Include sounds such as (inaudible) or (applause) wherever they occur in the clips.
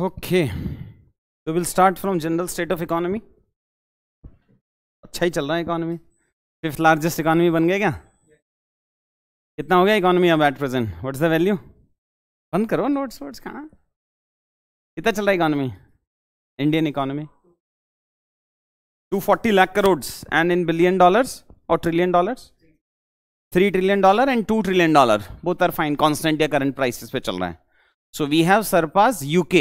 Okay तो will start from general state of economy अच्छा ही चल रहा है इकोनॉमी फिफ्थ लार्जेस्ट इकोनॉमी बन गया क्या कितना हो गया इकोनॉमी अब at present is the value बंद करो नोट्स वोट्स कहाँ कितना चल रहा है economy Indian economy 240 lakh crore and in billion dollars और trillion dollars three trillion dollar and two trillion dollar both are fine constant या करंट प्राइसेस पे चल रहा है So we have surpassed UK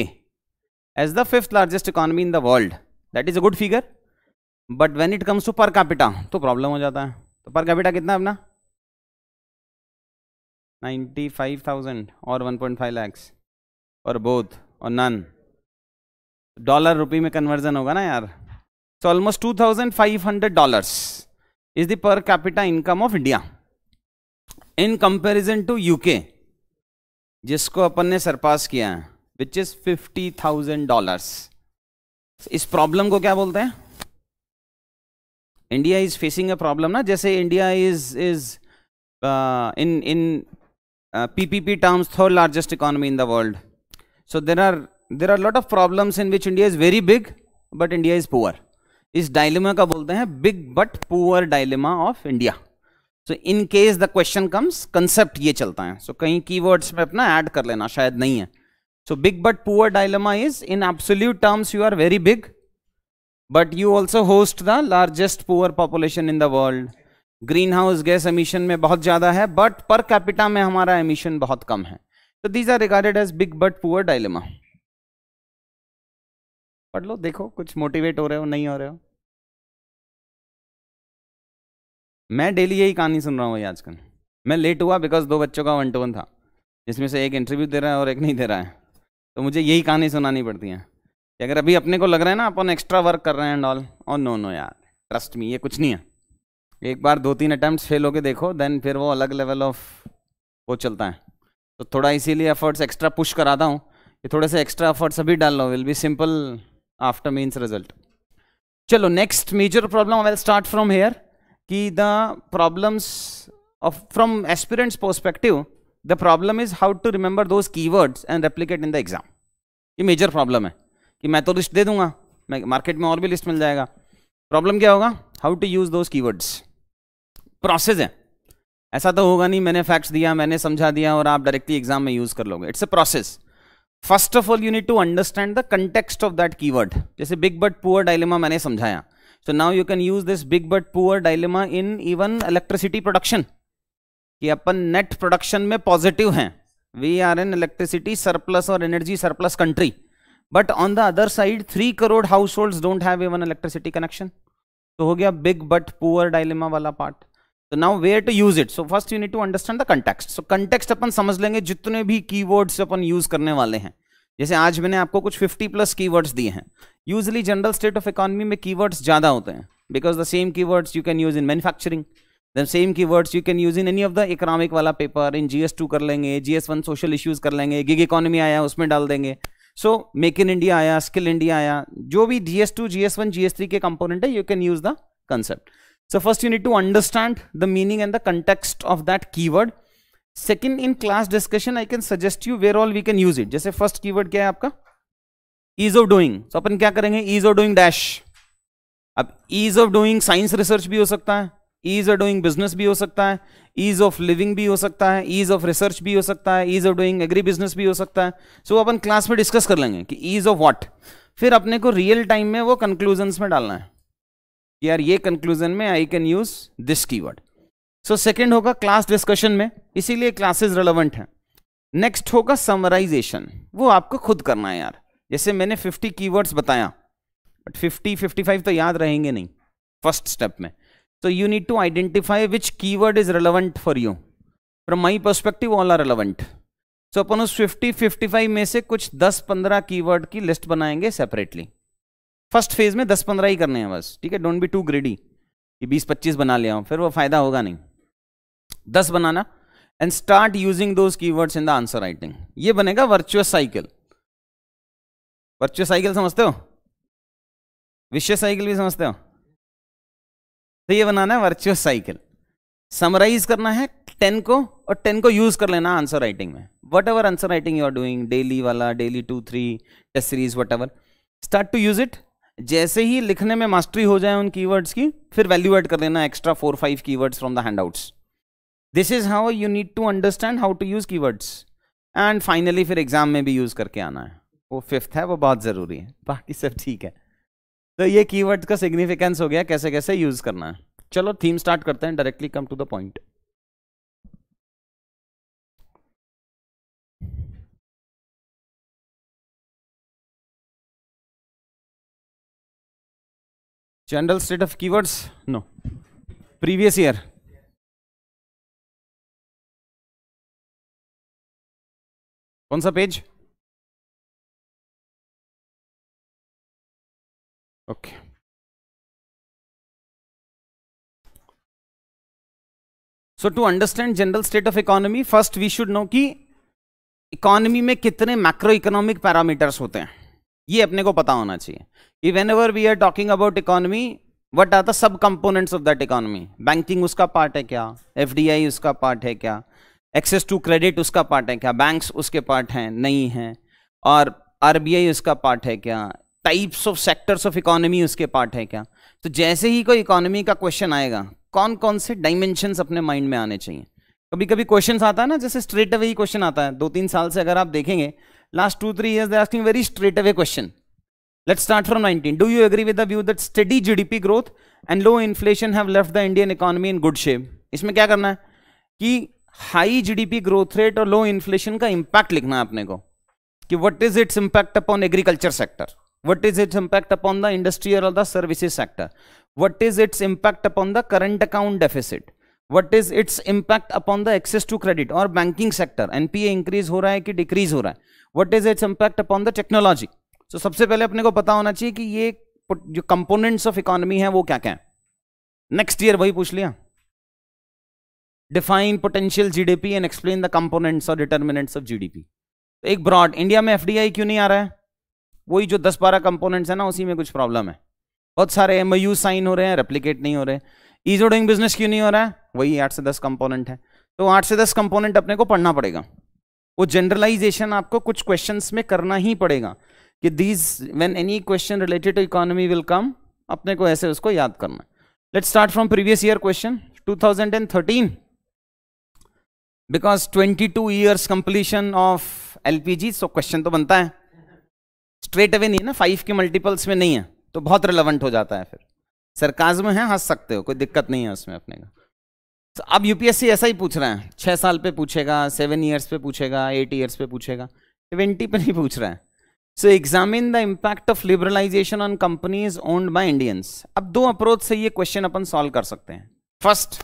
as the fifth largest economy in the world. That is a good figure. But when it comes to per capita, to problem ho jata hai to per capita kitna apna 95,000 or 1.5 lakhs or both or none. Dollar rupee में conversion होगा ना यार so almost two thousand five hundred dollars is the per capita income of India in comparison to UK जिसको अपन ने surpass किया है which is fifty thousand dollars इस प्रॉब्लम को क्या बोलते हैं India is facing a problem ना जैसे India is is in in PPP terms third largest economy in the world so there are there are lot of problem in which India is very big but India is poor इस dilemma का बोलते हैं big but poor dilemma of India so in case the question comes concept ये चलता है so so, कहीं keywords में अपना ऐड कर लेना शायद नहीं है so big but poor dilemma is in absolute terms you are very big but you also host the largest poor population in the world green house gas emission में बहुत ज़्यादा है बट पर कैपिटा में हमारा emission बहुत कम है तो these are regarded as big but poor dilemma पढ़ लो देखो कुछ मोटिवेट हो रहे हो नहीं हो रहे हो मैं डेली यही कहानी सुन रहा हूँ भाई आजकल मैं लेट हुआ बिकॉज दो बच्चों का वन टू वन था जिसमें से एक इंटरव्यू दे रहा है और एक नहीं दे रहा है तो मुझे यही कहानी सुनानी पड़ती है कि अगर अभी अपने को लग रहा है ना अपन एक्स्ट्रा वर्क कर रहे हैं एंड ऑल और नो नो यार ट्रस्ट मी ये कुछ नहीं है एक बार दो तीन अटैम्प्ट फेल होकर देखो देन फिर वो अलग लेवल ऑफ वो चलता है तो थोड़ा इसीलिए एफर्ट्स एक्स्ट्रा पुश कराता हूँ कि थोड़े से एक्स्ट्रा एफर्ट्स अभी डाल लो will be simple after means result चलो next major problem I will start from here कि the problems from from perspective the problem is how to remember remember की words and replicate in the exam ये major problem है कि मैं तो list दे दूंगा मैं मार्केट में और भी लिस्ट मिल जाएगा प्रॉब्लम क्या होगा how to use those keywords process है ऐसा तो होगा नहीं मैंने फैक्ट्स दिया मैंने समझा दिया और आप डायरेक्टली एग्जाम में यूज़ कर लोगे it's a process first of all you need to understand the context of that keyword जैसे बिग बट पुअर डायलेमा मैंने समझाया so now you can use this big but poor dilemma in even electricity production कि अपन net production में positive हैं we are an electricity surplus और energy surplus country but on the other side three crore household don't have even electricity connection तो हो गया big but poor dilemma वाला part तो now where to use it so first you need to understand the context so context अपन समझ लेंगे जितने भी कीवर्ड्स अपन यूज करने वाले हैं जैसे आज मैंने आपको कुछ 50 प्लस कीवर्ड्स दिए हैं usually general state of economy में कीवर्ड्स ज़्यादा होते हैं because the same keywords you can use in manufacturing then same keywords you can use in any of the economic वाला पेपर इन जी टू कर लेंगे G S one social issues कर लेंगे gig economy आया उसमें डाल देंगे so make in India आया स्किल इंडिया आया जो भी G S two G S one जी एस थ्री के कंपोनेंट है you can use the concept so first you need to understand the meaning and the context of that keyword second in class discussion I can suggest you where all we can use it जैसे first की क्या है आपका ease of doing अपन क्या करेंगे ease of doing dash अब ease of doing science research भी हो सकता है ईज ऑफ डूइंग बिजनेस भी हो सकता है ईज ऑफ लिविंग भी हो सकता है ईज ऑफ रिसर्च भी हो सकता है ease of doing agribusiness भी हो सकता है सो so, अपन क्लास में डिस्कस कर लेंगे कि ईज ऑफ वॉट फिर अपने को रियल टाइम में वो कंक्लूजन में डालना है यार ये कंक्लूजन में I can use this keyword so second होगा क्लास डिस्कशन में इसीलिए क्लासेज रेलेवेंट हैं नेक्स्ट होगा समराइजेशन वो आपको खुद करना है यार जैसे मैंने 50 कीवर्ड्स बताया बट 50 55 तो याद रहेंगे नहीं फर्स्ट स्टेप में तो you need to identify which keyword is relevant for you from my perspective all are relevant so अपन उस 50 55 में से कुछ 10 15 कीवर्ड की लिस्ट बनाएंगे सेपरेटली फर्स्ट फेज में दस पंद्रह ही करने हैं बस ठीक है डोंट बी टू ग्रेडी कि बीस पच्चीस बना लिया फिर वो फायदा होगा नहीं दस बनाना and start using those keywords in the answer writing ये बनेगा वर्चुअस साइकिल वर्चुअस साइकिल समझते हो विशेष साइकिल भी समझते हो तो ये बनाना है वर्चुअस साइकिल समराइज करना है टेन को और टेन को यूज कर लेना आंसर राइटिंग में whatever answer writing you are doing daily वाला daily two three test series whatever start to use it जैसे ही लिखने में मास्टरी हो जाए उन कीवर्ड्स की फिर वैल्यू एड कर लेना extra four five keywords from the handouts this is how you need to understand how to use keywords and finally फिर एग्जाम में भी यूज करके आना है वो फिफ्थ है वो बहुत जरूरी है बाकी सब ठीक है तो ये कीवर्ड्स का सिग्निफिकेंस हो गया कैसे कैसे यूज करना है चलो थीम स्टार्ट करते हैं directly come to the point state of of keywords no previous year कौन सा page okay so to understand general state of economy first we should know कि इकोनॉमी में कितने मैक्रो इकोनॉमिक पैरामीटर्स होते हैं ये अपने को पता होना चाहिए कि whenever we are talking about economy what are the sub components of that economy banking उसका पार्ट है क्या एफडीआई उसका पार्ट है क्या एक्सेस टू क्रेडिट उसका पार्ट है क्या बैंक्स उसके पार्ट हैं नहीं है और आरबीआई उसका पार्ट है क्या types of sectors of economy उसके पार्ट है क्या तो जैसे ही कोई इकोनॉमी का क्वेश्चन आएगा कौन कौन से डायमेंशंस अपने माइंड में आने चाहिए कभी कभी क्वेश्चन आता है ना जैसे स्ट्रेट अवे ही क्वेश्चन आता है दो तीन साल से अगर आप देखेंगे last two three years asking very straight away question let's start from nineteen do you agree with the view that steady जी growth and low inflation have left the Indian economy in good shape इसमें क्या करना है कि high GDP growth rate और लो inflation का impact लिखना है अपने को कि what is its impact upon agriculture sector what is its impact upon the industrial और the services sector what is its impact upon the current account deficit what is its impact upon the access to credit और banking sector NPA increase हो रहा है कि decrease हो रहा है what is its impact upon the technology so सबसे पहले अपने को पता होना चाहिए कि ये जो कंपोनेंट्स ऑफ इकोनॉमी है वो क्या क्या है नेक्स्ट ईयर वही पूछ लिया define potential GDP and explain the components और डिटर्मिनेंट्स ऑफ जीडीपी तो एक ब्रॉड इंडिया में एफडीआई क्यों नहीं आ रहा है वही जो दस बारह कंपोनेंट्स है ना उसी में कुछ प्रॉब्लम है बहुत सारे एम साइन हो रहे हैं रेप्लीकेट नहीं हो रहे ईजो डूइंग बिजनेस क्यों नहीं हो रहा है वही आठ से दस कंपोनेंट है तो आठ से दस कंपोनेंट अपने को पढ़ना पड़ेगा वो जनरलाइजेशन आपको कुछ क्वेश्चन में करना ही पड़ेगा कि these when any question related to economy will come अपने को ऐसे उसको याद करना let start from previous year question 2013 because 22 two years completion of LPG so question तो बनता है स्ट्रेट अवे नहीं है ना फाइव के मल्टीपल्स में नहीं है तो बहुत रिलेवेंट हो जाता है फिर सरकाज में है हंस सकते हो कोई दिक्कत नहीं है उसमें अपने का तो अब यूपीएससी ऐसा ही पूछ रहा है छह साल पे पूछेगा सेवन ईयर्स पे पूछेगा एट ईयर्स पे पूछेगा ट्वेंटी पे नहीं पूछ रहा है so examine the impact of liberalization on companies owned by Indians अब दो अप्रोच से ये क्वेश्चन अपन सॉल्व कर सकते हैं first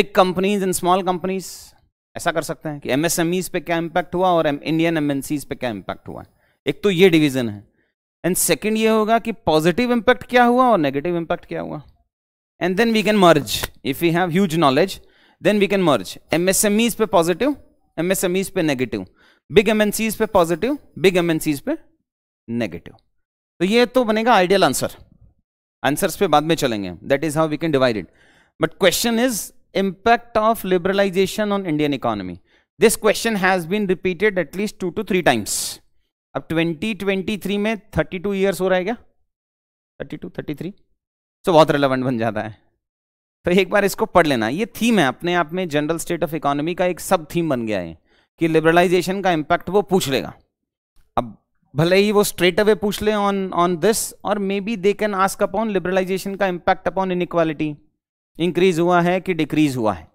big companies and small companies ऐसा कर सकते हैं कि एमएसएमईज पे क्या इंपैक्ट हुआ और इंडियन एमएनसीज पे क्या इंपैक्ट हुआ एक तो ये डिवीजन है एंड सेकंड ये होगा कि पॉजिटिव इंपैक्ट क्या हुआ और नेगेटिव इंपैक्ट क्या हुआ and then we can merge if you have huge knowledge then we can merge MSMEs पे पॉजिटिव एमएसएमईज पे नेगेटिव बिग एमएनसीज पे पॉजिटिव बिग एमएनसीज पे नेगेटिव तो ये तो बनेगा आइडियल आंसर आंसर्स पे बाद में चलेंगे that is how we can divide it but question is impact of liberalization on Indian economy. This question has been repeated at least two to three times. अब 2023 में 32 years हो रहा है क्या 32, 33? सो so, बहुत रेलेवेंट बन जाता है तो एक बार इसको पढ़ लेना ये थीम है अपने आप में जनरल स्टेट ऑफ इकोनॉमी का एक सब थीम बन गया है कि लिबरलाइजेशन का इम्पैक्ट वो पूछ लेगा अब भले ही वो स्ट्रेट अवे पूछ ले ऑन ऑन दिस और maybe they can ask upon liberalization का इम्पैक्ट अपॉन इनक्वालिटी इंक्रीज हुआ है कि डिक्रीज हुआ है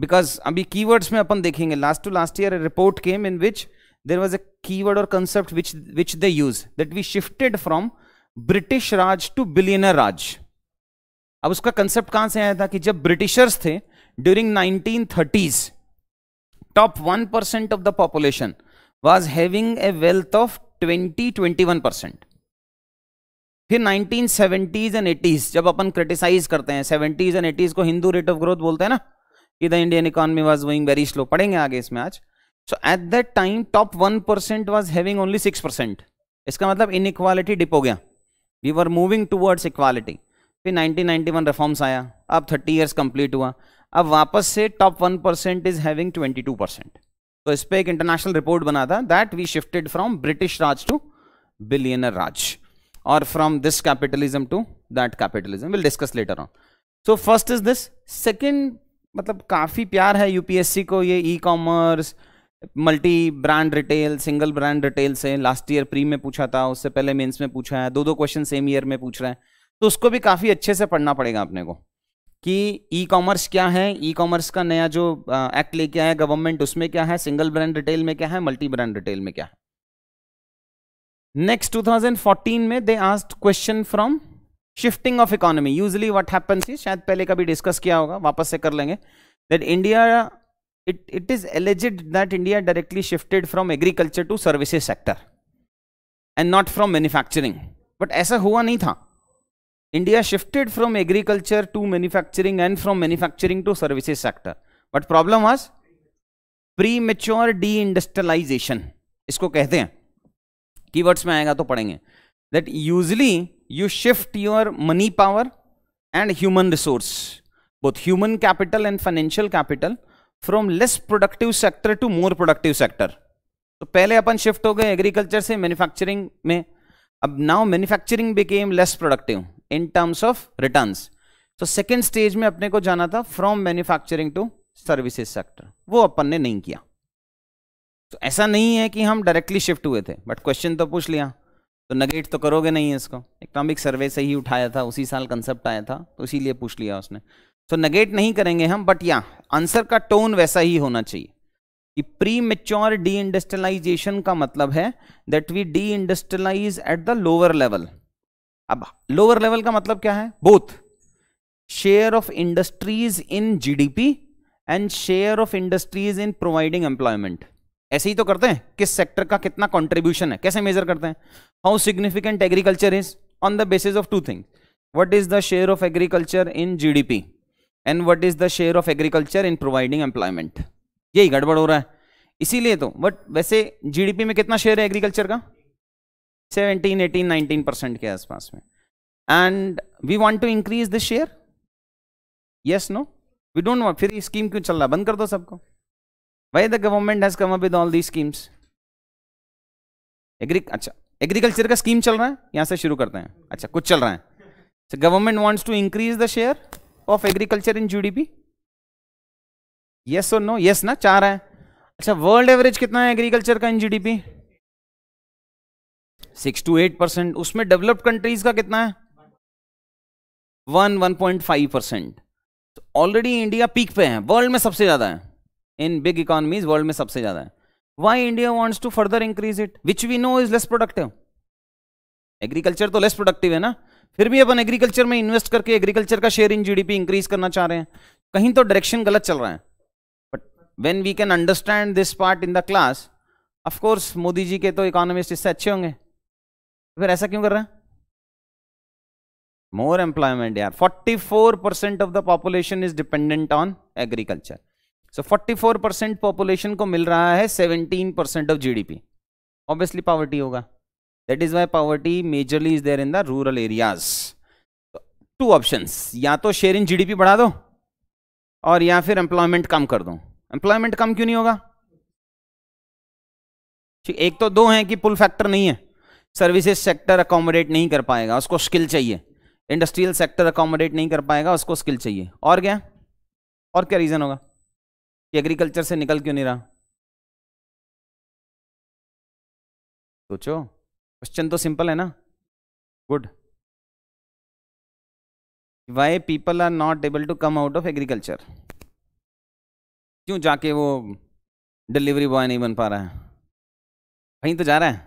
बिकॉज अभी कीवर्ड्स में अपन देखेंगे last to last year report came in which there was a keyword और concept which which they use that we shifted from British Raj to billionaire Raj अब उसका कंसेप्ट कहां से आया था कि जब ब्रिटिशर्स थे during nineteen thirties top one percent of the population was having a wealth of twenty twenty one percent फिर 1970s एंड 80s जब अपन क्रिटिसाइज करते हैं 70s एंड 80s को हिंदू रेट ऑफ ग्रोथ बोलते हैं ना कि the Indian economy was going very slow पढ़ेंगे आगे इसमें आज so at that time top one percent was having only six percent इसका मतलब इन इक्वालिटी डिप हो गया we are moving towards equality फिर 1991 रिफॉर्म्स आया अब थर्टी ईयर्स कंप्लीट हुआ अब वापस से top one percent is having twenty two percent तो इस पर एक इंटरनेशनल रिपोर्ट बना था that we shifted from British Raj to billionaire Raj or from this capitalism to that capitalism we'll discuss later on so first is this second मतलब काफ़ी प्यार है यूपीएससी को ये e commerce multi brand retail single brand retail से last year pre में पूछा था उससे पहले मेंस में पूछा है दो दो क्वेश्चन सेम ईयर में पूछ रहे हैं तो उसको भी काफ़ी अच्छे से पढ़ना पड़ेगा अपने को कि ई कॉमर्स क्या है ई कॉमर्स का नया जो एक्ट लेके आया गवर्नमेंट उसमें क्या है सिंगल ब्रांड रिटेल में क्या है मल्टी ब्रांड रिटेल में क्या है नेक्स्ट 2014 में they asked question from shifting of economy usually what है इज शायद पहले कभी डिस्कस किया होगा वापस से कर लेंगे that India it it is alleged that India directly shifted from agriculture to services sector and not from manufacturing but ऐसा हुआ नहीं था India shifted from agriculture to manufacturing and from manufacturing to services sector but problem was premature deindustrialization इसको कहते हैं keywords में आएगा तो पढ़ेंगे that usually you shift your money power and human resource both human capital and financial capital from less productive sector to more productive sector तो पहले अपन shift हो गए एग्रीकल्चर से मैन्युफैक्चरिंग में अब now manufacturing became less productive in terms of return तो second stage में अपने को जाना था from manufacturing to services sector वो अपन ने नहीं किया तो ऐसा नहीं है कि हम डायरेक्टली शिफ्ट हुए थे बट क्वेश्चन तो पूछ लिया तो नगेट तो करोगे नहीं इसको इकोनॉमिक सर्वे तो से ही उठाया था उसी साल कंसेप्ट आया था तो इसीलिए पूछ लिया उसने तो नगेट नहीं करेंगे हम बट या आंसर का टोन वैसा ही होना चाहिए कि प्री मेच्योर डी इंडस्ट्रियलाइजेशन का मतलब है that we deindustrialise at the lower level अब लोअर लेवल का मतलब क्या है both share of industries in GDP and share of industries in providing employment ऐसे ही तो करते हैं किस सेक्टर का कितना कॉन्ट्रीब्यूशन है कैसे मेजर करते हैं how significant agriculture is on the basis of two things what is the share of agriculture in GDP and what is the share of agriculture in providing employment यही गड़बड़ हो रहा है इसीलिए तो बट वैसे जीडीपी में कितना शेयर है एग्रीकल्चर का सेवनटीन एटीन नाइनटीन परसेंट के आसपास में and we want to increase the share yes no we don't know फिर स्कीम क्यों चल रहा बंद कर दो सबको why the government has come up with all these schemes agri अच्छा एग्रीकल्चर का स्कीम चल रहा है यहां से शुरू करते हैं अच्छा कुछ चल रहा है government wants to increase the share of agriculture in in gdp yes or no yes ना चाह है अच्छा वर्ल्ड एवरेज कितना है एग्रीकल्चर का in G D P six two eight percent उसमें डेवलप्ड कंट्रीज का कितना है one one point five percent already India peak पे है वर्ल्ड में सबसे ज्यादा है इन बिग इकोनॉमीज वर्ल्ड में सबसे ज़्यादा है why India wants to further increase it which we know is less productive agriculture तो लेस प्रोडक्टिव है ना फिर भी अपन एग्रीकल्चर में इन्वेस्ट करके एग्रीकल्चर का शेयर इन जीडीपी इंक्रीज करना चाह रहे हैं कहीं तो डायरेक्शन गलत चल रहा है but when we can understand this part in the class of course Modi ji के तो इकोनॉमिस्ट इससे अच्छे होंगे फिर ऐसा क्यों कर रहे हैं more forty four percent of the population is dependent on agriculture so 44 percent population को मिल रहा है 17 percent of GDP obviously poverty होगा that is why poverty majorly is there in the rural areas two option या तो share in GDP बढ़ा दो और या फिर एम्प्लॉयमेंट कम कर दो एम्प्लॉयमेंट कम क्यों नहीं होगा ठीक एक तो दो हैं कि पुल फैक्टर नहीं है सर्विसेज सेक्टर अकोमोडेट नहीं कर पाएगा उसको स्किल चाहिए इंडस्ट्रियल सेक्टर अकोमोडेट नहीं कर पाएगा उसको स्किल चाहिए और क्या और क्या रीज़न होगा कि एग्रीकल्चर से निकल क्यों नहीं रहा सोचो क्वेश्चन तो सिंपल है ना good why people are not able to come out of agriculture क्यों जाके वो डिलीवरी बॉय नहीं बन पा रहा है कहीं तो जा रहा है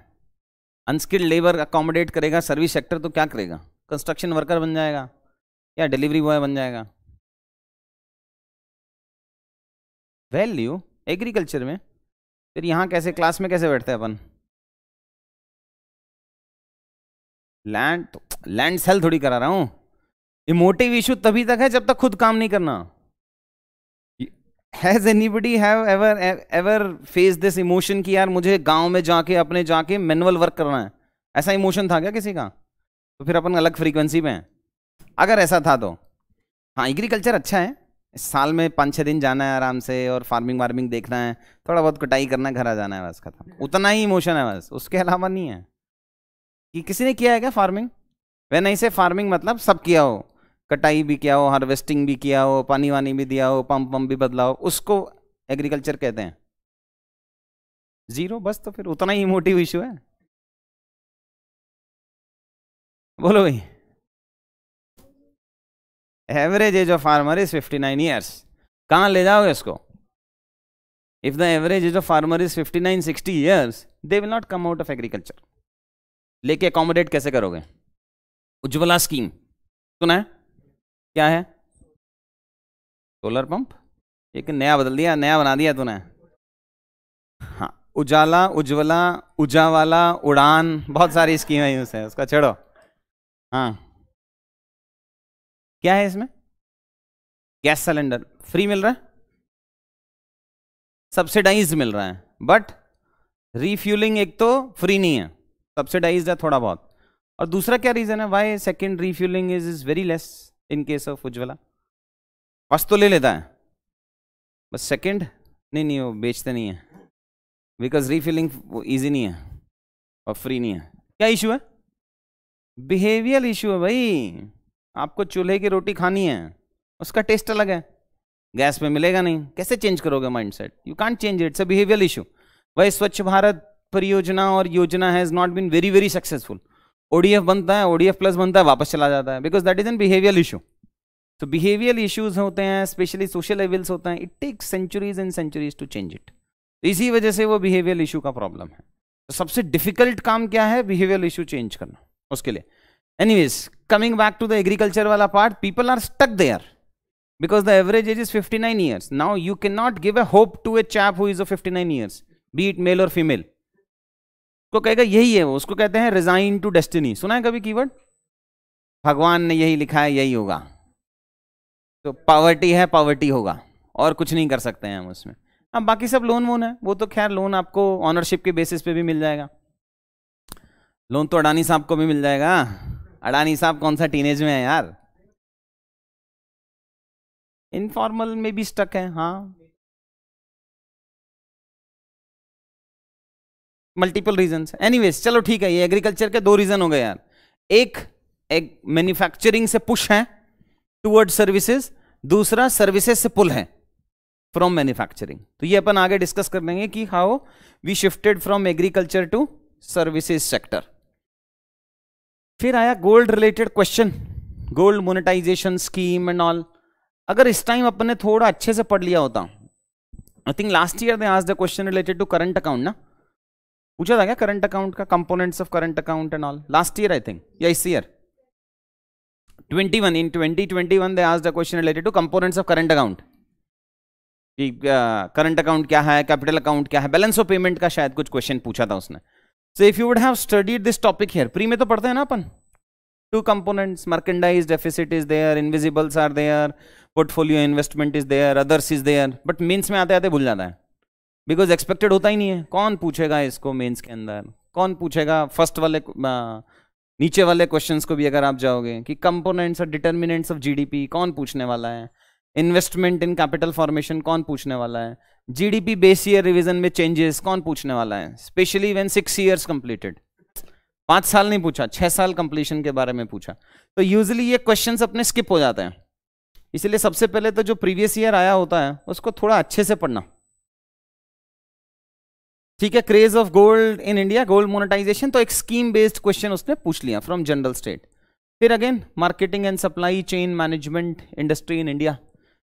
अनस्किल्ड लेबर अकोमोडेट करेगा सर्विस सेक्टर तो क्या करेगा कंस्ट्रक्शन वर्कर बन जाएगा या डिलीवरी बॉय बन जाएगा वैल्यू एग्रीकल्चर में फिर यहां कैसे क्लास में कैसे बैठते हैं अपन लैंड लैंड सेल थोड़ी करा रहा हूँ इमोटिव इशू तभी तक है जब तक खुद काम नहीं करना has anybody have ever ever face this emotion कि यार मुझे गांव में जाके अपने जाके मैनुअल वर्क करना है ऐसा इमोशन था क्या किसी का तो फिर अपन अलग फ्रीक्वेंसी में है अगर ऐसा था तो हाँ एग्रीकल्चर अच्छा है साल में पाँच छः दिन जाना है आराम से और फार्मिंग वार्मिंग देखना है थोड़ा बहुत कटाई करना है घर आ जाना है बस खत्म हम्म। उतना ही इमोशन है बस उसके अलावा नहीं है कि किसी ने किया है क्या फार्मिंग वह नहीं से फार्मिंग मतलब सब किया हो कटाई भी किया हो हार्वेस्टिंग भी किया हो पानी वानी भी दिया हो पंप वम्प भी बदला हो उसको एग्रीकल्चर कहते हैं जीरो बस तो फिर उतना ही इमोटिव इशू है बोलो भाई average age of farmer is fifty nine years कहाँ ले जाओगे इसको if the average age of farmer is fifty nine sixty years they will not come out of agriculture लेके अकोमोडेट कैसे करोगे उज्ज्वला स्कीम सुना है क्या है सोलर पंप एक नया बदल दिया नया बना दिया तूने हाँ उजाला उज्ज्वला उजावाला उड़ान बहुत सारी स्कीम यूज है उसका छेड़ो हाँ क्या है इसमें गैस सिलेंडर फ्री मिल रहा है सब्सिडाइज मिल रहा है बट रीफ्यूलिंग एक तो फ्री नहीं है सब्सिडाइज है थोड़ा बहुत और दूसरा क्या रीज़न है why second refuelling is is very less in case of Ujjwala बस तो ले लेता है बस सेकेंड नहीं नहीं वो बेचते नहीं है बिकॉज वो ईजी नहीं है और फ्री नहीं है क्या इशू है बिहेवियर इशू है भाई आपको चूल्हे की रोटी खानी है उसका टेस्ट अलग है गैस में मिलेगा नहीं कैसे चेंज करोगे mindset you can't change it's a behavioural issue वही स्वच्छ भारत परियोजना और योजना has not been very very successful ODF बनता है ओडीएफ प्लस बनता है वापस चला जाता है because that is an behavioural issue तो बिहेवियल इश्यूज होते हैं स्पेशली सोशल लेवल्स होते हैं it takes centuries and centuries to change it इसी वजह से वो बिहेवियल इशू का प्रॉब्लम है तो सबसे डिफिकल्ट काम क्या है बिहेवियल इशू चेंज करना उसके लिए anyways coming back to the agriculture वाला part people are stuck there because the average age is fifty nine years now you can not give a hope to a chap who is a fifty nine years be it male और female को कहेगा यही है वो उसको कहते हैं resign to destiny सुना है कभी कीवर्ड भगवान ने यही लिखा है यही होगा तो पावर्टी है पावर्टी होगा और कुछ नहीं कर सकते हैं हम उसमें अब बाकी सब लोन वोन है वो तो खैर लोन आपको ऑनरशिप के बेसिस पे भी मिल जाएगा लोन तो अडानी साहब को भी मिल जाएगा अडानी साहब कौन सा टीनेज में है यार इनफॉर्मल में भी स्टक है हाँ मल्टीपल रीजन एनीवेज चलो ठीक है ये एग्रीकल्चर के दो रीजन हो गए यार एक एक मैन्युफैक्चरिंग से पुश है टूवर्ड सर्विसेज दूसरा सर्विसेज से पुल है फ्रॉम मैन्युफैक्चरिंग तो ये अपन आगे डिस्कस कर लेंगे कि how we shifted from agriculture to services sector फिर आया gold related question gold monetisation scheme and all अगर इस टाइम अपन ने थोड़ा अच्छे से पढ़ लिया होता I think last year they आज the question related to current account ना पूछा था क्या करंट अकाउंट का components of current account and all last year I think या इस ईयर 21 इन 2021 दे आज the question related to components of current account current account क्या है कैपिटल अकाउंट क्या है बैलेंस ऑफ पेमेंट का शायद कुछ क्वेश्चन पूछा था उसने so if you would have studied this topic here pre में तो पढ़ते हैं ना अपन two components merchandise deficit is there invisibles are there portfolio investment is there others is there but means में आते आते भूल जाता है बिकॉज एक्सपेक्टेड होता ही नहीं है कौन पूछेगा इसको मेंस के अंदर कौन पूछेगा फर्स्ट वाले नीचे वाले क्वेश्चंस को भी अगर आप जाओगे कि कंपोनेंट्स और डिटर्मिनेंट्स ऑफ जीडीपी कौन पूछने वाला है इन्वेस्टमेंट इन कैपिटल फॉर्मेशन कौन पूछने वाला है जीडीपी बेस ईयर रिवीजन में चेंजेस कौन पूछने वाला है specially when six years completed पांच साल नहीं पूछा छह साल कंप्लीशन के बारे में पूछा तो यूजली ये क्वेश्चंस अपने स्किप हो जाते हैं इसलिए सबसे पहले तो जो प्रीवियस ईयर आया होता है उसको थोड़ा अच्छे से पढ़ना ठीक है craze of gold in India gold monetisation तो एक स्कीम बेस्ड क्वेश्चन उसने पूछ लिया फ्रॉम जनरल स्टेट फिर again marketing and supply chain management industry in India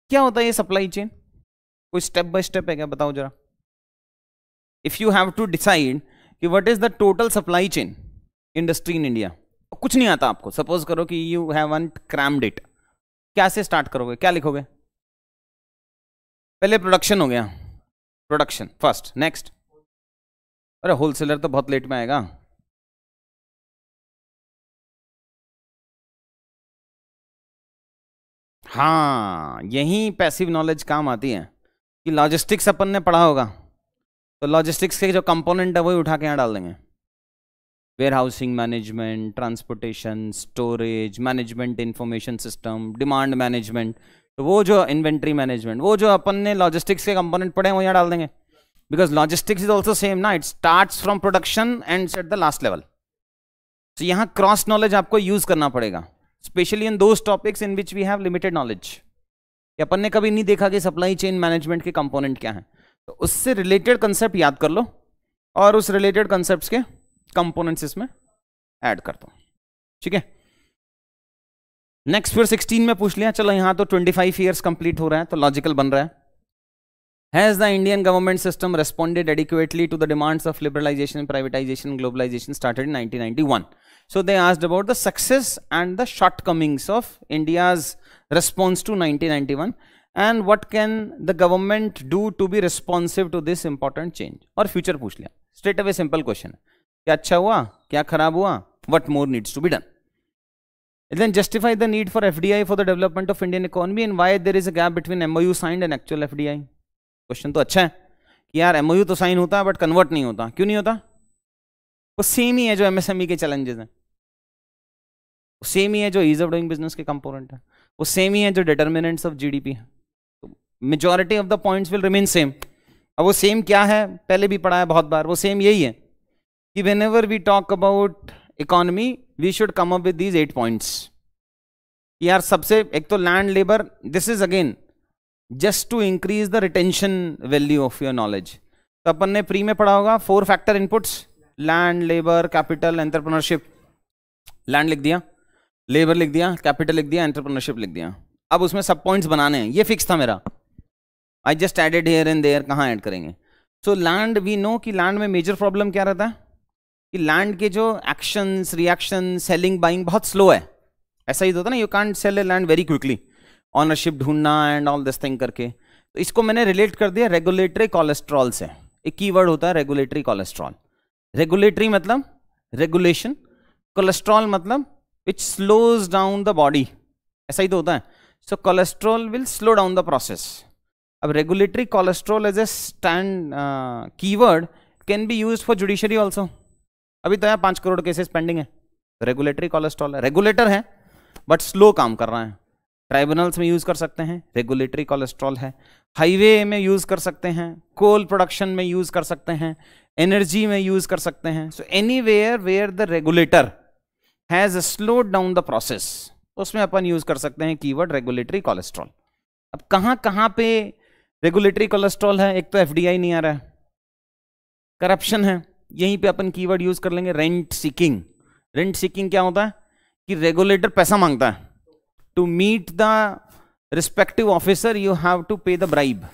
क्या होता है ये सप्लाई चेन कोई स्टेप बाय स्टेप है क्या बताओ जरा if you have to decide कि what is the total supply chain industry in India कुछ नहीं आता आपको सपोज करो कि you have one crammed it क्या से स्टार्ट करोगे क्या लिखोगे पहले प्रोडक्शन हो गया प्रोडक्शन फर्स्ट नेक्स्ट अरे होलसेलर तो बहुत लेट में आएगा हाँ यही पैसिव नॉलेज काम आती है कि लॉजिस्टिक्स अपन ने पढ़ा होगा तो लॉजिस्टिक्स के जो कंपोनेंट है वही उठा के यहाँ डाल देंगे warehousing management transportation storage management information system demand management तो वो जो इन्वेंट्री मैनेजमेंट वो जो अपन ने लॉजिस्टिक्स के कंपोनेंट पढ़े हैं वो यहाँ डाल देंगे because logistics is also same ना it start from production and at the last level तो यहाँ क्रॉस नॉलेज आपको यूज करना पड़ेगा specially in those topics in which we have limited knowledge कि अपन ने कभी नहीं देखा कि सप्लाई चेन मैनेजमेंट के कंपोनेंट क्या हैं तो उससे रिलेटेड कंसेप्ट याद कर लो और उस रिलेटेड कंसेप्ट के कंपोनेंट्स इसमें ऐड कर दो ठीक है नेक्स्ट फिर 16 में पूछ लिया चलो यहां तो 25 फाइव ईयर्स कंप्लीट हो रहा है तो लॉजिकल बन रहा है has the Indian government system responded adequately to the demands of liberalisation privatisation globalisation started in 1991 so they asked about the success and the shortcomings of India's response to 1991 and what can the government do to be responsive to this important change or future पूछ liya straight away simple question kya acha hua kya kharab hua what more needs to be done And then justify the need for FDI for the development of Indian economy and why there is a gap between MOU signed and actual FDI. Question तो अच्छा है कि यार MOU तो sign होता है but convert नहीं होता क्यों नहीं होता वो same ही है जो MSME के challenges हैं same ही है जो ease of doing business के component है वो सेम ही है जो डिटर्मिनेंट्स ऑफ जीडीपी है majority of the points will remain same अब वो सेम क्या है पहले भी पढ़ा है बहुत बार वो सेम यही है कि whenever we talk about economy we should come up with these eight points यार सबसे एक तो land labour this is again just to increase the retention value of your knowledge तो अपन ने प्री में पढ़ा होगा four factor inputs land labour capital entrepreneurship land लिख दिया लेबर लिख दिया कैपिटल लिख दिया एंटरप्रेन्योरशिप लिख दिया अब उसमें सब पॉइंट्स बनाने हैं ये फिक्स था मेरा I just added here and there कहाँ ऐड करेंगे सो लैंड वी नो कि लैंड में मेजर प्रॉब्लम क्या रहता है कि लैंड के जो एक्शंस रिएक्शन सेलिंग बाइंग बहुत स्लो है ऐसा ही तो होता है ना you can't sell a land very quickly ownership ढूंढना एंड ऑल दिस थिंग करके तो इसको मैंने रिलेट कर दिया रेगुलेटरी कोलेस्ट्रॉल से एक की वर्ड होता है रेगुलेटरी कोलेस्ट्रॉल रेगुलेटरी मतलब रेगुलेशन कोलेस्ट्रॉल मतलब which slows down the body ऐसा ही तो होता है so cholesterol will slow down the process अब regulatory cholesterol as a stand keyword can be use for judiciary also अभी तो यहाँ पाँच करोड़ केसेस पेंडिंग तो है रेगुलेटरी कोलेस्ट्रॉल है रेगुलेटर है बट स्लो काम कर रहा है ट्राइब्यूनल्स में यूज़ कर सकते हैं रेगुलेटरी कोलेस्ट्रॉल है हाईवे में यूज़ कर सकते हैं कोल प्रोडक्शन में यूज़ कर सकते हैं एनर्जी में यूज़ कर सकते हैं so anywhere where the regulator has slowed down the process उसमें अपन यूज कर सकते हैं कीवर्ड रेगुलेटरी कोलेस्ट्रॉल अब कहां कहां पे रेगुलेटरी कोलेस्ट्रॉल है एक तो एफ नहीं आ रहा है करप्शन है यहीं पे अपन कीवर्ड यूज कर लेंगे रेंट सीकिंग रेंट सीकिंग क्या होता है कि रेगुलेटर पैसा मांगता है to meet the respective officer you have to pay the bribe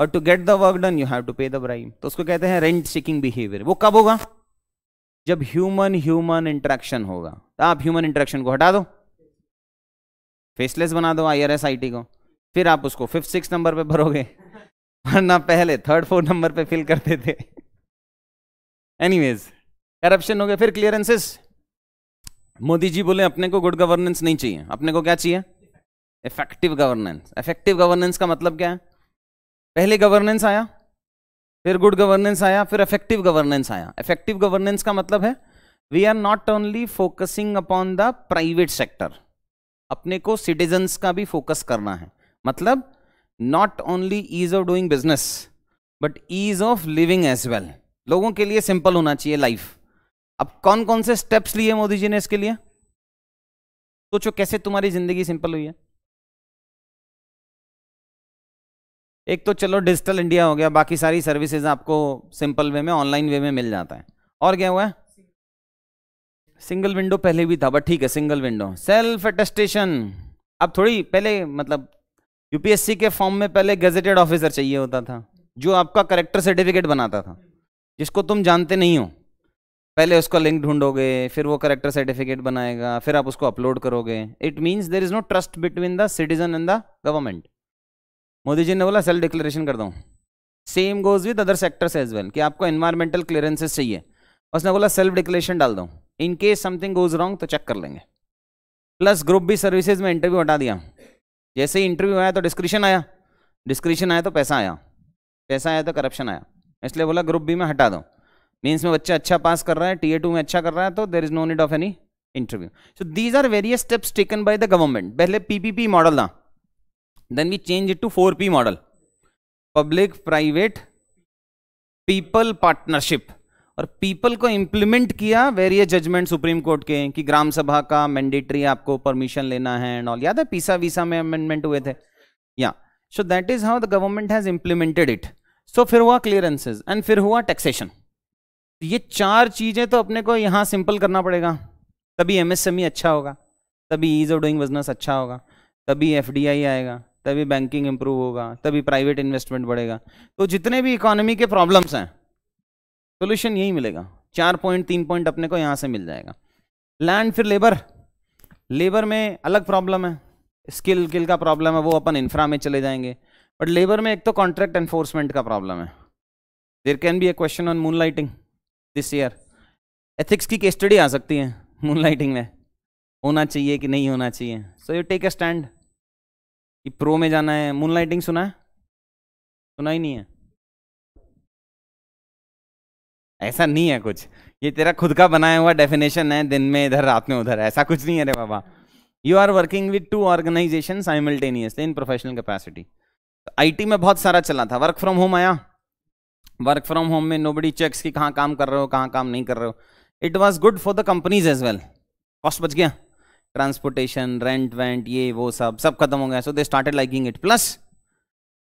और to get the work done you have to pay the bribe तो उसको कहते हैं रेंट सीकिंग बिहेवियर वो कब होगा जब ह्यूमन ह्यूमन इंटरेक्शन होगा तो आप ह्यूमन इंटरेक्शन को हटा दो फेसलेस बना दो टी को फिर आप उसको फिफ्थ सिक्स नंबर पे भरोगे वरना पहले थर्ड फोर्थ नंबर पे फिल करते थे एनीवेज करप्शन हो गया फिर क्लियरेंसेस मोदी जी बोले अपने को गुड गवर्नेंस नहीं चाहिए अपने को क्या चाहिए इफेक्टिव गवर्नेंस इफेक्टिव गवर्नेंस का मतलब क्या है पहले गवर्नेंस आया फिर गुड गवर्नेंस आया फिर इफेक्टिव गवर्नेंस आया इफेक्टिव गवर्नेंस का मतलब है we are not only focusing upon the private sector अपने को सिटीजन्स का भी फोकस करना है मतलब not only ease of doing business but ease of living as well लोगों के लिए सिंपल होना चाहिए लाइफ अब कौन कौन से स्टेप्स लिए मोदी जी ने इसके लिए सोचो तो कैसे तुम्हारी जिंदगी सिंपल हुई है एक तो चलो डिजिटल इंडिया हो गया बाकी सारी सर्विसेज आपको सिंपल वे में ऑनलाइन वे में मिल जाता है और क्या हुआ है सिंगल विंडो पहले भी था बट ठीक है सिंगल विंडो सेल्फ अटेस्टेशन अब थोड़ी पहले मतलब यूपीएससी के फॉर्म में पहले गजेटेड ऑफिसर चाहिए होता था जो आपका करेक्टर सर्टिफिकेट बनाता था जिसको तुम जानते नहीं हो पहले उसका लिंक ढूंढोगे फिर वो करेक्टर सर्टिफिकेट बनाएगा फिर आप उसको अपलोड करोगे it means there is no trust between the citizen and the government Modi ji ने बोला सेल्फ डिक्लेरेशन कर दूँ same goes with other sectors as well कि आपको इन्वायरमेंटल क्लियरेंसेस चाहिए उसने बोला सेल्फ डिक्लेरेशन डाल दूँ in case something goes wrong तो चेक कर लेंगे प्लस ग्रुप बी सर्विसेज में इंटरव्यू हटा दिया जैसे ही इंटरव्यू आया तो डिस्क्रिप्शन आया डिस्क्रिप्शन आया तो पैसा आया पैसा आया तो करप्शन आया इसलिए बोला ग्रुप बी में हटा दो मीन्स में बच्चा अच्छा पास कर रहा है टी ए टू में अच्छा कर रहा है तो there is no need of any interview so these are various steps taken by the government पहले पीपीपी मॉडल था then we change it to 4p model public private people partnership और people को इंप्लीमेंट किया various judgement supreme court के कि ग्राम सभा का mandatory आपको परमिशन लेना है एंड ऑल याद है पीसा वीसा में अमेंडमेंट हुए थे या so that is how the government has implemented it so फिर हुआ क्लियरेंसेज एंड फिर हुआ टैक्सेशन ये चार चीजें तो अपने को यहां सिंपल करना पड़ेगा तभी एमएसएमई e अच्छा होगा तभी ईज ऑफ डूइंग बिजनेस अच्छा होगा तभी एफ आएगा तभी बैंकिंग इंप्रूव होगा तभी प्राइवेट इन्वेस्टमेंट बढ़ेगा तो जितने भी इकोनॉमी के प्रॉब्लम्स हैं सोल्यूशन यही मिलेगा चार पॉइंट तीन पॉइंट अपने को यहाँ से मिल जाएगा लैंड फिर लेबर लेबर में अलग प्रॉब्लम है स्किल किल का प्रॉब्लम है वो अपन इंफ्रा में चले जाएंगे बट लेबर में एक तो कॉन्ट्रैक्ट एनफोर्समेंट का प्रॉब्लम है there can be a question on moon lighting this year ethics की केस स्टडी आ सकती है मून लाइटिंग में होना चाहिए कि नहीं होना चाहिए so you take a stand कि प्रो में जाना है मून लाइटिंग सुना है सुना ही नहीं है ऐसा नहीं है कुछ ये तेरा खुद का बनाया हुआ डेफिनेशन है दिन में इधर रात में उधर ऐसा कुछ नहीं है रे बाबा you are working with two organisation simultaneously in professional capacity IT में बहुत सारा चला था वर्क फ्रॉम होम आया वर्क फ्रॉम होम में नोबडी चेक्स कि कहाँ काम कर रहे हो कहाँ काम नहीं कर रहे हो it was good for the companies as well cost बच गया ट्रांसपोर्टेशन रेंट वेंट ये वो सब सब खत्म हो गया so they started liking it plus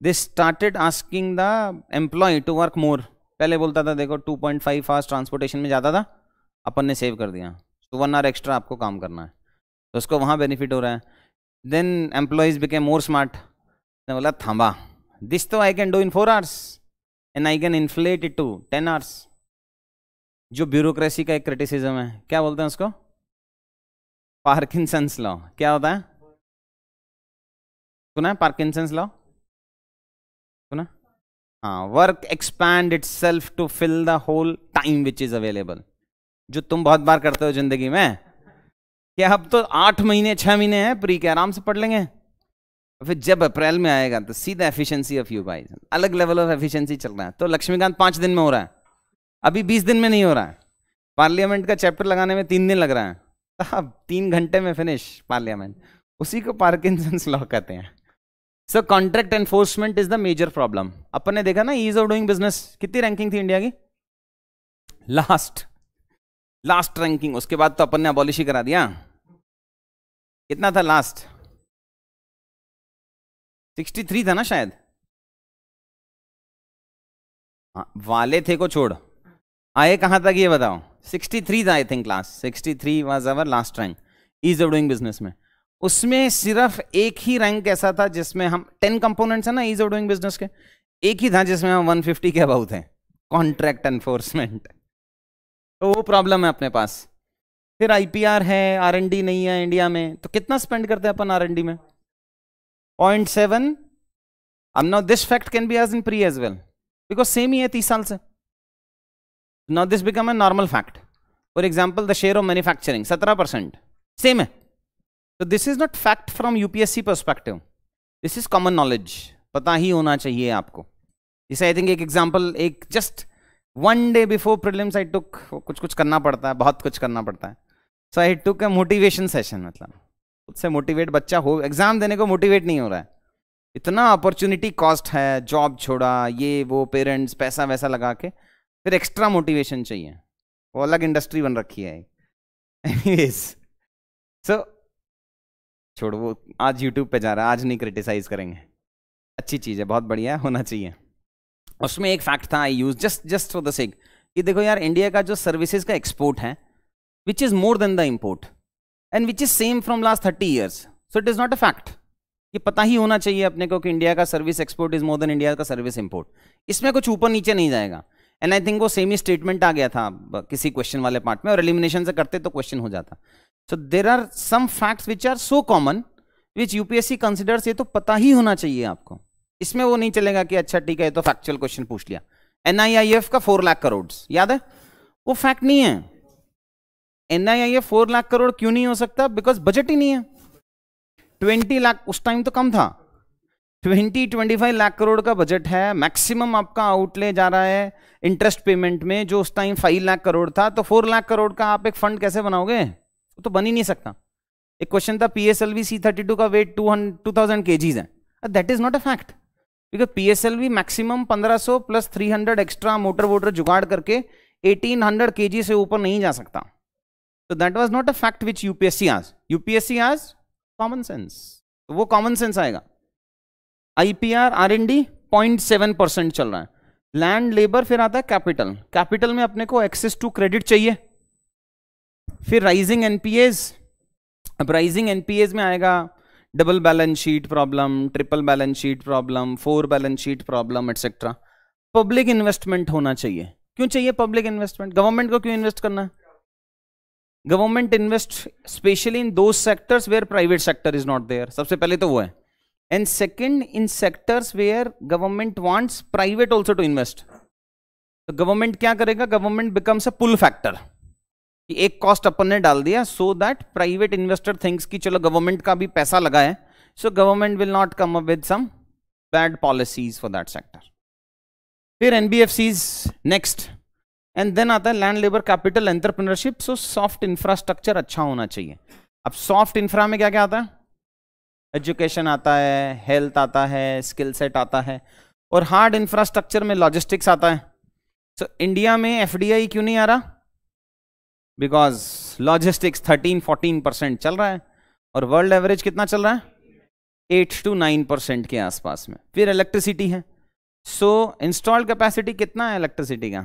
they started asking the employ to work more पहले बोलता था देखो 2.5 पॉइंट फास्ट ट्रांसपोर्टेशन में जाता था अपन ने सेव कर दिया तो वन आर एक्स्ट्रा आपको काम करना है तो उसको वहाँ बेनिफिट हो रहा है then employees became more smart ने बोला थम्बा दिस तो I can do in four hours and I can inflate it to ten hours जो ब्यूरोक्रेसी का एक क्रिटिसिज्म है क्या बोलते हैं उसको पार्किंसंस लॉ क्या होता है सुना है पार्किंसंस लॉ सुना हाँ work expand itself to fill the whole time which is available जो तुम बहुत बार करते हो जिंदगी में क्या अब तो आठ महीने छह महीने हैं प्री के आराम से पढ़ लेंगे फिर जब अप्रैल में आएगा तो सीधा एफिशिएंसी ऑफ यू गाइस अलग लेवल ऑफ एफिशिएंसी चल रहा है तो लक्ष्मीकांत पांच दिन में हो रहा है अभी बीस दिन में नहीं हो रहा है पार्लियामेंट का चैप्टर लगाने में तीन दिन लग रहा है तब तीन घंटे में फिनिश पार्लियामेंट उसी को पार्किंसंस लॉ कहते हैं sir contract enforcement is the major problem अपन ने देखा ना ईज ऑफ डूइंग बिजनेस कितनी रैंकिंग थी इंडिया की लास्ट लास्ट रैंकिंग उसके बाद तो अपन ने अबॉलिश ही करा दिया कितना था लास्ट 63 था ना शायद हाँ, वाले थे को छोड़ आए कहाँ तक ये बताओ 63 I think last 63 was our last rank ease of doing business में उसमें सिर्फ एक ही रैंक ऐसा था जिसमें हम टेन कंपोनेंट्स है ना ईज ऑफ डूइंग बिजनेस के एक ही था जिसमें हम 150 के अबाउट हैं कॉन्ट्रैक्ट एनफोर्समेंट तो वो प्रॉब्लम है अपने पास फिर आई है आर नहीं है इंडिया में तो कितना स्पेंड करते हैं अपन आर में पॉइंट सेवन अब now this fact can be as in pre as well because same ही है तीस साल से now this become a normal fact for example the share of manufacturing 17% same hai. so this is not fact from upsc perspective this is common knowledge पता ही होना चाहिए आपको जैसे आई थिंक एक एग्जाम्पल एक just one day before prelims I took कुछ कुछ करना पड़ता है बहुत कुछ करना पड़ता है सो आई टुक ए मोटिवेशन सेशन मतलब खुद से मोटिवेट बच्चा हो एग्जाम देने को मोटिवेट नहीं हो रहा है इतना अपॉर्चुनिटी कॉस्ट है जॉब छोड़ा ये वो पेरेंट्स पैसा वैसा लगा के फिर एक्स्ट्रा मोटिवेशन चाहिए वो अलग इंडस्ट्री बन रखी है एनीवेज सो so, छोड़ वो आज यूट्यूब पे जा रहा है आज नहीं क्रिटिसाइज करेंगे अच्छी चीज़ है बहुत बढ़िया होना चाहिए उसमें एक फैक्ट था I use just just for the sake कि देखो यार इंडिया का जो सर्विसेज का एक्सपोर्ट है which is more than the import and which is same from last thirty years so it is not a fact ये पता ही होना चाहिए अपने को कि इंडिया का service export is more than India का सर्विस इम्पोर्ट इसमें कुछ ऊपर नीचे नहीं जाएगा एंड आई थिंक वो सेम ही स्टेटमेंट आ गया था किसी क्वेश्चन वाले पार्ट में और एलिमिनेशन से करते तो क्वेश्चन हो जाता so there are some facts which are so common which UPSC considers ये तो पता ही होना चाहिए आपको इसमें वो नहीं चलेगा कि अच्छा ठीक है तो फैक्चुअल क्वेश्चन पूछ लिया एन का फोर लाख करोड़ याद है वो फैक्ट नहीं है एनआईआईएफ फोर लाख करोड़ क्यों नहीं हो सकता बिकॉज बजट ही नहीं है ट्वेंटी लाख उस टाइम तो कम था twenty twenty five lakh crore का बजट है मैक्सिमम आपका आउटले जा रहा है इंटरेस्ट पेमेंट में जो उस टाइम फाइव लाख करोड़ था तो फोर लाख करोड़ का आप एक फंड कैसे बनाओगे वो तो बन ही नहीं सकता एक क्वेश्चन था P S L V C thirty two का weight two two thousand K Gs है that is not a fact because P S L V maximum पंद्रह सौ plus three hundred extra motor voter जुगाड़ करके eighteen hundred के जी से ऊपर नहीं जा सकता तो that was not a fact which UPSC आज यूपीएससी आज कॉमन सेंस वो कॉमन सेंस आएगा आईपीआर आरएनडी 0.7 परसेंट चल रहा है लैंड लेबर फिर आता है कैपिटल कैपिटल में अपने को एक्सेस टू क्रेडिट चाहिए फिर राइजिंग एनपीएस अब राइजिंग एनपीएस में आएगा double balance sheet problem triple balance sheet problem four balance sheet problem etcetera public investment होना चाहिए क्यों चाहिए पब्लिक इन्वेस्टमेंट गवर्नमेंट को क्यों इन्वेस्ट करना है गवर्नमेंट इन्वेस्ट स्पेशली इन दो sectors where private sector is not there सबसे पहले तो वो है and second in sectors where government wants private also to invest तो गवर्नमेंट क्या करेगा government becomes a pull factor कि एक कॉस्ट अपन ने डाल दिया so that private investor thinks कि चलो गवर्नमेंट का भी पैसा लगा है so government will not come up with some bad policies for that sector फिर एन नेक्स्ट एंड देन आता है land labour capital entrepreneurship so soft infrastructure अच्छा होना चाहिए अब सॉफ्ट इंफ्रा में क्या क्या आता है एजुकेशन आता है हेल्थ आता है स्किल सेट आता है और हार्ड इंफ्रास्ट्रक्चर में लॉजिस्टिक्स आता है सो so, इंडिया में एफ क्यों नहीं आ रहा बिकॉज लॉजिस्टिक्स 13 14 परसेंट चल रहा है और वर्ल्ड एवरेज कितना चल रहा है 8 टू 9 परसेंट के आसपास में फिर इलेक्ट्रिसिटी है सो इंस्टॉल कैपेसिटी कितना है इलेक्ट्रिसिटी का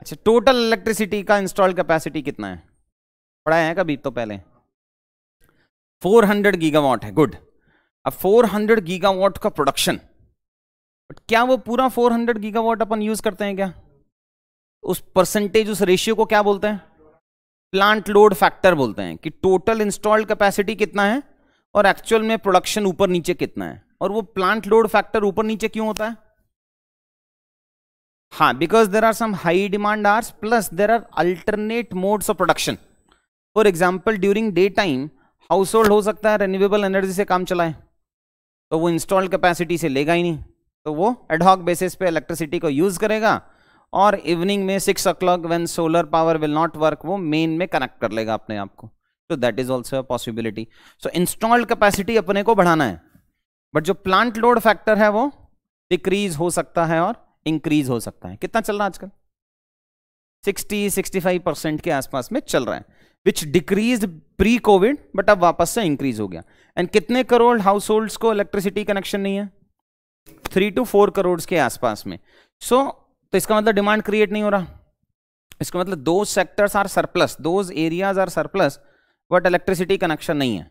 अच्छा टोटल इलेक्ट्रिसिटी का इंस्टॉल कैपेसिटी कितना है पढ़ाया है कभी तो पहले 400 गीगावाट है गुड अब 400 गीगावाट का प्रोडक्शन बट क्या वो पूरा 400 गीगावाट अपन यूज करते हैं क्या उस परसेंटेज उस रेशियो को क्या बोलते हैं प्लांट लोड फैक्टर बोलते हैं कि टोटल इंस्टॉल्ड कैपेसिटी कितना है और एक्चुअल में प्रोडक्शन ऊपर नीचे कितना है और वो प्लांट लोड फैक्टर ऊपर नीचे क्यों होता है हाँ because there are some high demand hours plus there are alternate modes of production for example during day time household हो सकता है रिन्यूएबल एनर्जी से काम चलाए तो वो इंस्टॉल्ड कैपेसिटी से लेगा ही नहीं तो वो एडहॉक बेसिस पे इलेक्ट्रिसिटी को यूज़ करेगा और इवनिंग में six o'clock when solar power will not work वो मेन में कनेक्ट कर लेगा अपने आप को तो that is also a possibility so installed capacity अपने को बढ़ाना है बट जो प्लांट लोड फैक्टर है वो डिक्रीज हो सकता है और इंक्रीज हो सकता है कितना चल रहा है आजकल 60 65 परसेंट के आसपास में चल रहा है which decrease pre Covid but अब वापस से इंक्रीज हो गया एंड कितने करोड़ हाउस होल्ड्स को इलेक्ट्रिसिटी कनेक्शन नहीं है थ्री टू फोर करोड़ के आसपास में सो so, तो इसका मतलब डिमांड क्रिएट नहीं हो रहा इसका मतलब दो sectors are surplus those areas are surplus but electricity connection नहीं है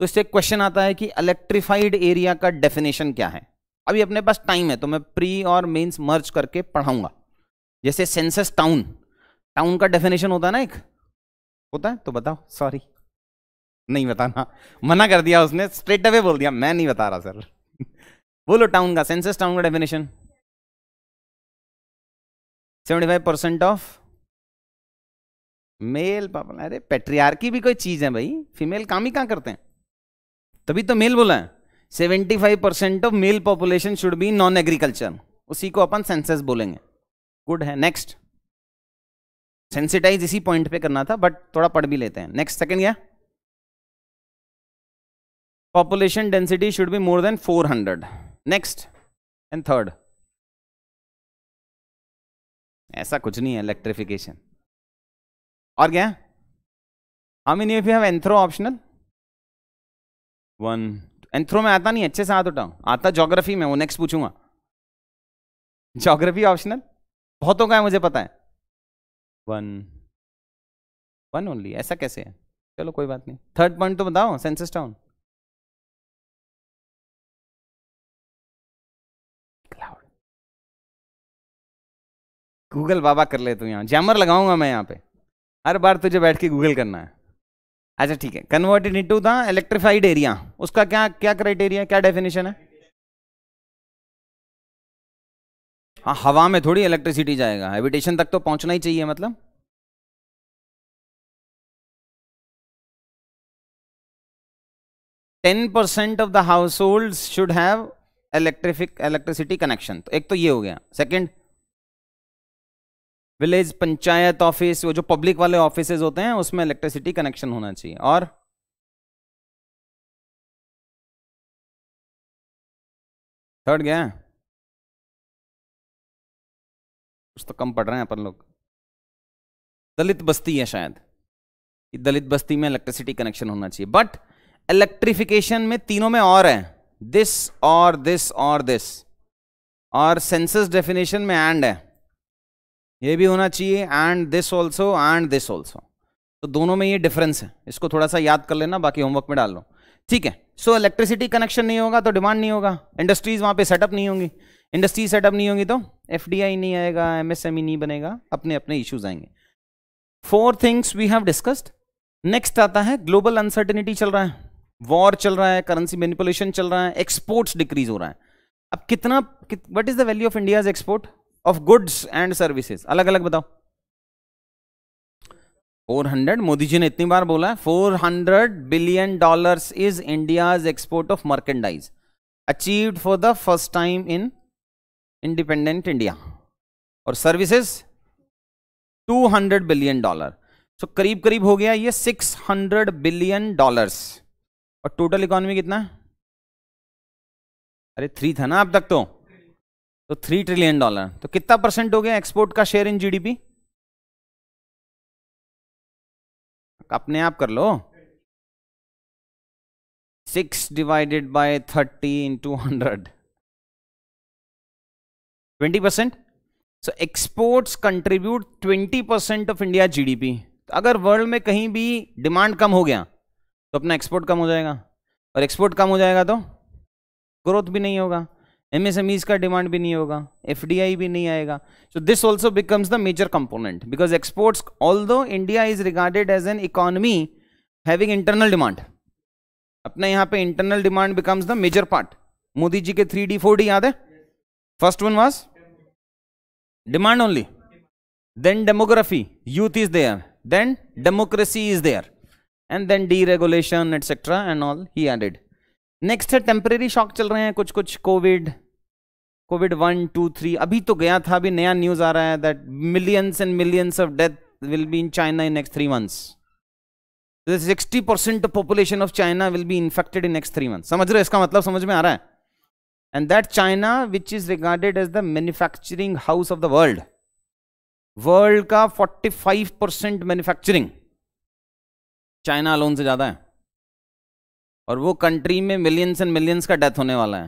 तो इससे क्वेश्चन आता है कि इलेक्ट्रीफाइड एरिया का डेफिनेशन क्या है अभी अपने पास टाइम है तो मैं प्री और मेन्स मर्ज करके पढ़ाऊंगा जैसे सेंसस टाउन टाउन का डेफिनेशन होता है ना एक होता है तो बताओ सॉरी नहीं बताना मना कर दिया उसने स्ट्रेट अवे बोल दिया मैं नहीं बता रहा सर (laughs) बोलो टाउन का सेंसस टाउन का डेफिनेशन 75 परसेंट ऑफ मेल पापा अरे पेट्रियार्की भी कोई चीज है भाई फीमेल काम ही कहां करते हैं तभी तो मेल बोला है five percent of male population should be non agriculture उसी को अपन सेंसस बोलेंगे गुड है नेक्स्ट सेंसिटाइज इसी पॉइंट पे करना था बट थोड़ा पढ़ भी लेते हैं नेक्स्ट सेकंड क्या population density should be more than 400 next and third ऐसा कुछ नहीं है इलेक्ट्रिफिकेशन और क्या I mean you have anthro optional one anthro में आता नहीं अच्छे से हाथ उठाऊ आता जोग्राफी में वो नेक्स्ट पूछूंगा जोग्राफी ऑप्शनल बहुतों का है मुझे पता है वन वन ओनली ऐसा कैसे है चलो कोई बात नहीं थर्ड पॉइंट तो बताओ सेंसस टाउन गूगल बाबा कर ले तू यहाँ जैमर लगाऊंगा मैं यहाँ पे हर बार तुझे बैठ के गूगल करना है अच्छा ठीक है converted into the electrified area उसका क्या क्या क्राइटेरिया क्या डेफिनेशन है हाँ हवा में थोड़ी इलेक्ट्रिसिटी जाएगा हैबिटेशन तक तो पहुंचना ही चाहिए मतलब ten percent of the household should have electrified electricity connection तो एक तो ये हो गया सेकंड विलेज पंचायत ऑफिस वो जो पब्लिक वाले ऑफिस होते हैं उसमें इलेक्ट्रिसिटी कनेक्शन होना चाहिए और थर्ड गया है कुछ तो कम पढ़ रहे हैं अपन लोग दलित बस्ती है शायद कि दलित बस्ती में इलेक्ट्रिसिटी कनेक्शन होना चाहिए बट इलेक्ट्रिफिकेशन में तीनों में और है दिस और दिस और दिस और सेंसस डेफिनेशन में एंड है ये भी होना चाहिए and this also and this also तो दोनों में ये डिफरेंस है इसको थोड़ा सा याद कर लेना बाकी होमवर्क में डाल लो ठीक है सो इलेक्ट्रिसिटी कनेक्शन नहीं होगा तो डिमांड नहीं होगा इंडस्ट्रीज वहां पे सेटअप नहीं होंगी इंडस्ट्री सेटअप नहीं होगी तो एफ नहीं आएगा एमएसएमई नहीं बनेगा अपने अपने इश्यूज आएंगे four things we have discussed next आता है ग्लोबल अनसर्टेनिटी चल रहा है वॉर चल रहा है करेंसी मेनिपुलेशन चल रहा है एक्सपोर्ट्स डिक्रीज हो रहा है अब कितना what is the value of India's export of goods and services अलग अलग बताओ 400 मोदी जी ने इतनी बार बोला है 400 billion dollars is India's export of merchandise achieved for the first time in independent India और सर्विसेज 200 बिलियन डॉलर सो करीब करीब हो गया ये 600 बिलियन डॉलर्स और टोटल इकोनॉमी कितना है अरे थ्री था ना अब तक तो तो थ्री ट्रिलियन डॉलर तो कितना परसेंट हो गया एक्सपोर्ट का शेयर इन जीडीपी अपने आप कर लो six divided by thirty into hundred twenty percent so exports contribute twenty percent of India GDP तो अगर वर्ल्ड में कहीं भी डिमांड कम हो गया तो अपना एक्सपोर्ट कम हो जाएगा और एक्सपोर्ट कम हो जाएगा तो ग्रोथ भी नहीं होगा एमएसएमईज का डिमांड भी नहीं होगा एफडीआई भी नहीं आएगा so this also becomes the major component because exports although India is regarded as an economy having internal demand अपना यहाँ पे internal demand becomes the major part Modi ji के थ्री डी फोर डी याद है First one was demand only. Then demography, youth is there. Then democracy is there. And then deregulation, etc. and all he added. next है temporary shock chal rahe hain kuch kuch covid covid 1 2 3 abhi to gaya tha abhi naya news aa raha hai that millions and millions of death will be in China in next 3 months. this 60% of population of China will be infected in next 3 months. samajh rahe हो इसका मतलब समझ में आ रहा है and that China which is regarded as the manufacturing house of the world world का 45 percent manufacturing China loan से ज़्यादा है और वो कंट्री में मिलियंस एंड मिलियंस का डेथ होने वाला है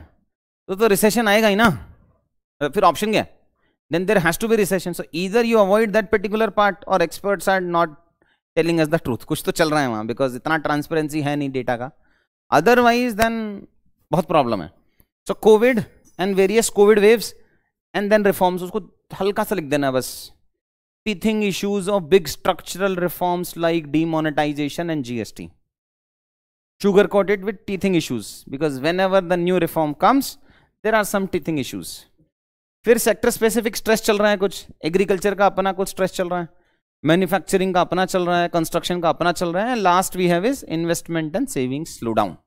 तो तो रिसेशन आएगा ही ना फिर ऑप्शन क्या then there has to be recession so either you avoid that particular part और expert are not telling us the truth कुछ तो चल रहा है वहाँ बिकॉज इतना ट्रांसपेरेंसी है नहीं डेटा का अदरवाइज देन बहुत प्रॉब्लम है so Covid and various Covid waves and then reforms उसको हल्का सा लिख देना बस teething issues of big structural reforms like demonetisation and GST sugar coated with teething issues because whenever the new reform comes there are some teething issues फिर sector specific stress चल रहा है कुछ एग्रीकल्चर का अपना कुछ stress चल रहा है मैन्युफैक्चरिंग का अपना चल रहा है कंस्ट्रक्शन का अपना चल रहा है last we have is investment and saving slow down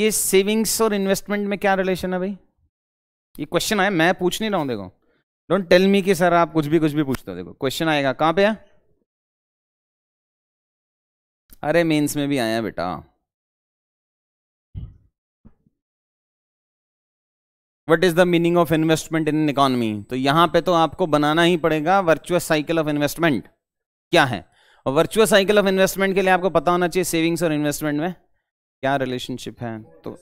ये सेविंग्स और इन्वेस्टमेंट में क्या रिलेशन है भाई ये क्वेश्चन आया मैं पूछ नहीं रहा हूं देखो डोंट टेल मी कि सर आप कुछ भी कुछ भी पूछते हो देखो क्वेश्चन आएगा कहां पे है अरे मेंस में भी आया बेटा what is the meaning of investment in economy तो यहां पे तो आपको बनाना ही पड़ेगा वर्चुअल साइकिल ऑफ इन्वेस्टमेंट क्या है और वर्चुअस साइकिल ऑफ इन्वेस्टमेंट के लिए आपको पता होना चाहिए सेविंग्स और इन्वेस्टमेंट में क्या रिलेशनशिप है तो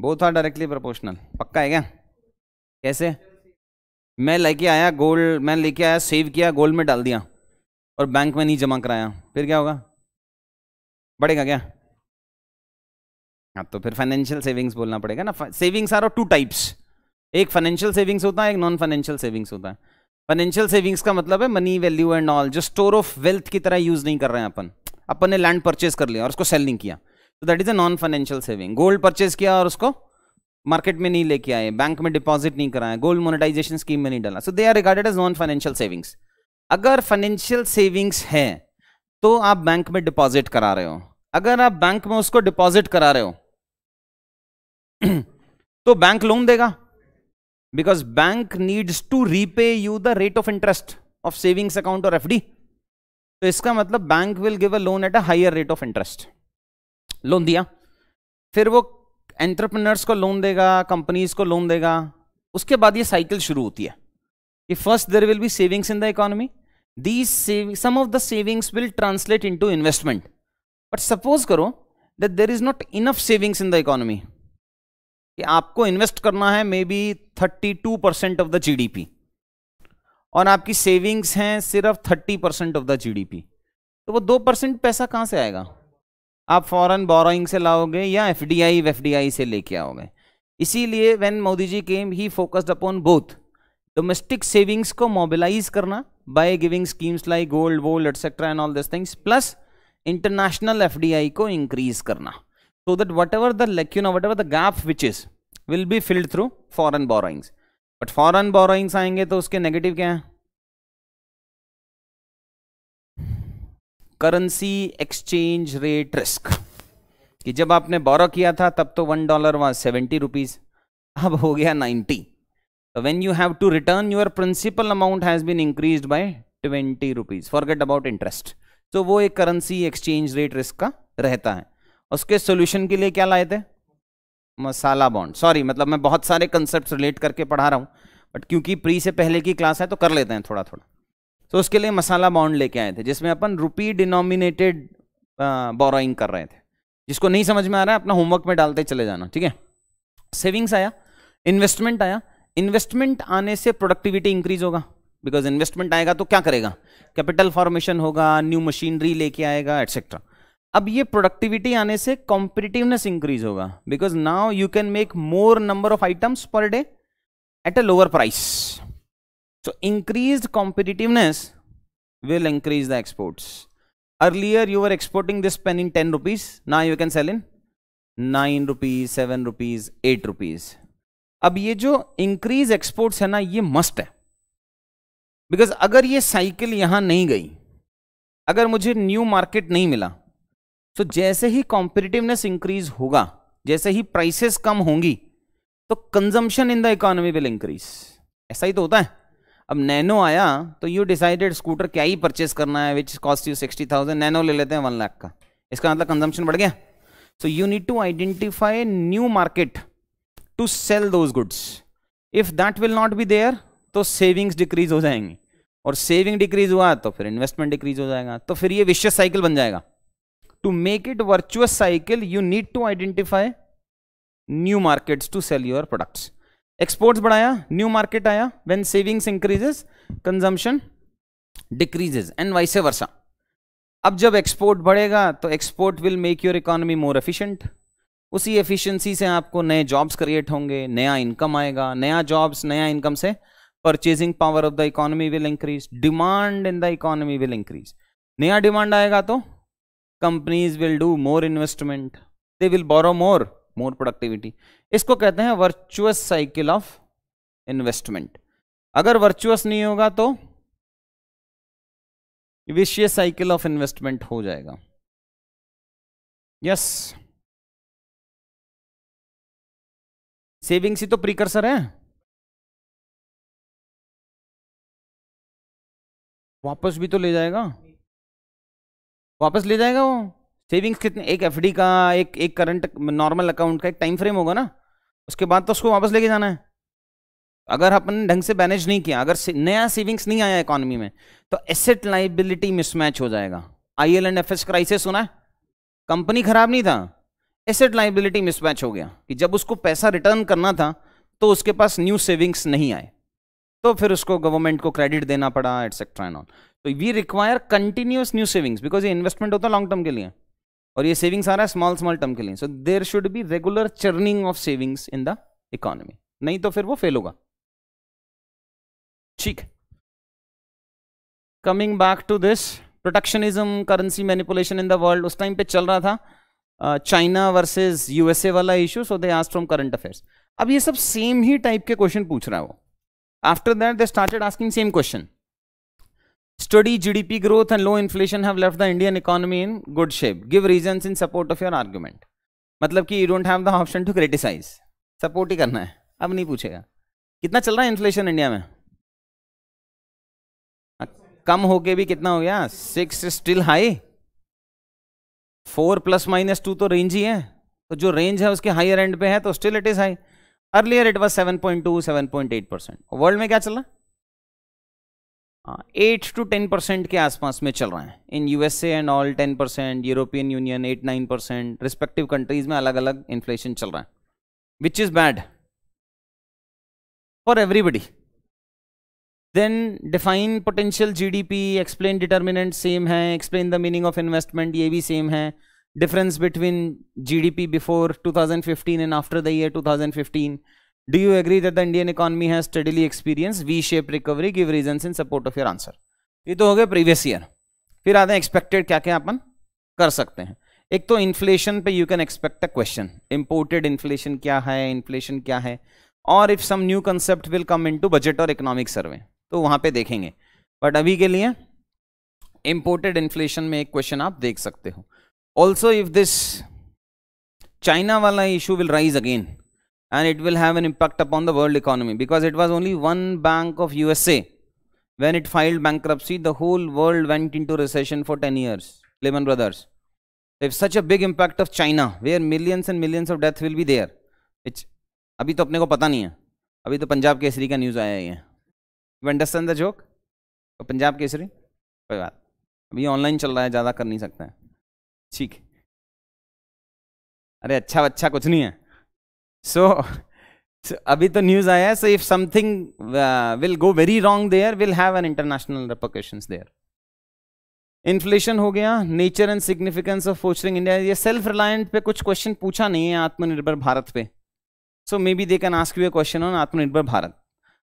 बोथ आर डायरेक्टली प्रोपोर्शनल पक्का है क्या कैसे मैं लेके आया गोल्ड मैं लेके आया सेव किया गोल्ड में डाल दिया और बैंक में नहीं जमा कराया फिर क्या होगा बढ़ेगा क्या हाँ तो फिर फाइनेंशियल सेविंग्स बोलना पड़ेगा ना सेविंग्स आर टू टाइप्स एक फाइनेंशियल सेविंग्स होता है एक नॉन फाइनेंशियल सेविंग्स होता है फाइनेंशियल सेविंग्स का मतलब है मनी वैल्यू एंड ऑल जो स्टोर ऑफ वेल्थ की तरह यूज नहीं कर रहे हैं अपन अपन ने लैंड परचेज कर लिया और उसको सेल नहीं किया तो that is a non financial saving gold purchase किया और उसको मार्केट में नहीं लेके आए बैंक में डिपॉजिट नहीं कराया गोल्ड मोनेटाइजेशन स्कीम में नहीं डाला so they are regarded as non financial savings अगर फाइनेंशियल सेविंग्स है तो आप बैंक में डिपॉजिट करा रहे हो अगर आप बैंक में उसको डिपॉजिट करा रहे हो (clears throat) तो बैंक लोन देगा because bank needs to repay you the rate of interest of savings account or fd तो इसका मतलब bank will give a loan at a higher rate of interest loan दिया फिर वो एंटरप्रेनर्स को लोन देगा companies को लोन देगा उसके बाद ये साइकिल शुरू होती है कि first there will be savings in the economy these saving some of the savings will translate into investment but suppose करो that there is not enough savings in the economy कि आपको invest करना है maybe thirty two percent of the GDP और आपकी savings हैं सिर्फ thirty percent of the GDP तो वो दो परसेंट पैसा कहां से आएगा आप फॉरेन बोरोइंग से लाओगे या F D I D I से लेके आओगे इसीलिए when Modi ji came he focused upon both domestic savings को मोबिलाइज करना by giving schemes like gold वोल्ड etcetera and all this things plus international FDI को इंक्रीज करना so that whatever the lacuna, you know, whatever the gap which is, will be filled through foreign borrowings. But foreign borrowings आएंगे तो उसके negative क्या हैं currency exchange rate risk कि जब आपने बोरो किया था तब तो वन डॉलर वहाँ सेवेंटी रुपीज़ अब हो गया ninety when you have to return your principal amount has been increase by twenty rupees forget about interest तो वो एक करेंसी एक्सचेंज रेट रिस्क का रहता है उसके सोल्यूशन के लिए क्या लाए थे मसाला बॉन्ड सॉरी मतलब मैं बहुत सारे कंसेप्ट रिलेट करके पढ़ा रहा हूँ बट क्योंकि प्री से पहले की क्लास है तो कर लेते हैं थोड़ा थोड़ा तो उसके लिए मसाला बॉन्ड लेके आए थे जिसमें अपन रुपी डिनोमिनेटेड बोरोइंग कर रहे थे जिसको नहीं समझ में आ रहा है अपना होमवर्क में डालते चले जाना ठीक है सेविंग्स आया इन्वेस्टमेंट आया इन्वेस्टमेंट आने से प्रोडक्टिविटी इंक्रीज होगा बिकॉज इन्वेस्टमेंट आएगा तो क्या करेगा कैपिटल फॉर्मेशन होगा न्यू मशीनरी लेके आएगा एटसेट्रा अब ये प्रोडक्टिविटी आने से कॉम्पिटिटिवनेस इंक्रीज होगा because now you can make more number of items per day at a lower price so increase competitiveness will increase the exports earlier you are exporting this pen in ten rupees ना you can sell in nine rupees seven rupees eight rupees अब ये जो increase exports है ना ये must है because अगर ये साइकिल यहां नहीं गई अगर मुझे न्यू मार्केट नहीं मिला so, तो जैसे ही कॉम्पिटिटिवनेस इंक्रीज होगा जैसे ही प्राइसेस कम होंगी तो consumption in the economy will increase ऐसा ही तो होता है अब नैनो आया तो यू डिसाइडेड स्कूटर क्या ही परचेस करना है which cost you sixty thousand Nano ले लेते हैं वन लाख का इसका मतलब कंजम्पशन बढ़ गया so you need to identify new market to sell those goods if that will not be there तो सेविंग्स डिक्रीज हो जाएंगी और सेविंग डिक्रीज हुआ तो फिर इन्वेस्टमेंट डिक्रीज हो जाएगा तो फिर ये विशेष साइकिल बन जाएगा to make it virtuous cycle you need to identify new market to sell your product export बढ़ाया न्यू मार्केट आया when savings increases consumption decreases and vice versa अब जब एक्सपोर्ट बढ़ेगा तो export will make your economy more efficient उसी efficiency से आपको नए जॉब्स क्रिएट होंगे नया इनकम आएगा नया जॉब्स नया इनकम से purchasing power of the economy will increase demand in the economy will increase नया डिमांड आएगा तो companies will do more investment they will borrow more more productivity इसको कहते हैं वर्चुअस साइकिल ऑफ इन्वेस्टमेंट अगर virtuous नहीं होगा तो विशिय साइकिल ऑफ इन्वेस्टमेंट हो जाएगा यस सेविंग्स ही तो प्रीकर्सर है वापस भी तो ले जाएगा वापस ले जाएगा वो सेविंग्स कितने एक एफ का एक एक करंट नॉर्मल अकाउंट का एक टाइम फ्रेम होगा ना उसके बाद तो उसको वापस लेके जाना है अगर अपन ढंग से मैनेज नहीं किया अगर से, नया सेविंग्स नहीं आया इकोनॉमी में तो एसेट लाइबिलिटी मिसमैच हो जाएगा I L and F S crisis सुना है कंपनी खराब नहीं था एसेट लाइबिलिटी मिसमैच हो गया कि जब उसको पैसा रिटर्न करना था तो उसके पास न्यू सेविंग्स नहीं आए तो फिर उसको गवर्नमेंट को क्रेडिट देना पड़ा एटसेट्रा एंड ऑल तो we require continuous new savings because ये इन्वेस्टमेंट होता है लॉन्ग टर्म के लिए और ये सेविंग्स आ रहा है स्मॉल स्मॉल टर्म के लिए so there should be regular churning of savings in the economy नहीं तो फिर वो फेल होगा ठीक coming back to this protectionism currency manipulation in the world उस टाइम पे चल रहा था चाइना वर्सेस यूएसए वाला इशू सो दे आज फ्रॉम करंट अफेयर्स अब ये सब सेम ही टाइप के क्वेश्चन पूछ रहा है वो After that, they started asking same question. Steady GDP growth and low inflation have left the Indian economy in good shape. Give reasons in support of your argument. मतलब कि you don't have the option to criticize support ही करना है अब नहीं पूछेगा कितना चल रहा है inflation india में कम होके भी कितना हो गया six still high four plus minus two तो रेंज ही है तो जो रेंज है उसके हायर एंड पे है तो still it is high earlier it was seven point two seven point eight percent world में क्या चल रहा है एट टू टेन परसेंट के आसपास में चल रहा है in USA and all ten percent European Union eight nine percent respective countries में अलग अलग इन्फ्लेशन चल रहा है which is bad for everybody then define potential GDP explain determinant same है explain the meaning of investment ये भी same है difference between G D P before two thousand fifteen and after the year two thousand fifteen do you agree that the Indian economy has steadily experience V shape recovery give reason in support of your answer ये तो हो गया previous year फिर आते हैं expected क्या क्या अपन कर सकते हैं एक तो इन्फ्लेशन पे you can expect a question imported inflation क्या है इन्फ्लेशन क्या है और if some new concept will come into budget और इकोनॉमिक सर्वे तो वहां पे देखेंगे बट अभी के लिए इंपोर्टेड इन्फ्लेशन में एक क्वेश्चन आप देख सकते हो also if this China wala issue will rise again and it will have an impact upon the world economy because it was only one bank of USA when it filed bankruptcy the whole world went into recession for 10 years Lehman Brothers if such a big impact of China where millions and millions of death will be there which अभी तो अपने को पता नहीं है अभी तो पंजाब केसरी का न्यूज़ आया ही है यू अंडरस्टैंड द जोक तो पंजाब केसरी कोई बात अभी ऑनलाइन चल रहा है ज़्यादा कर नहीं सकते हैं ठीक अरे अच्छा अच्छा कुछ नहीं है सो so, so, अभी तो न्यूज़ आया है so if something will go very wrong there will have an international repercussion there inflation हो गया nature and significance of fostering India ये सेल्फ रिलायंट पे कुछ क्वेश्चन पूछा नहीं है आत्मनिर्भर भारत पे so maybe they can ask you a question on Atmanirbhar Bharat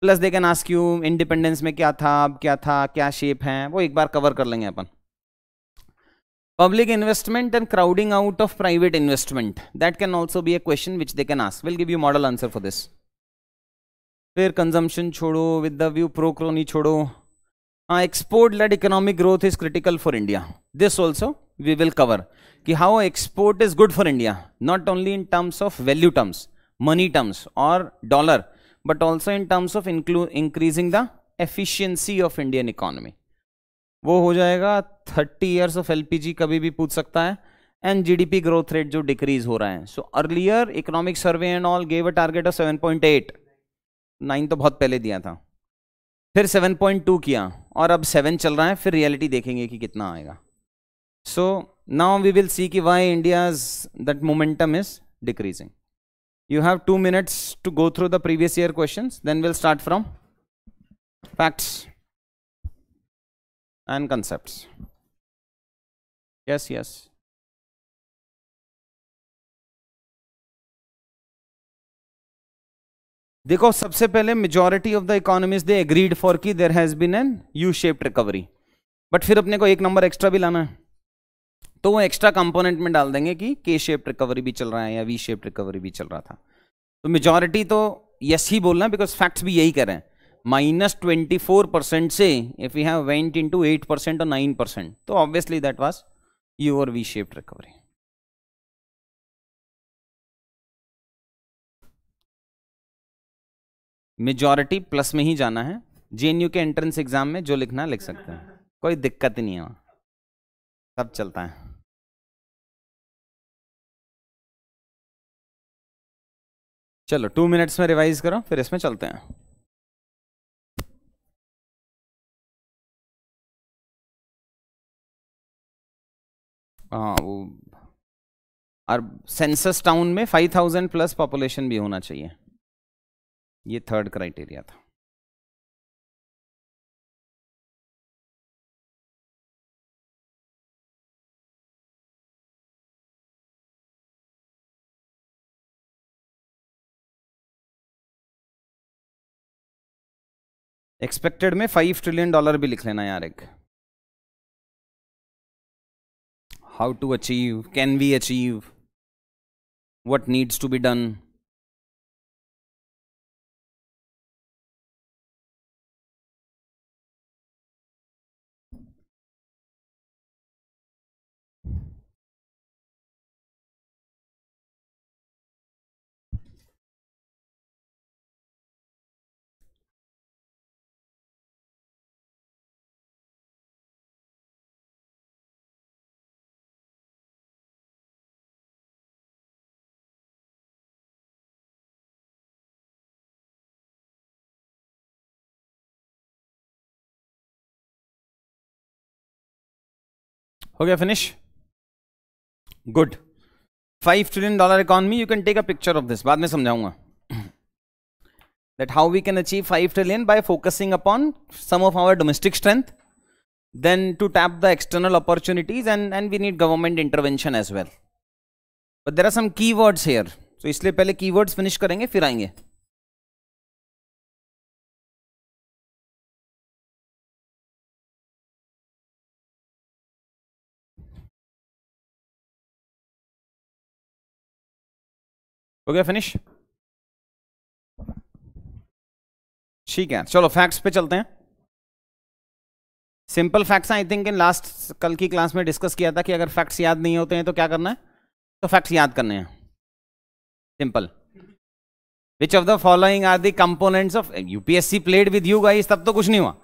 plus they can ask you independence में क्या था अब क्या था क्या शेप है वो एक बार कवर कर लेंगे अपन Public investment and crowding out of private investment. That can also be a question which they can ask. We'll give you model answer for this. Fair consumption chodo with the view pro crony chodo. Uh, export led economic growth is critical for India. This also we will cover. Ki how export is good for India. Not only in terms of value terms, money terms or dollar, but also in terms of increasing the efficiency of Indian economy. वो हो जाएगा thirty years of LPG कभी भी पूछ सकता है and GDP growth rate जो decrease हो रहा है so earlier economic survey and all gave a target of seven point eight nine तो बहुत पहले दिया था फिर सेवन पॉइंट टू किया और अब सेवन चल रहा है फिर रियलिटी देखेंगे कि कितना आएगा so now we will see कि why India that momentum is decreasing you have two minutes to go through the previous year question then will start from facts and concepts. Yes, yes. देखो सबसे पहले majority of the economy they agreed for की there has been an U shaped recovery but फिर अपने को एक number extra भी लाना है तो वो एक्स्ट्रा कंपोनेंट में डाल देंगे कि के शेप्ड रिकवरी भी चल रहा है या वी शेप्ड रिकवरी भी चल रहा था तो मेजोरिटी तो यस ही बोलना बिकॉज फैक्ट्स भी यही कह रहे हैं माइनस ट्वेंटी फोर परसेंट से if you have went into eight percent और नाइन परसेंट तो obviously that was your V shaped recovery majority plus में ही जाना है जेएनयू के एंट्रेंस एग्जाम में जो लिखना लिख सकते हैं कोई दिक्कत ही नहीं है सब चलता है चलो टू मिनट्स में रिवाइज करो फिर इसमें चलते हैं हाँ, और सेंसस टाउन में 5000 प्लस पॉपुलेशन भी होना चाहिए ये थर्ड क्राइटेरिया था एक्सपेक्टेड में फाइव ट्रिलियन डॉलर भी लिख लेना यार एक how to achieve, can we achieve, what needs to be done. हो गया finish good five trillion dollar economy you can take a picture of this बाद में समझाऊंगा that how we can achieve five trillion by focusing upon some of our domestic strength then to tap the external opportunities and and we need government intervention as well but there are some key words hair तो इसलिए पहले की words finish करेंगे फिर आएंगे हो गया finish ठीक है चलो फैक्ट्स पे चलते हैं simple facts I think in last कल की क्लास में डिस्कस किया था कि अगर फैक्ट्स याद नहीं होते हैं तो क्या करना है तो फैक्ट्स याद करने हैं simple which of the following are the components of UPSC played with you guys तब तो कुछ नहीं हुआ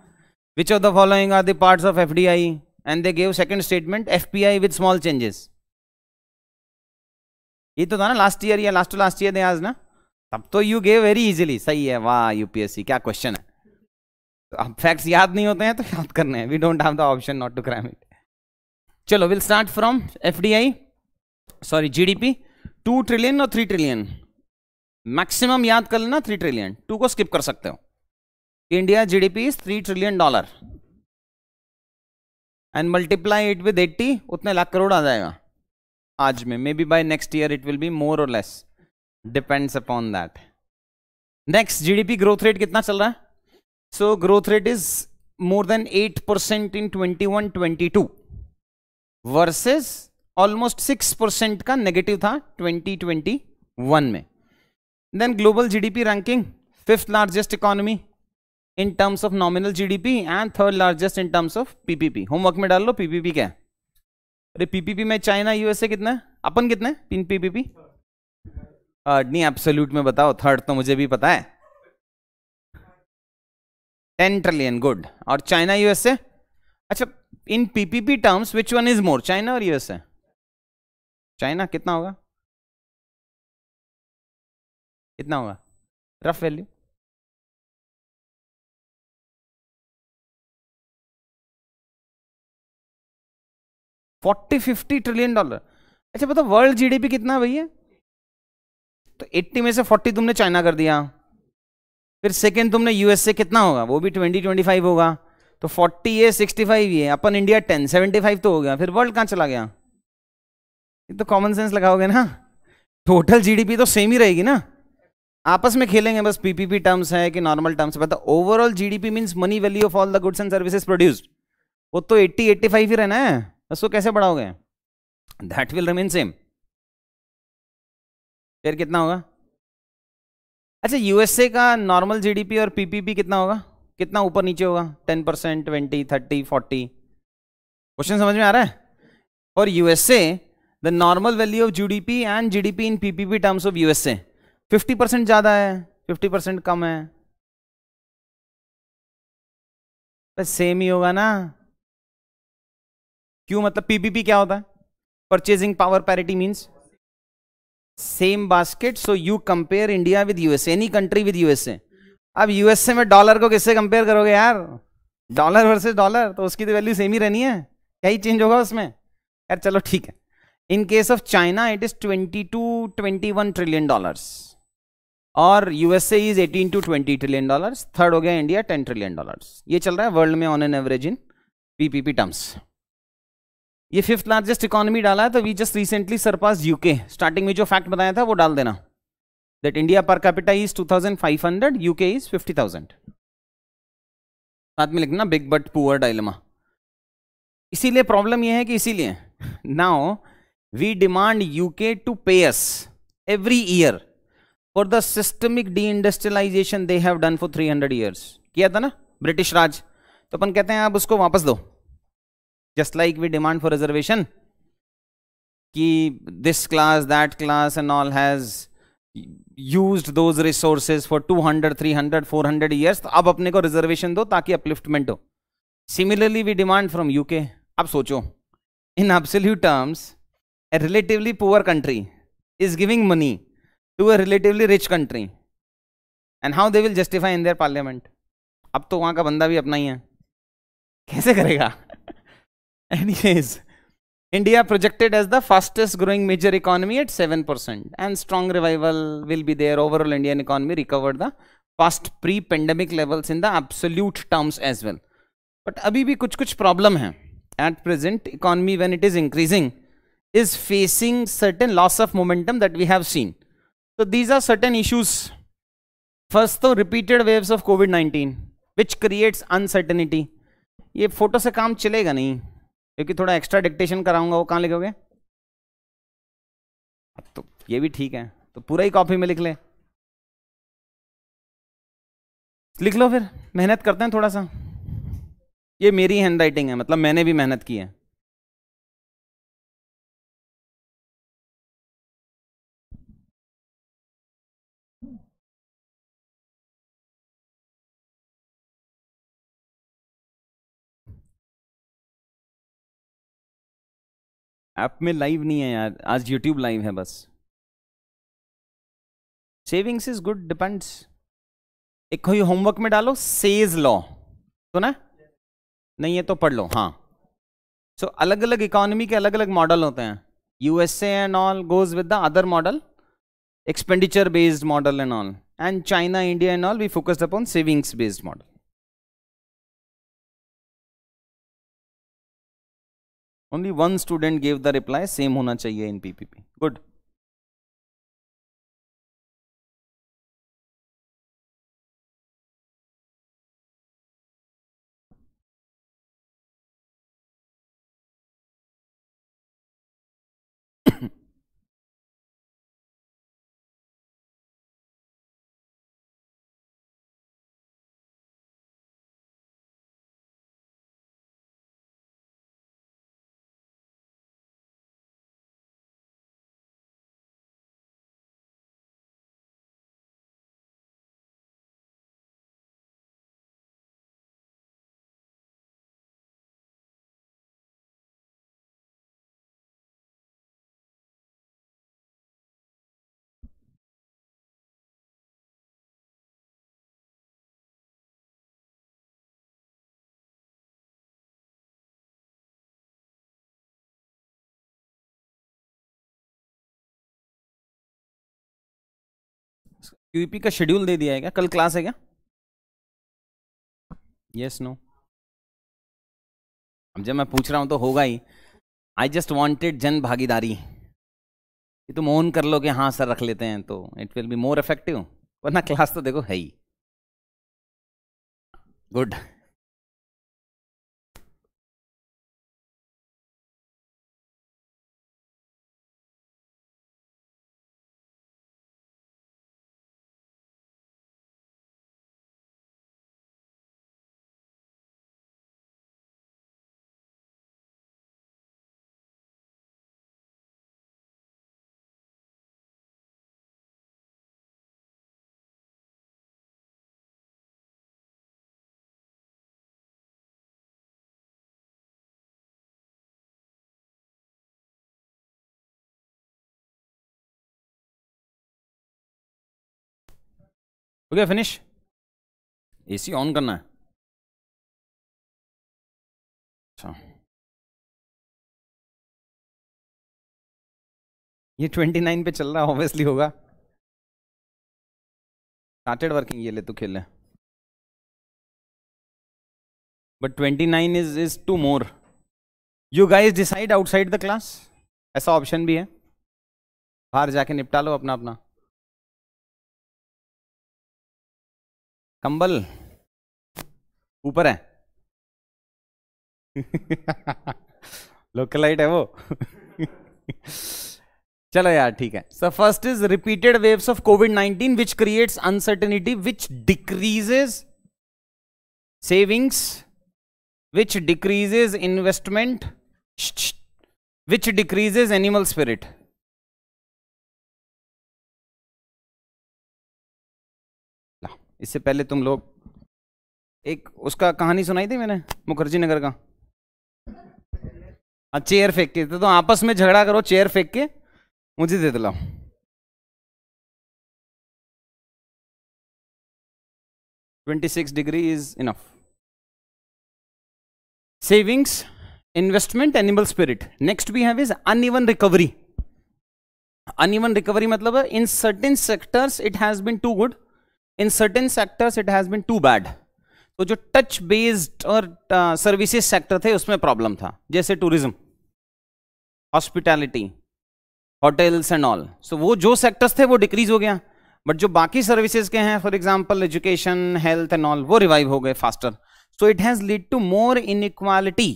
which of the following are the parts of FDI and they gave second statement FPI with small changes ये तो था ना last year या लास्ट लास्ट ईयर आज ना तब तो यू गे वेरी इजिली सही है वाह यूपीएससी क्या क्वेश्चन है तो अब फैक्ट्स याद नहीं होते हैं तो याद करने हैं we don't have the option not to cram it चलो will start from F sorry G D trillion और थ्री ट्रिलियन मैक्सिमम याद कर लेना थ्री ट्रिलियन टू को स्किप कर सकते हो India GDP is three trillion dollar and multiply it with eighty उतने लाख करोड़ आ जाएगा आज में maybe by next year it will be more और less depends upon that next GDP growth rate कितना चल रहा है so growth rate is more than eight percent in twenty one twenty two versus almost six percent का negative था twenty twenty one में then global GDP ranking fifth largest economy in terms of nominal GDP and third largest in terms of PPP homework में डाल लो PPP क्या है अरे PPP में China USA कितना है अपन कितने पिन पीपीपी uh, नहीं एब्सोल्यूट में बताओ थर्ड तो मुझे भी पता है टेन ट्रिलियन गुड और चाइना यूएसए अच्छा in PPP terms which one is more China और यूएसए चाइना कितना होगा कितना होगा rough value forty fifty trillion dollar अच्छा बताओ वर्ल्ड जीडीपी कितना है भैया तो एट्टी में से फोर्टी तुमने चाइना कर दिया फिर सेकेंड तुमने यूएसए कितना होगा वो भी ट्वेंटी ट्वेंटी फाइव होगा तो फोर्टी ये सिक्सटी फाइव ये अपन इंडिया टेन सेवेंटी फाइव तो हो गया फिर वर्ल्ड कहाँ चला गया ये तो कॉमन सेंस लगाओगे ना टोटल जीडीपी तो सेम ही रहेगी ना आपस में खेलेंगे बस पीपीपी टर्म्स है कि नॉर्मल टर्म्स है overall GDP means money value of all the goods and services produced वो तो 80 85 ही रहना है उसको कैसे बढ़ाओगे दैट विल रिमेन सेम फिर कितना होगा अच्छा यूएसए का नॉर्मल जीडीपी और पीपीपी कितना होगा कितना ऊपर नीचे होगा ten percent twenty thirty forty question समझ में आ रहा है और USA the normal value of GDP and GDP in PPP terms of USA fifty percent ज़्यादा है फिफ्टी परसेंट कम है सेम ही होगा ना क्यों मतलब पीपीपी क्या होता है purchasing power parity means same basket so you compare India with USA any country with USA अब यूएसए में डॉलर को किससे कंपेयर करोगे यार डॉलर वर्सेस डॉलर तो उसकी तो वैल्यू सेम ही रहनी है क्या ही चेंज होगा उसमें यार चलो ठीक है in case of China it is twenty to twenty one trillion dollars और USA is eighteen to twenty trillion dollars third हो गया इंडिया टेन ट्रिलियन डॉलर्स ये चल रहा है वर्ल्ड में on an average in PPP terms ये fifth largest economy डाला है तो we just recently surpass UK starting में जो फैक्ट बताया था वो डाल देना that India per capita is 2500 UK is 50000 साथ में लिखना बिग बट पुअर डायलमा इसीलिए प्रॉब्लम ये है कि इसीलिए now we demand UK to pay us every year for the systemic deindustrialization they have done for 300 years किया था ना ब्रिटिश राज तो अपन कहते हैं आप उसको वापस दो just like we demand for reservation कि this class that class and all has use those resources for two hundred three hundred four hundred years तो अब अपने को रिजर्वेशन दो ताकि अपलिफ्टमेंट हो similarly we demand from UK अब सोचो in absolute terms a relatively poor country is giving money to a relatively rich country and how they will justify in their parliament अब तो वहां का बंदा भी अपना ही है कैसे करेगा Anyways, India projected as the fastest growing major economy at 7% and strong revival will be there. Overall Indian economy recovered the past pre-pandemic levels in the absolute terms as well. But अभी भी कुछ कुछ problem है. At present, economy when it is increasing is facing certain loss of momentum that we have seen. So these are certain issues. First तो repeated waves of COVID-19 which creates uncertainty. ये photo से काम चलेगा नहीं क्योंकि थोड़ा extra dictation कराऊंगा वो कहाँ लिखोगे तो ये भी ठीक है तो पूरा ही कॉपी में लिख ले लिख लो फिर मेहनत करते हैं थोड़ा सा ये मेरी हैंड राइटिंग है मतलब मैंने भी मेहनत की है ऐप में लाइव नहीं है यार आज यूट्यूब लाइव है बस सेविंग्स इज गुड डिपेंड्स एक कोई होमवर्क में डालो सेज लॉ तो ना नहीं है तो पढ़ लो हाँ सो so, अलग अलग इकोनॉमी के अलग अलग मॉडल होते हैं USA and all goes with the other model expenditure based model and all and China India and all we focused upon savings based model only one student gave the reply same होना चाहिए in PPP good QP का schedule दे दिया है क्या कल class है क्या यस नो अब जब मैं पूछ रहा हूं तो होगा ही आई जस्ट वॉन्टेड जन भागीदारी ये तुम ओन कर लो कि हाँ सर रख लेते हैं तो it will be more effective वरना क्लास तो देखो है ही गुड गया फिनिश एसी ऑन करना है अच्छा ये ट्वेंटी नाइन पे चल रहा है ऑब्वियसली होगा स्टार्टेड वर्किंग ये ले तो खेल ले but twenty nine is is too more you guys decide outside the class ऐसा ऑप्शन भी है बाहर जाके निपटा लो अपना अपना कंबल ऊपर है लोकल (laughs) लाइट है वो (laughs) चलो यार ठीक है so first is repeated waves of COVID nineteen which creates uncertainty which decreases savings which decreases investment which decreases animal spirit इससे पहले तुम लोग एक उसका कहानी सुनाई थी मैंने मुखर्जी नगर का हाँ, चेयर फेंक के तो, तो, आपस में झगड़ा करो चेयर फेंक के मुझे दे दिलाओ twenty six degree is enough savings investment animal spirit next भी have is uneven recovery uneven recovery मतलब in certain sectors it has been too good in certain sectors it has been too bad तो जो touch based और services uh, sector थे उसमें problem था जैसे tourism hospitality hotels and all so वो जो सेक्टर्स थे वो डिक्रीज हो गया बट जो बाकी सर्विसेज के हैं for example education health and all वो रिवाइव हो गए faster so it has lead to more equality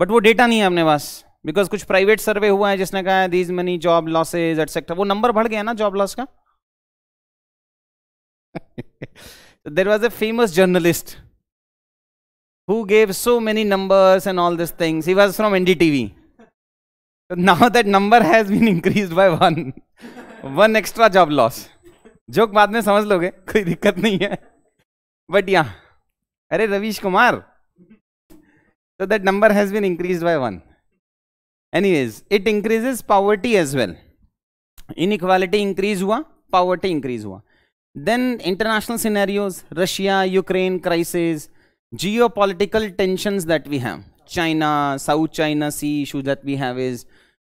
but वो डेटा नहीं है अपने पास बिकॉज कुछ प्राइवेट सर्वे हुआ है जिसने कहा है these many job losses etcetera वो नंबर बढ़ गया ना जॉब लॉस का there was a famous journalist who gave so many numbers and all these things. He was from NDTV. So now that number has been increased by one. one extra job loss. Joke baad mein samaj loge. Koi dikkat nahi hai. But yeah. Aray Ravish Kumar. so that number has been increased by one anyways it increases poverty as well inequality increase hua poverty increase hua then international scenarios russia ukraine crisis geopolitical tensions that we have china south china sea issues that we have is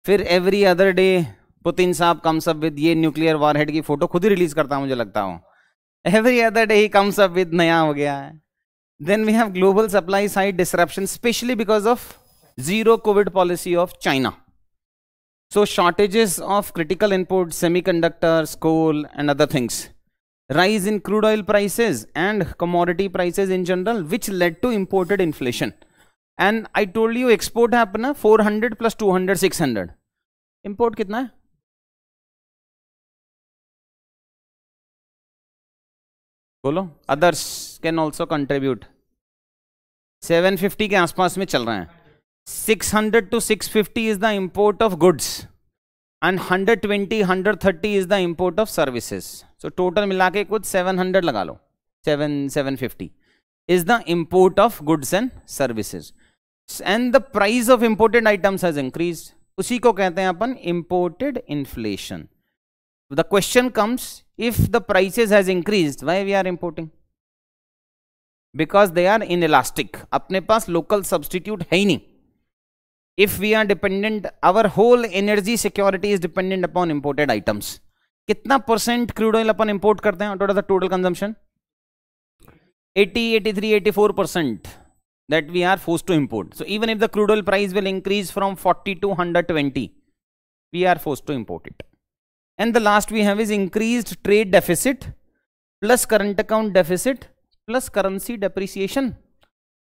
fir every other day putin saab comes up with ye nuclear warhead photo khud hi release karta mujhe every other day he comes up with naya ho then we have global supply side disruption especially because of zero covid policy of china so shortages of critical inputs semiconductors coal and other things rise in crude oil prices and commodity prices in general which led to imported inflation and i told you export happened na 400 plus 200 600 import kitna hai बोलो others can also contribute 750 के आसपास में चल रहे हैं 600 to 650 is the import of goods and hundred thirty is the import of services so total मिला के कुछ सेवन हंड्रेड लगा लो seven seven fifty is the import of goods and services and the price of imported items has increase उसी को कहते हैं अपन imported inflation the question comes if the prices has increase why we are importing because they are inelastic अपने पास local substitute है ही नहीं if we are dependent our whole energy security is dependent upon imported items कितना percent crude oil अपन import करते हैं out of the total consumption, 80 83 84 percent that we are forced to import. So even if the crude oil price will increase from 40 to 120, we are forced to import it. And the last we have is increased trade deficit plus current account deficit plus currency depreciation.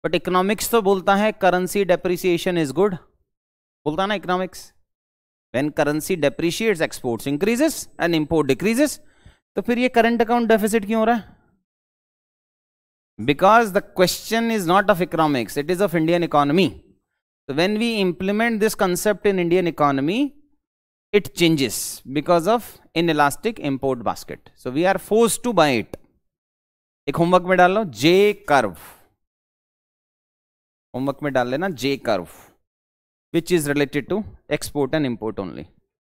But economics तो बोलता है currency depreciation is good. बोलता है ना economics when currency depreciates export increases and import decreases तो फिर ये current account deficit क्यों हो रहा है because the question is not of economics it is of Indian economy तो when we implement this concept in Indian economy it changes because of inelastic import basket so we are force to buy it एक homework में डाल लो J curve homework में डाल लेना J curve which is related to export and import only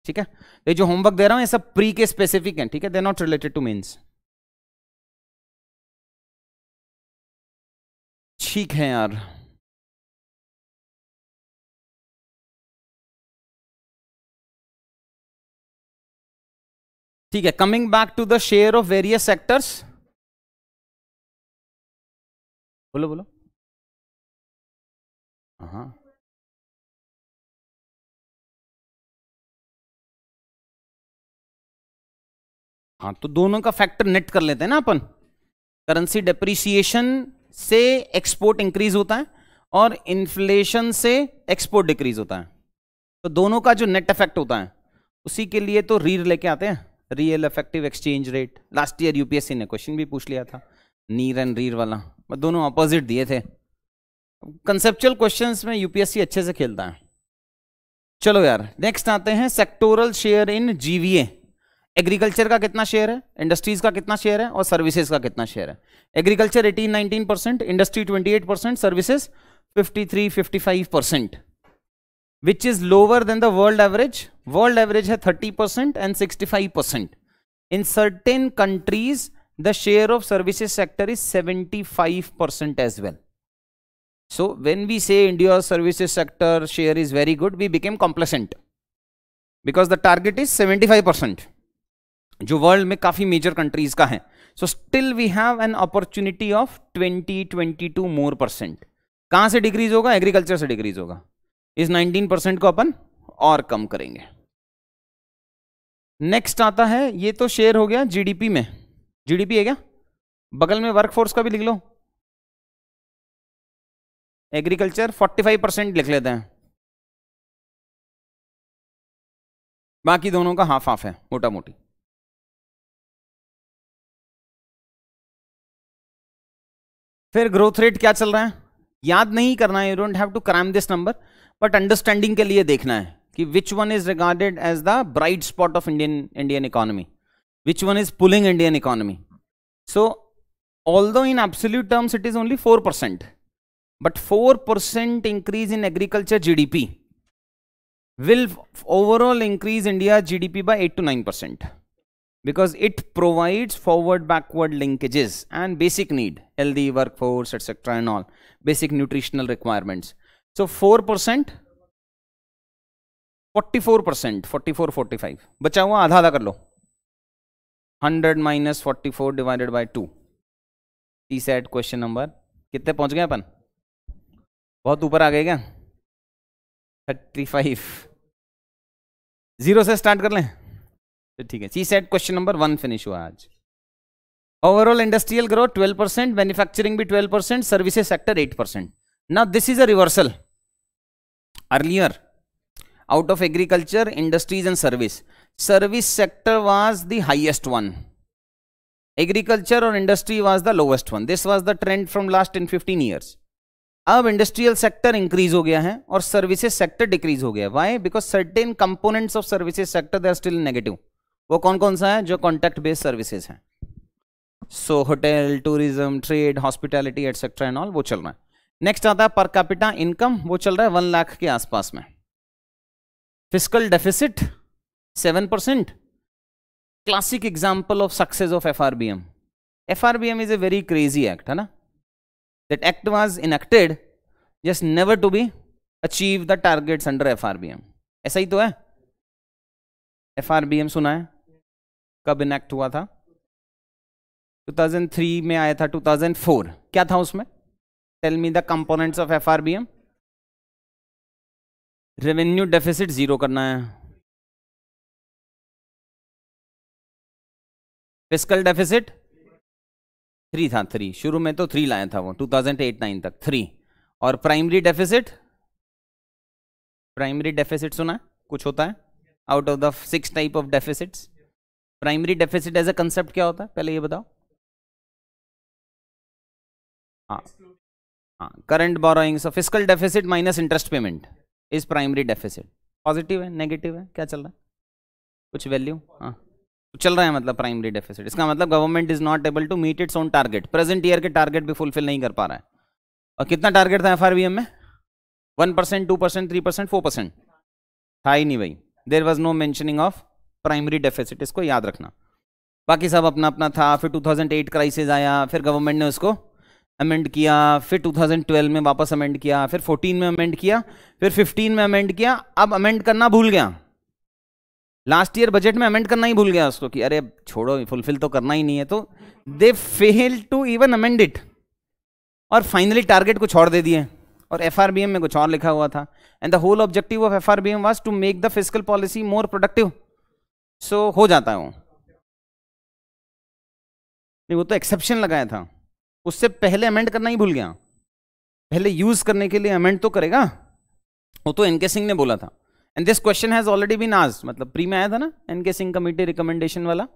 ठीक है ये जो होमवर्क दे रहा हूँ ये सब प्री के स्पेसिफिक हैं ठीक है they not related to means ठीक है यार ठीक है coming back to the share of various sectors बोलो बोलो हाँ हाँ तो दोनों का फैक्टर नेट कर लेते हैं ना अपन करेंसी डेप्रिसिएशन से एक्सपोर्ट इंक्रीज होता है और इन्फ्लेशन से एक्सपोर्ट डिक्रीज होता है तो दोनों का जो नेट इफेक्ट होता है उसी के लिए तो रीर लेके आते हैं real effective exchange rate last year UPSC ने क्वेश्चन भी पूछ लिया था नीर एंड रीर वाला दोनों अपोजिट दिए थे कंसेप्चुअल क्वेश्चन में यूपीएससी अच्छे से खेलता है चलो यार नेक्स्ट आते हैं sectoral share in GVA agriculture का कितना शेयर है इंडस्ट्रीज का कितना शेयर है और सर्विसेज का कितना शेयर है agriculture 18 19 percent industry 28 percent services 53 55 percent which is lower than the world average world average है 30 percent and 65 percent in certain countries the share of services sector is five percent as well when we say India services sector share is very good we became became because the target is seventy five percent जो world में काफ़ी major countries का है so still we have an opportunity of twenty twenty two more percent कहां से decrease होगा agriculture से decrease होगा इस नाइनटीन परसेंट को अपन और कम करेंगे नेक्स्ट आता है ये तो शेयर हो गया जीडीपी में जीडीपी है क्या बगल में वर्कफोर्स का भी लिख लो एग्रीकल्चर 45 परसेंट लिख लेते हैं बाकी दोनों का हाफ हाफ है मोटा मोटी फिर ग्रोथ रेट क्या चल रहा है याद नहीं करना है you don't have to cram this number but understanding के लिए देखना है कि which one is regarded as the bright spot of Indian Indian economy which one is pulling Indian economy so although in absolute terms it is only four percent but four percent increase G D P will overall increase India G D P by eight to nine percent because it provides forward backward linkages and basic need healthy workforce etc and all basic nutritional requirements so 4% 44% 44 45 बचा हुआ आधा आधा कर लो 100 minus forty four divided by two T set question number कितने पहुंच गए अपन बहुत ऊपर आ गए क्या थर्टी फाइव जीरो से स्टार्ट कर लें तो ठीक है C set question number one finish हुआ आज overall industrial growth twelve percent manufacturing भी twelve percent services sector eight percent ना this is a reversal earlier out of agriculture industries and service service sector was the highest one agriculture और industry was the lowest one this was the trend from last in fifteen years अब industrial sector increase हो गया है और services sector decrease हो गया why because certain components of services sector they are still negative वो कौन कौन सा है जो कॉन्टैक्ट बेस्ड सर्विसेज हैं so hotel tourism trade hospitality etcetera and all वो चल रहा है नेक्स्ट आता है पर कैपिटा इनकम वो चल रहा है वन लाख के आसपास में physical deficit seven percent classic example of success of F R B M F R B M is a very crazy act है ना act was enacted just never to be achieve the targets under F R B M ऐसा ही तो है F R B M सुना है कब enact हुआ था 2003 में आया था 2004 क्या था उसमें tell me the components of F revenue deficit zero करना है फिजिकल डेफिसिट थ्री था थ्री शुरू में तो थ्री लाया था वो 2008-9 तक थ्री और प्राइमरी डेफिसिट प्राइमरी डेफिसिट सुना है कुछ होता है out of the six type of deficits primary deficit as a concept क्या होता है पहले ये बताओ हाँ, हाँ current borrowing physical deficit minus interest payment is primary deficit positive है नेगेटिव है क्या चल रहा है कुछ वैल्यू हाँ चल रहा है मतलब प्राइमरी डेफिसिट इसका मतलब government is not able to meet its own target present year के टारगेट भी फुलफिल नहीं कर पा रहा है और कितना टारगेट था एफ में one percent two percent three percent four percent था ही नहीं भाई there was no mentioning of primary deficit इसको याद रखना बाकी सब अपना अपना था फिर 2008 क्राइसिस आया फिर गवर्नमेंट ने उसको अमेंड किया फिर 2012 में वापस अमेंड किया फिर 14 में अमेंड किया फिर 15 में अमेंड किया अब अमेंड करना भूल गया लास्ट ईयर बजट में अमेंड करना ही भूल गया उसको कि अरे छोड़ो फुलफिल तो करना ही नहीं है तो they fail to even amend it और फाइनली टारगेट कुछ और दे दिए और एफ में कुछ और लिखा हुआ था and the whole objective of F R B M was to make the physical policy more productive so हो जाता है वो नहीं वो तो एक्सेप्शन लगाया था उससे पहले अमेंड करना ही भूल गया पहले यूज करने के लिए अमेंड तो करेगा वो तो एनके सिंह ने बोला था and this question has already been आज मतलब प्री में आया था ना एनके सिंह कमेटी रिकमेंडेशन वाला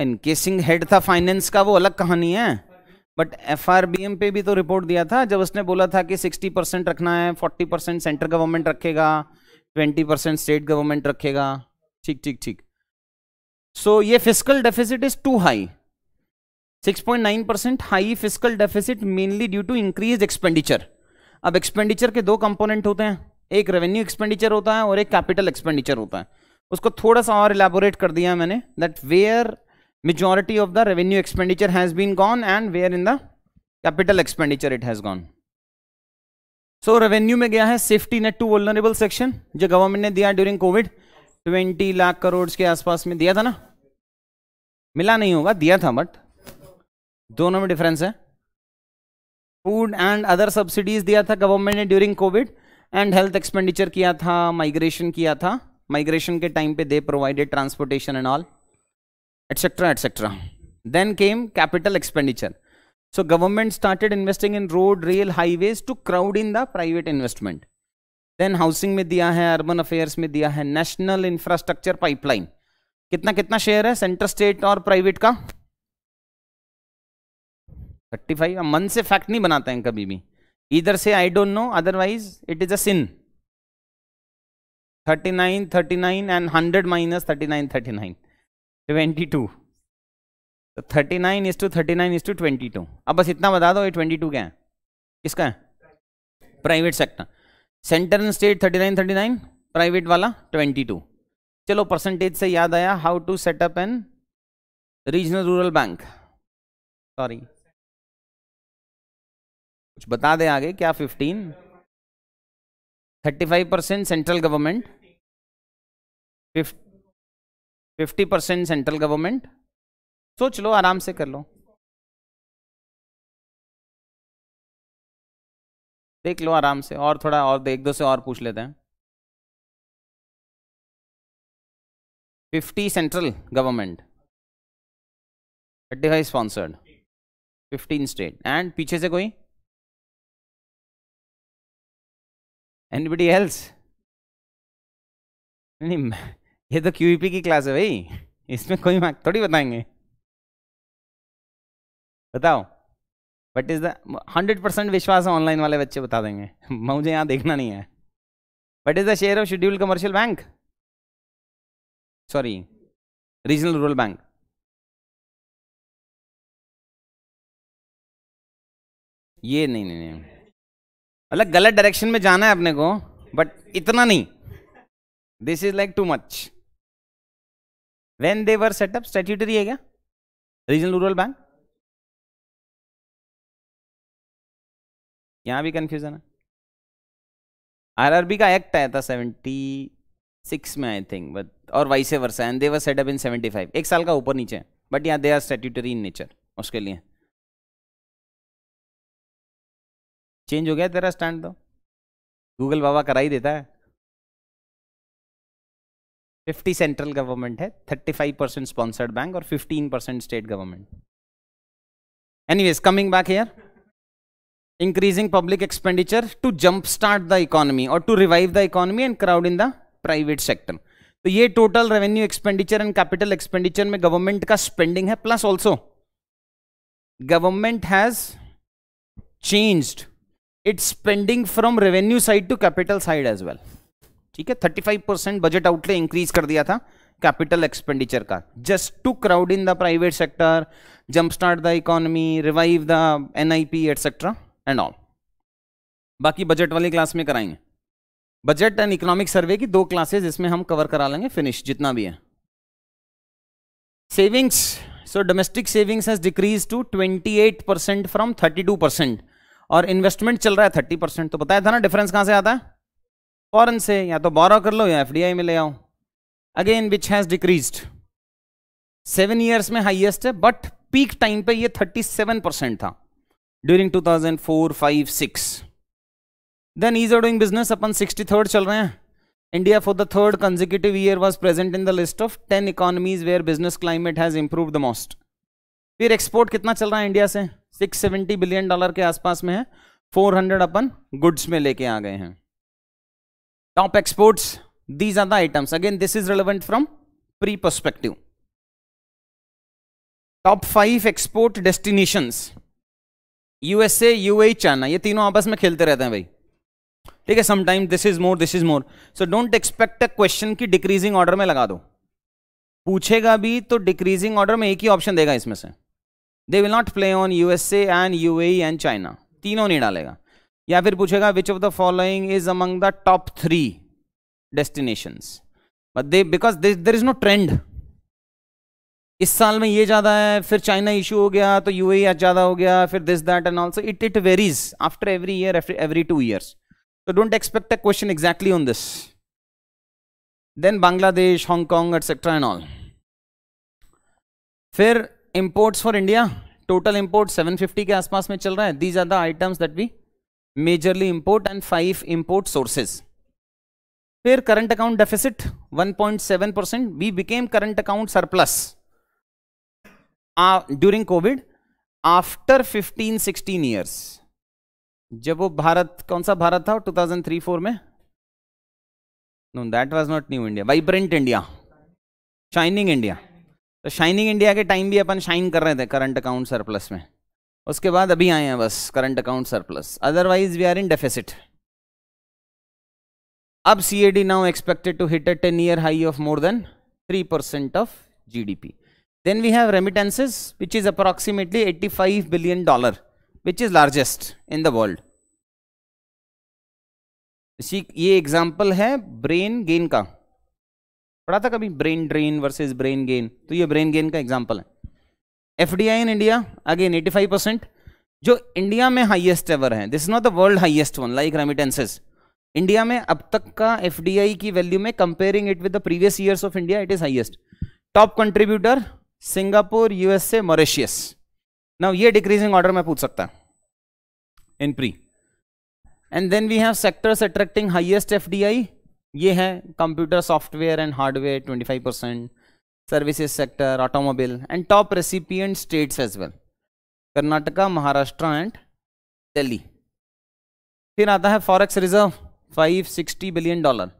एनके सिंह हेड था फाइनेंस का वो अलग कहानी है बट एफ पे भी तो रिपोर्ट दिया था जब उसने बोला था कि 60 परसेंट रखना है 40 परसेंट सेंट्रल गवर्नमेंट रखेगा ट्वेंटी परसेंट स्टेट गवर्नमेंट रखेगा ठीक ठीक ठीक सो ये physical deficit is too high 6.9 percent high physical deficit mainly due to increase expenditure अब एक्सपेंडिचर के दो कंपोनेंट होते हैं एक रेवेन्यू एक्सपेंडिचर होता है और एक कैपिटल एक्सपेंडिचर होता है उसको थोड़ा सा और इलेबोरेट कर दिया मैंने that where majority of the revenue expenditure has been gone and where in the capital expenditure it has gone so revenue में गया है safety net to vulnerable section जो गवर्नमेंट ने दिया during Covid twenty lakh crore के आसपास में दिया था ना मिला नहीं होगा दिया था बट दोनों में डिफरेंस है फूड एंड अदर सब्सिडीज दिया था गवर्नमेंट ने during Covid and health expenditure किया था माइग्रेशन किया था माइग्रेशन के टाइम पे they provided transportation and all etcetera etcetera then came capital expenditure So government started investing in road, rail, highways to crowd in the private investment. Then housing में दिया है urban affairs में दिया है national infrastructure pipeline कितना कितना share है centre state और प्राइवेट का थर्टी फाइव मन से फैक्ट नहीं बनाते हैं कभी भी इधर से I don't know otherwise it is a sin thirty nine thirty nine and hundred minus thirty nine thirty nine twenty two तो thirty nine is to thirty nine is to twenty two अब बस इतना बता दो ये twenty two क्या है किसका है private sector centre and state thirty nine thirty nine private वाला ट्वेंटी टू चलो परसेंटेज से याद आया how to set up an regional rural bank sorry कुछ बता दें आगे क्या fifteen thirty five percent central government fifty percent central government सोच लो आराम से कर लो देख लो आराम से और थोड़ा और एक दो से और पूछ लेते हैं fifty central government thirty five sponsored fifteen state and पीछे से कोई एनबीडी एल्स नहीं ये तो क्यूपी e की क्लास है भाई इसमें कोई मार्क थोड़ी बताएंगे बताओ what is the hundred percent विश्वास है ऑनलाइन वाले बच्चे बता देंगे (laughs) मुझे यहाँ देखना नहीं है what is the share of schedule commercial bank sorry regional rural bank ये नहीं नहीं नहीं मतलब गलत डायरेक्शन में जाना है अपने को बट इतना नहीं this is like too much when they were set up statutory है क्या रीजनल रूरल बैंक यहाँ भी कन्फ्यूज़न है आरआरबी का एक्ट आया था सेवेंटी सिक्स में आई थिंक बट और vice versa and they were set up in seventy five एक साल का ऊपर नीचे है बट यहाँ they are statutory in nature उसके लिए चेंज हो गया तेरा स्टैंड तो गूगल बाबा करा ही देता है फिफ्टी सेंट्रल गवर्नमेंट है thirty five percent sponsored bank और fifteen percent state government anyways coming back here increasing public expenditure to start the economy or to revive the economy and crowd in the private sector. तो ये total revenue expenditure and capital expenditure में government का spending है plus also government has changed its spending from revenue side to capital side as well ठीक है 35 percent budget outlay increase कर दिया था कैपिटल एक्सपेंडिचर का just to crowd in the private sector jump start the economy revive the NIP etcetera and all बाकी budget वाली class में कराएंगे बजट एंड इकोनॉमिक सर्वे की दो क्लासेस इसमें हम कवर करा लेंगे फिनिश जितना भी है savings so domestic savings has decrease to 28 percent from 32 percent और इन्वेस्टमेंट चल रहा है 30 परसेंट तो बताया था ना डिफरेंस कहां से आता है फॉरन से या तो बोरो कर लो या एफ में ले आओ again which has decrease seven years में हाइएस्ट है बट पीक टाइम पे ये 37 परसेंट था during 2004 5 6 then ease are doing business अपन 63rd चल रहे हैं India for the third consecutive year was present in the list of 10 economies where business climate has improve the most फिर एक्सपोर्ट कितना चल रहा है इंडिया से 670 बिलियन डॉलर के आसपास में है 400 अपन गुड्स में लेके आ गए हैं top exports these are the items again this is relevant from pre perspective top five export destinations USA UAE China ये तीनों आपस में खेलते रहते हैं भाई ठीक है sometime this is more this is more so don't expect a question की डिक्रीजिंग ऑर्डर में लगा दो पूछेगा भी तो डिक्रीजिंग ऑर्डर में एक ही ऑप्शन देगा इसमें से they will not play on USA and U and China तीनों नहीं डालेगा या फिर पूछेगा which of the following is among the top three destination but they because there is no trend इस साल में ये ज़्यादा है फिर चाइना इशू हो गया तो यू आज ज़्यादा हो गया फिर this that and also it it varies after every year every two years तो don't expect a question exactly on this then Bangladesh Hong Kong etcetera and all फिर imports for India total import 750 के आसपास में चल रहा है these are the items that we majorly import and five import sources फिर current account deficit 1.7 percent we became current account surplus during Covid after 15 16 years जब वो भारत कौन सा भारत था 2003 4 में no that was not new India vibrant India shining India तो shining India के time भी अपन शाइन कर रहे थे करंट अकाउंट सरप्लस में उसके बाद अभी आए हैं बस current account surplus otherwise we are in deficit अब see now expected to hit a ten year high of more than three percent of G D P Then we have remittances, which is approximately 85 billion dollar, which is largest in the world. इसी ये example है brain gain का पढ़ा था कभी brain drain versus brain gain तो ये brain gain का एग्जाम्पल है F in India again 85 percent जो इंडिया में हाईएस्ट एवर है this not the world highest one like remittances India में अब तक का एफ की वैल्यू में comparing it with the previous years of India it is highest top contributor Singapore USA Mauritius now ये decreasing order में पूछ सकता है इन pre and then we have sectors attracting highest FDI ये है computer software and hardware 25 percent services sector automobile and top recipient states as well Karnataka Maharashtra and Delhi फिर आता है forex reserve 560 billion dollar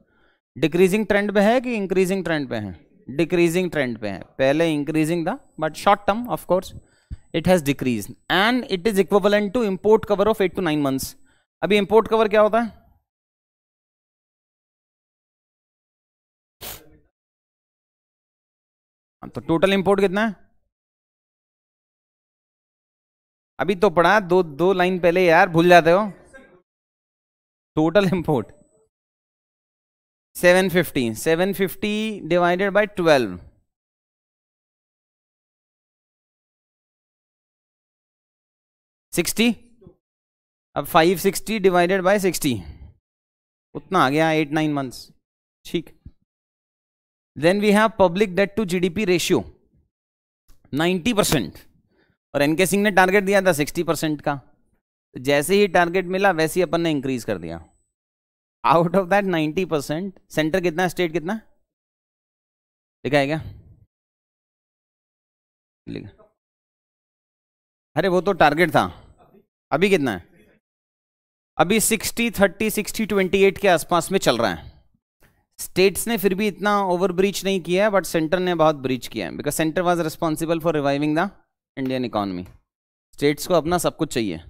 decreasing trend पे है कि इंक्रीजिंग ट्रेंड पे है डिक्रीजिंग ट्रेंड पे है पहले इंक्रीजिंग था but short term of course it has decrease and it is equivalent to import cover of eight to nine months अभी इम्पोर्ट कवर क्या होता है हाँ, तो टोटल इंपोर्ट कितना है अभी तो पढ़ा दो दो लाइन पहले यार भूल जाते हो total import seven fifty seven fifty divided by twelve sixty अब five sixty divided by sixty उतना आ गया एट नाइन मंथ्स ठीक then we have public debt to GDP ratio ninety percent और एनके सिंह ने टारगेट दिया था सिक्सटी परसेंट का तो जैसे ही टारगेट मिला वैसे ही अपन ने इंक्रीज कर दिया out of that ninety percent centre कितना स्टेट कितना लिखा है क्या लिखा अरे वो तो टारगेट था अभी कितना है अभी 60 30 60 28 के आसपास में चल रहा है स्टेट्स ने फिर भी इतना ओवर ब्रीच नहीं किया है बट सेंटर ने बहुत ब्रीच किया है because centre was responsible for reviving the Indian economy states को अपना सब कुछ चाहिए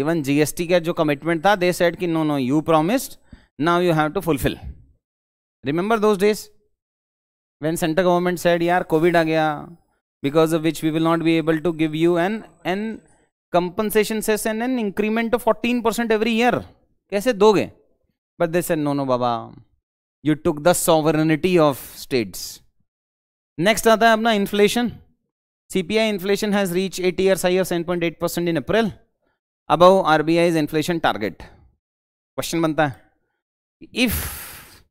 इवन जीएसटी का जो कमिटमेंट था दे सेट कि no no you promised now you have to fulfill remember those days when center government said "Yeah, covid aa gaya because of which we will not be able to give you an an compensation says an, an increment of 14% every year kaise doge but they said no no baba you took the sovereignty of states next aata hai apna inflation cpi inflation has reached 8 years high of 7.8% in april above rbi's inflation target question banta hai if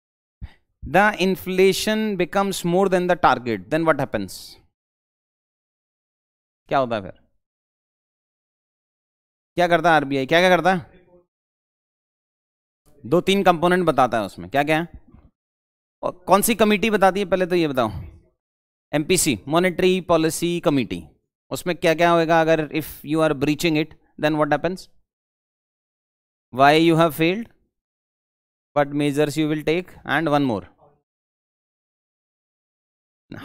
the inflation becomes more than the target then what happens क्या होता है फिर क्या करता है RBI क्या क्या करता है दो तीन कंपोनेंट बताता है उसमें क्या क्या है और कौन सी कमेटी बताती है पहले तो ये बताओ एमपीसी मॉनेटरी पॉलिसी कमेटी उसमें क्या क्या होएगा अगर if you are breaching it then what happens why you have failed what measures you will take and one more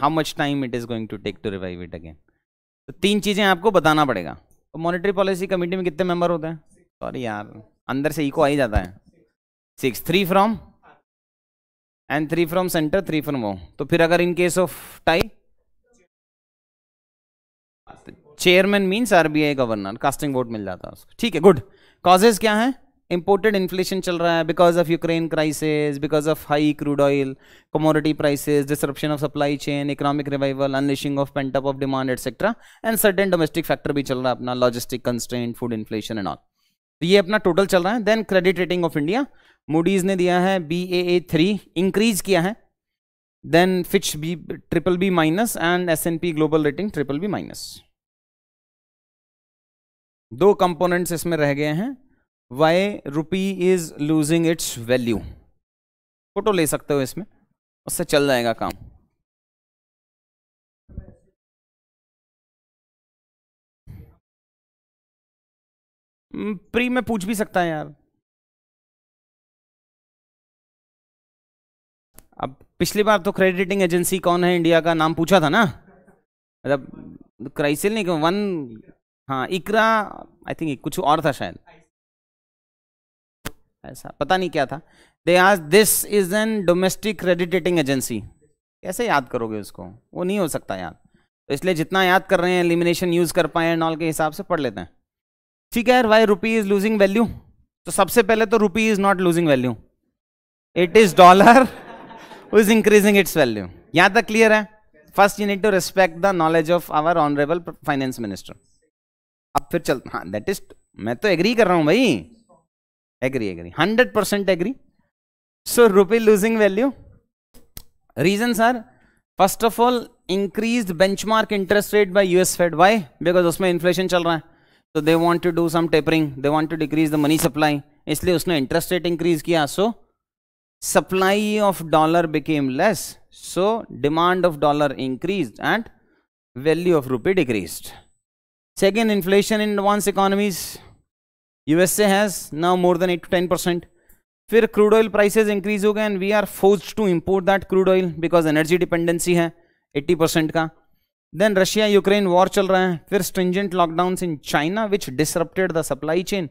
how much time it is going to take to revive it again तो तीन चीज़ें आपको बताना पड़ेगा तो monetary policy committee में कितने member होते हैं सॉरी यार अंदर से इको आ ही जाता है six three from and three from centre three from वो तो फिर अगर in case of tie chairman means RBI governor casting vote मिल जाता है उसको ठीक है गुड कॉजेज क्या है इम्पोर्टेड इन्फ्लेशन चल रहा है because of Ukraine crisis because of high crude oil commodity prices disruption of supply chain economic revival unleashing of pent up of demand etcetera and certain domestic factor भी चल रहा है अपना logistic constant food inflation and all तो ये अपना total चल रहा है then credit rating of India Moody's ने दिया है B A A three increase किया है then Fitch B triple B minus and S and P global rating triple B minus दो कंपोनेंट्स इसमें रह गए हैं why rupee is losing its value photo ले सकते हो इसमें उससे चल जाएगा काम प्री hmm, में पूछ भी सकता है यार अब पिछली बार तो क्रेडिटिंग एजेंसी कौन है इंडिया का नाम पूछा था ना मतलब क्राइसिल नहीं क्यों वन हाँ इकरा आई थिंक कुछ और था शायद ऐसा पता नहीं क्या था दे आज this is an domestic credit rating agency कैसे याद करोगे उसको वो नहीं हो सकता याद तो इसलिए जितना याद कर रहे हैं एलिमिनेशन यूज़ कर पाए नॉल के हिसाब से पढ़ लेते हैं ठीक है why rupee is losing value तो सबसे पहले तो rupee is not losing value it is dollar is increasing its value याद तक क्लियर है first you need to respect the knowledge of our honourable finance minister अब फिर चल हाँ दैट इज मैं तो एग्री कर रहा हूँ भाई agree agree hundred percent agree so rupee losing value reason sir first of all increase benchmark interest rate by US Fed by because उसमें इन्फ्लेशन चल रहा है तो they want to do some tapering they want to decrease the money supply इसलिए उसने interest rate increase किया so supply of dollar became less so demand of dollar increase and value of rupee decrease second inflation in advance economies USA has now more than eight to ten percent फिर crude oil prices increase हो गए and we are force to import that crude oil because energy dependency है 80 percent का then Russia Ukraine war चल रहा है फिर stringent lockdown in China which disrupted the supply chain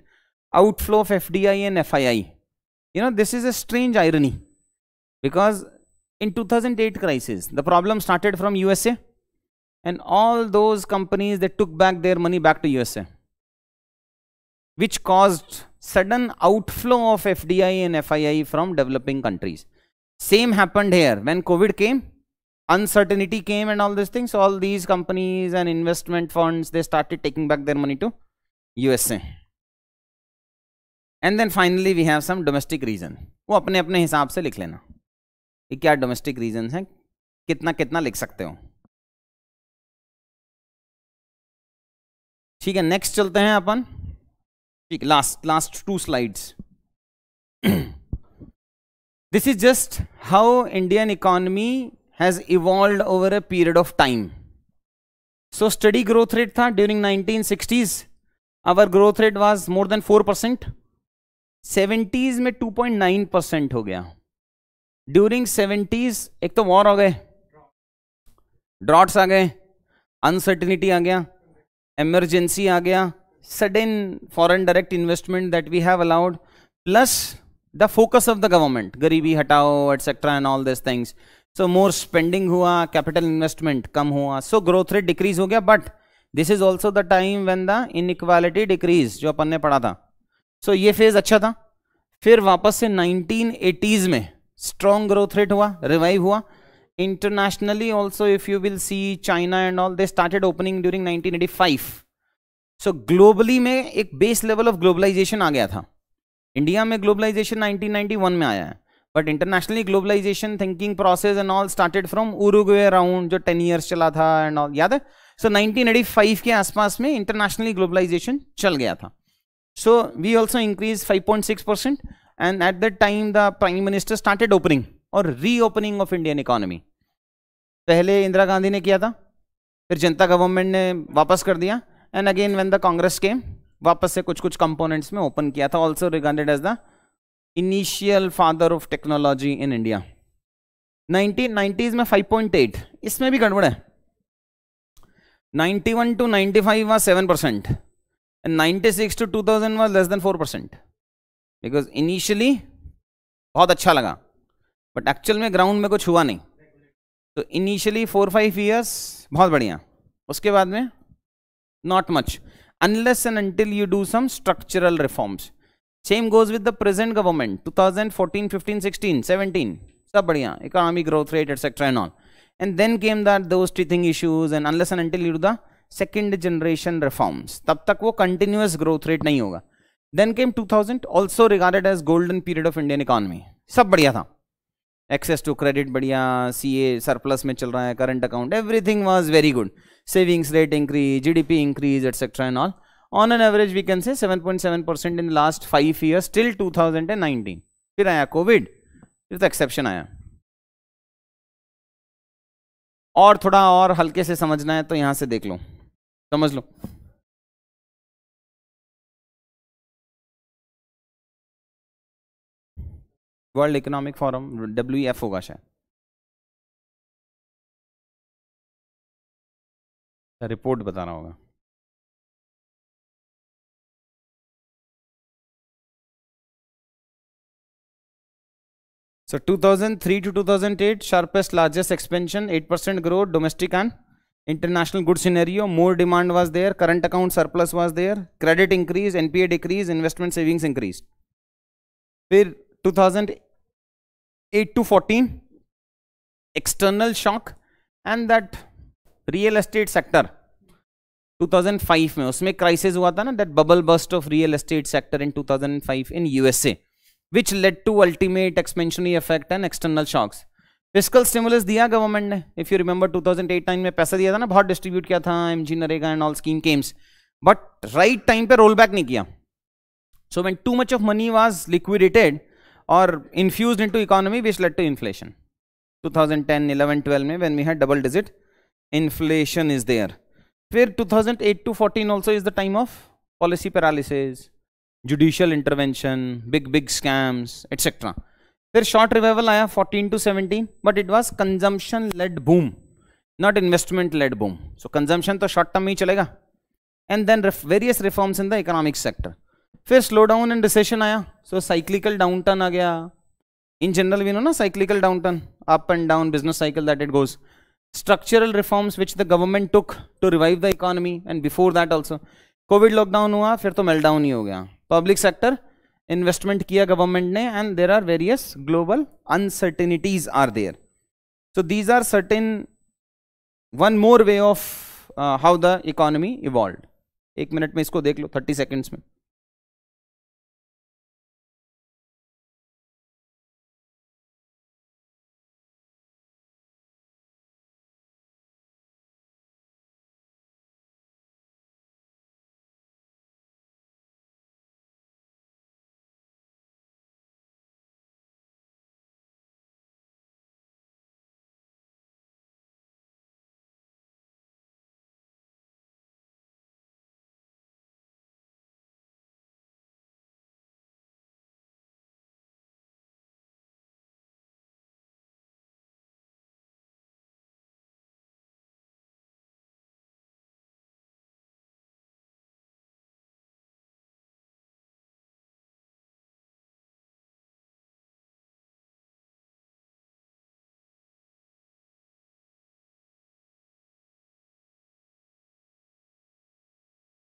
outflow of F D I and F I I you know this is a strange irony because in 2008 crisis the problem started from usa and all those companies they took back their money back to usa which caused sudden outflow of FDI and FII from developing countries. Same happened here when COVID came, uncertainty came and all these things. So all these companies and investment funds, they started taking back their money to USA. And then finally, we have some domestic reason. वो अपने अपने हिसाब से लिख लेना कि क्या domestic reason हैं कितना कितना लिख सकते हो ठीक है नेक्स्ट चलते हैं अपन ठीक last last two slides this is just how Indian economy has evolve over a period of time so study growth rate था during nineteen sixties our growth rate was more than four percent seventies में two point nine percent हो गया during seventies एक तो war हो गए droughts आ गए uncertainty आ गया एमरजेंसी आ गया sudden foreign direct investment that we have allowed plus the focus of the government garibi hatao etc and all these things so more spending hua capital investment kam hua so growth rate decrease ho gaya but this is also the time when the inequality decrease जो अपन ने पढ़ा था सो so, ये phase अच्छा था फिर वापस से 1980s में स्ट्रॉन्ग ग्रोथ रेट हुआ रिवाइव हुआ internationally also if you will see China and all they started opening during 1985 so globally में एक बेस लेवल ऑफ ग्लोबलाइजेशन आ गया था इंडिया में ग्लोबलाइजेशन 1991 में आया है but internationally globalisation thinking process and all started from Uruguay round जो टेन ईयर्स चला था एंड ऑल याद है सो नाइनटीन फाइव के आसपास में इंटरनेशनली ग्लोबलाइजेशन चल गया था so we also increase five point six percent and at the time the prime minister started opening और रीओपनिंग ऑफ इंडियन इकोनॉमी पहले इंदिरा गांधी ने किया था फिर जनता गवर्नमेंट ने वापस कर दिया and again when the Congress के वापस से कुछ कुछ कंपोनेंट्स में ओपन किया था also regarded as the initial father of technology in India nineties में एट इसमें भी गड़बड़ है वन टू फाइव वा seven percent and six to two thousand वा less than four percent because initially बहुत अच्छा लगा बट एक्चुअल में ग्राउंड में कुछ हुआ नहीं तो इनिशियली फोर फाइव ईयर्स बहुत बढ़िया उसके बाद में not much unless and until you do some structural reforms same goes with the present government 2014 15 16 17 sab Economic growth rate etc and all and then came that those teething issues and unless and until you do the second generation reforms tab tak wo continuous growth rate nahi hoga then came 2000 also regarded as golden period of indian economy sab badhiya access to credit badhiya ca surplus mein chal raha current account everything was very good savings rate increase, GDP increase, etc. and all. On an average, we can say 7.7% in the last 5 years till 2019. Then फिर COVID, Covid is the exception आया और थोड़ा और हल्के से समझना है तो यहां से देख लो समझ लो world economic forum W F होगा शायद रिपोर्ट बताना होगा so 2003 to two thousand eight sharpest largest expansion eight percent growth domestic and international good scenario more demand was there current account surplus was there credit increase NPA decrease investment savings increase फिर two thousand eight to fourteen external shock and that real estate sector 2005 में उसमें crisis हुआ था ना that bubble bast of real estate sector in 2005 in USA which led to ultimate expansionary effect and external shocks physical stimulus दिया government ने if you remember 2008-9 में पैसा दिया था ना बहुत डिस्ट्रीब्यूट किया था M G NREGA and all schemes but right time पे रोल बैक नहीं किया so when too much of money was liquidated और infuse into economy which let to inflation 2010, 11, 12 में when we had double digit inflation is there फिर 2008 thousand eight to fourteen also is the time of policy paralysis judicial intervention big big scams etc फिर short revival आया 14 to 17 but it was consumption led boom not investment led boom so consumption तो short term ही चलेगा and then various reforms in the economic sector फिर slow down and recession आया so cyclical downturn आ गया in general we know ना cyclical downturn up and down business cycle that it goes structural reforms which the government took to revive the economy and before that also COVID lockdown हुआ फिर तो meltdown ही हो गया public sector investment किया government ने and there are various global uncertainties are there so these are certain one more way of how the economy evolve एक minute में इसको देख लो थर्टी सेकेंड्स में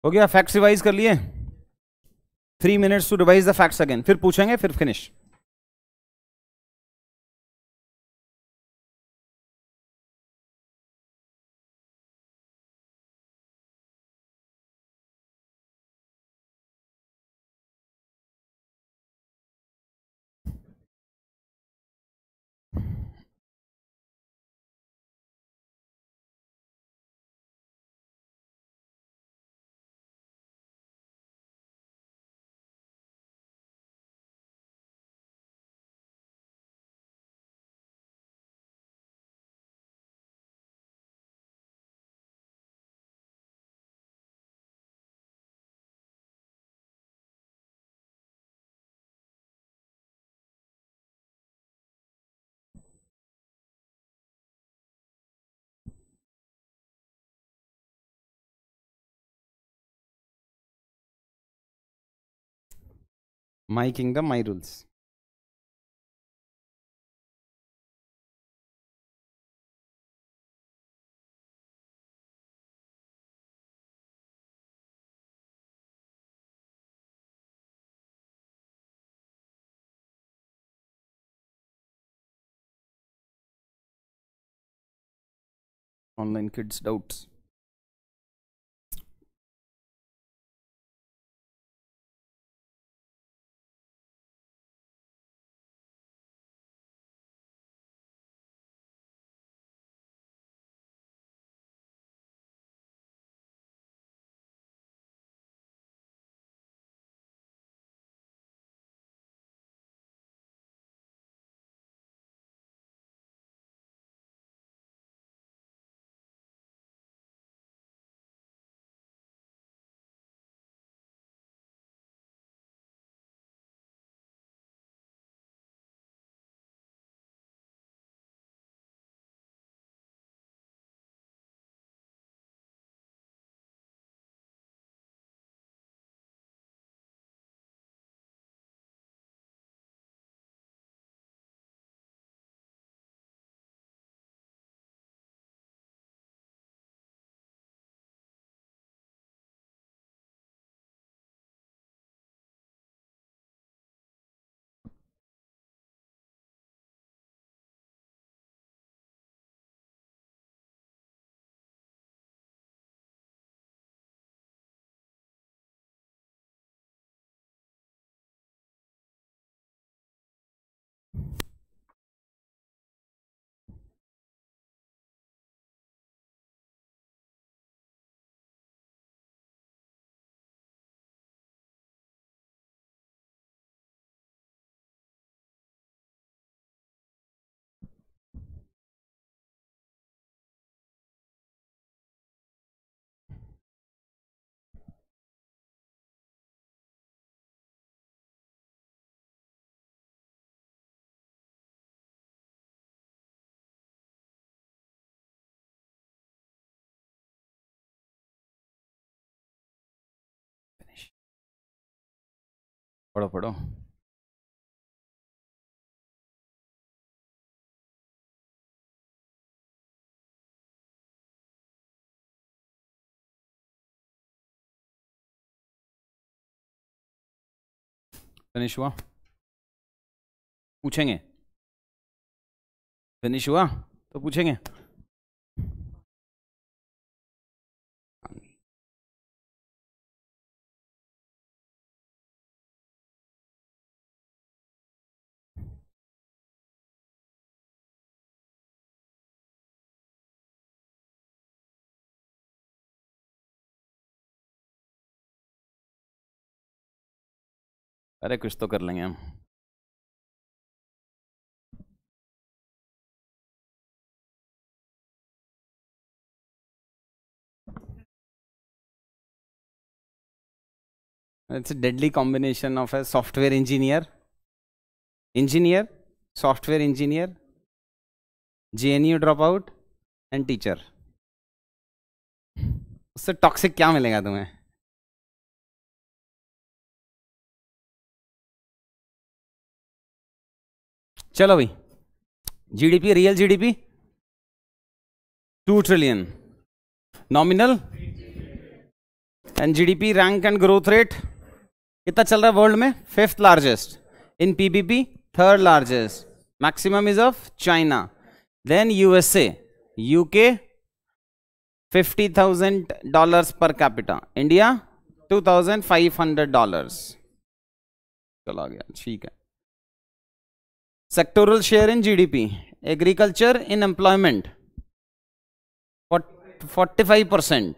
हो गया फैक्ट्स रिवाइज कर लिए three minutes to revise the facts again फिर पूछेंगे फिर finish my kingdom my rules online kids doubts पढ़ो पढ़ो फिनिश हुआ पूछेंगे फिनिश हुआ तो पूछेंगे अरे कुछ तो कर लेंगे हम it's a deadly combination of a software engineer engineer software engineer J N U drop out and teacher उससे टॉक्सिक क्या मिलेगा तुम्हें चलो भाई GDP real GDP two trillion nominal and GDP rank and growth rate कितना चल रहा है वर्ल्ड में fifth largest in PPP third largest maximum is of China then USA UK fifty thousand dollars per capita India two thousand five hundred dollars चला गया ठीक है sectoral share in GDP agriculture in employment forty five percent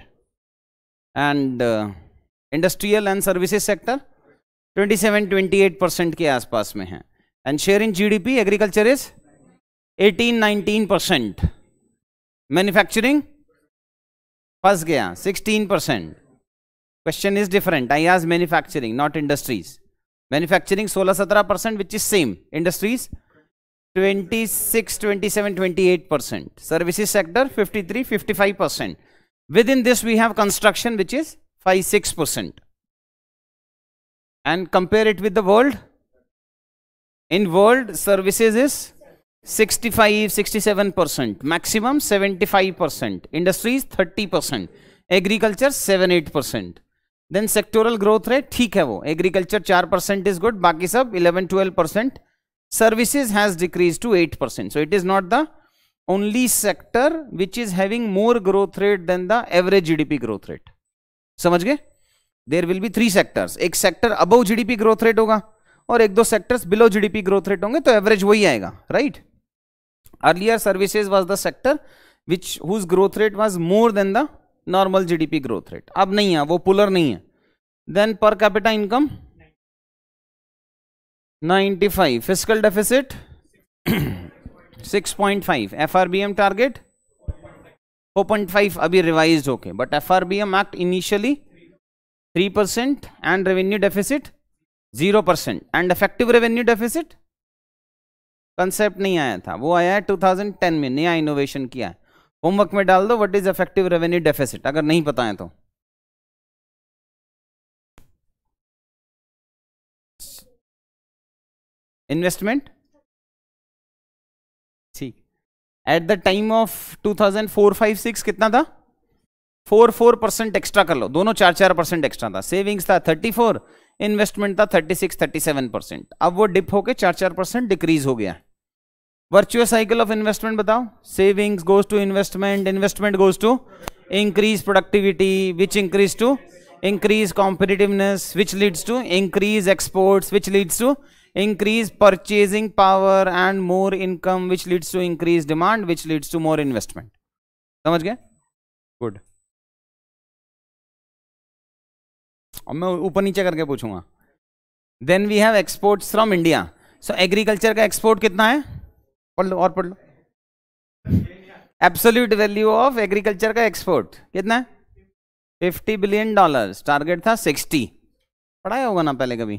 and industrial and services sector twenty seven twenty eight percent के आसपास में है and share in GDP agriculture is eighteen nineteen percent manufacturing फंस गया sixteen percent question is different I has manufacturing not industries manufacturing 16 17 percent which is same industries 26 27 28 percent services sector 53 55 percent within this we have construction which is 5 6 percent and compare it with the world in world services is 65 67 percent maximum 75 percent industries 30 percent agriculture 7 8 percent then sectoral growth rate ठीक है वो agriculture चार percent is good बाकी सब eleven twelve percent has decrease to eight percent so it is not the only sector which is having more growth rate than the average GDP growth rate समझ गए there will be three sectors एक sector above GDP growth rate होगा और एक दो sectors below GDP growth rate होंगे तो average वही आएगा right earlier services was the sector which whose growth rate was more than the normal GDP growth rate अब नहीं है वो पुलर नहीं है then per capita income 95 physical deficit 6.5 FRBM target 4.5 अभी रिवाइज होके but FRBM act initially 3 percent and revenue deficit 0 percent and effective revenue deficit concept नहीं आया था वो आया है 2010 में नया इनोवेशन किया है होमवर्क में डाल दो what is effective revenue deficit अगर नहीं पता है तो इन्वेस्टमेंट ठीक एट द टाइम ऑफ 2004-5-6 कितना था फोर फोर परसेंट एक्स्ट्रा कर लो दोनों चार चार परसेंट एक्स्ट्रा था सेविंग्स था थर्टी फोर इन्वेस्टमेंट था thirty six thirty seven percent अब वो डिप होके चार चार परसेंट डिक्रीज हो गया है वर्चुअल साइकिल ऑफ इन्वेस्टमेंट बताओ savings goes to investment investment goes to increase productivity which increase to increase competitiveness which leads to increase exports which leads to increase purchasing power and more income which leads to increase demand which leads to more investment समझ गए good और मैं ऊपर नीचे करके पूछूंगा then we have exports from India so agriculture का export कितना है पढ़ लो और पढ़ लो एब्सोल्यूट वैल्यू ऑफ एग्रीकल्चर का एक्सपोर्ट कितना है फिफ्टी बिलियन डॉलर टारगेट था सिक्सटी पढ़ाया होगा ना पहले कभी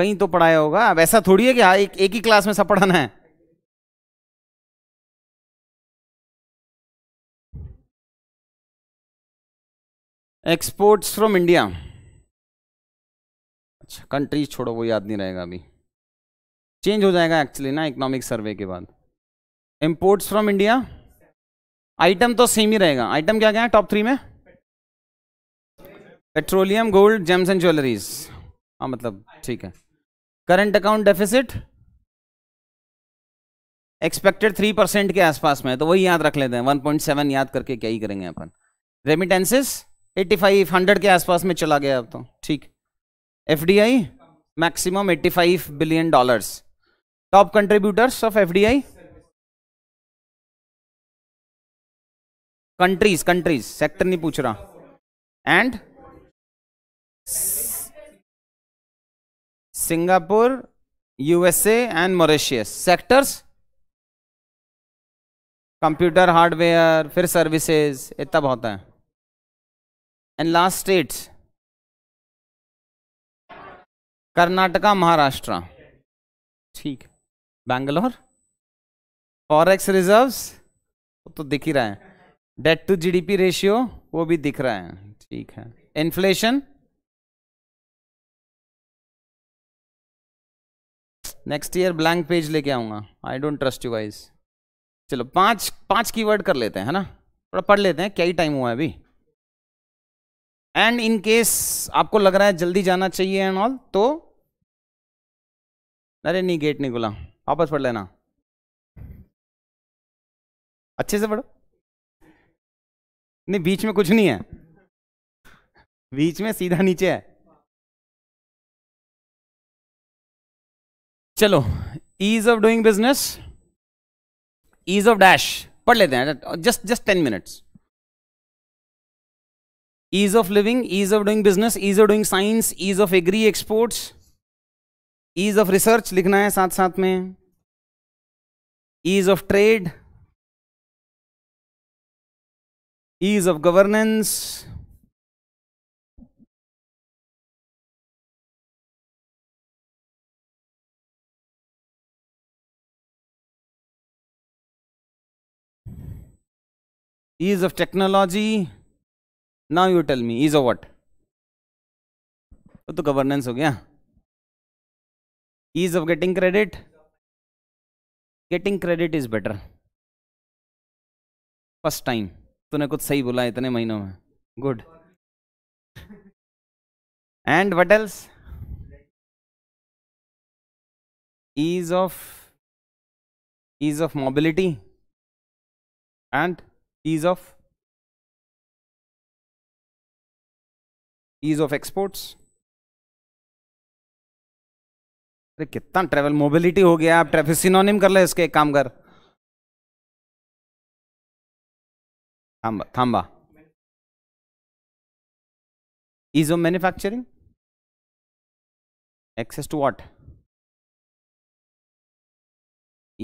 कहीं तो पढ़ाया होगा अब ऐसा थोड़ी है कि हाँ एक, एक ही क्लास में सब पढ़ाना है एक्सपोर्ट्स फ्रॉम इंडिया अच्छा कंट्रीज छोड़ो वो याद नहीं रहेगा अभी चेंज हो जाएगा एक्चुअली ना इकोनॉमिक सर्वे के बाद इंपोर्ट्स फ्रॉम इंडिया आइटम तो सेम ही रहेगा आइटम क्या क्या है टॉप थ्री में petroleum gold gems and jewelleries हाँ मतलब ठीक है current account deficit expected three percent के आसपास में तो वही याद रख लेते हैं वन पॉइंट सेवन याद करके क्या ही करेंगे अपन रेमिटेंसिस एट्टी फाइव हंड्रेड के आसपास में चला गया अब तो ठीक F D I maximum eighty five billion dollars top contributors of FDI? Countries countries sector नहीं पूछ रहा and Singapore USA and Mauritius sectors computer hardware फिर सर्विसेज इतना बहुत है and last states Karnataka Maharashtra ठीक है बैंगलोर फॉरेक्स रिजर्व्स वो तो दिख ही रहा है डेट टू जीडीपी रेशियो वो भी दिख रहा है ठीक है inflation next year blank page लेके आऊंगा I don't trust you wise चलो पांच पांच कीवर्ड कर लेते हैं है ना थोड़ा पढ़ लेते हैं क्या ही टाइम हुआ है अभी एंड इन केस आपको लग रहा है जल्दी जाना चाहिए एंड ऑल तो अरे नहीं गेट नहीं खुला वापस पढ़ लेना अच्छे से पढ़ो नहीं बीच में कुछ नहीं है बीच में सीधा नीचे है चलो ease of doing business ease of dash पढ़ लेते हैं just just ten minutes ease of living ease of doing business ease of doing science ease of agri exports ease of research लिखना है साथ साथ में ease of trade ease of governance ease of technology now you tell me ease of what तो governance हो गया ease of getting credit getting credit is better first time तूने कुछ सही बोला इतने महीनों में good and what else ease of ease of mobility and ease of ease of exports अरे कितना ट्रेवल मोबिलिटी हो गया आप ट्रैफिक सिनोनिम कर ले इसके एक काम कर थाम्बा थाम्बा ease of manufacturing access to what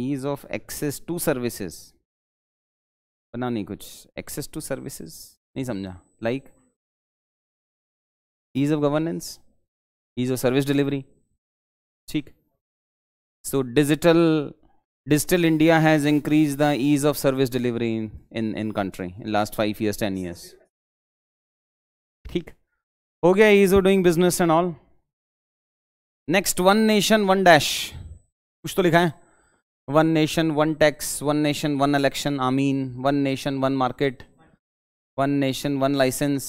ease of access to services बना नहीं कुछ एक्सेस टू सर्विसेज नहीं समझा like ease of governance ease of service delivery ठीक so digital digital India has increase the ease of service delivery in in country in last five years ten years ठीक हो गया ease of doing business and all next one nation one dash कुछ तो लिखा है one nation one tax one nation one election आमीन one nation one market one nation one licence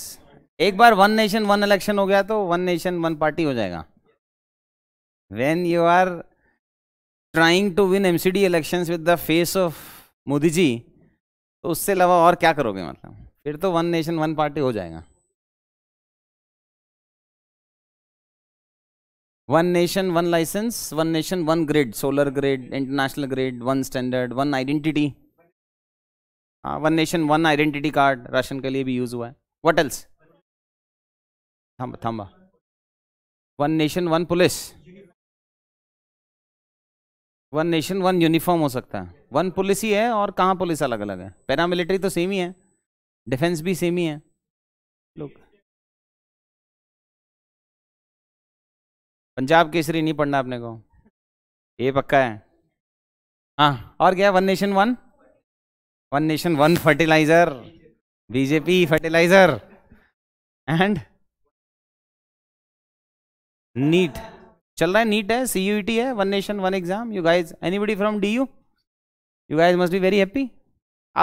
एक बार वन नेशन वन इलेक्शन हो गया तो वन नेशन वन पार्टी हो जाएगा when you are trying to win MCD elections with the face of Modi जी तो उससे अलावा और क्या करोगे मतलब फिर तो वन नेशन वन पार्टी हो जाएगा one nation one licence one nation one grid solar grid international grid one standard one identity हाँ one nation one identity card ration के लिए भी यूज हुआ है वट एल्स थाम्बा थाम्बा one nation one police one nation one uniform हो सकता है वन पुलिस ही है और कहाँ पुलिस अलग अलग है पैरामिलिट्री तो सेम ही है डिफेंस भी सेम ही है लोग पंजाब केसरी नहीं पढ़ना अपने को ये पक्का है हाँ और क्या one nation one one nation one fertiliser BJP fertiliser and NEET चल रहा है नीट है सी यू टी है one nation one exam you guys anybody from D U you guys must be very happy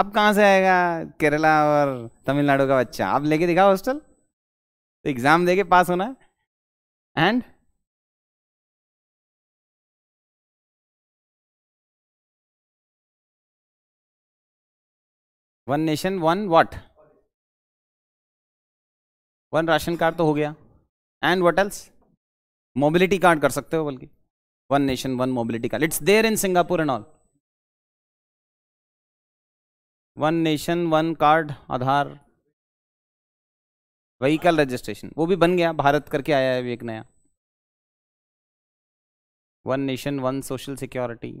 अब कहाँ से आएगा केरला और तमिलनाडु का बच्चा आप लेके दिखाओ हॉस्टल तो एग्ज़ाम दे के पास होना है and one nation one what one ration card तो हो गया and what else mobility card कर सकते हो बल्कि one nation one mobility card it's there in Singapore and all one nation one card Aadhaar vehicle registration वो भी बन गया भारत करके आया है एक नया one nation one social security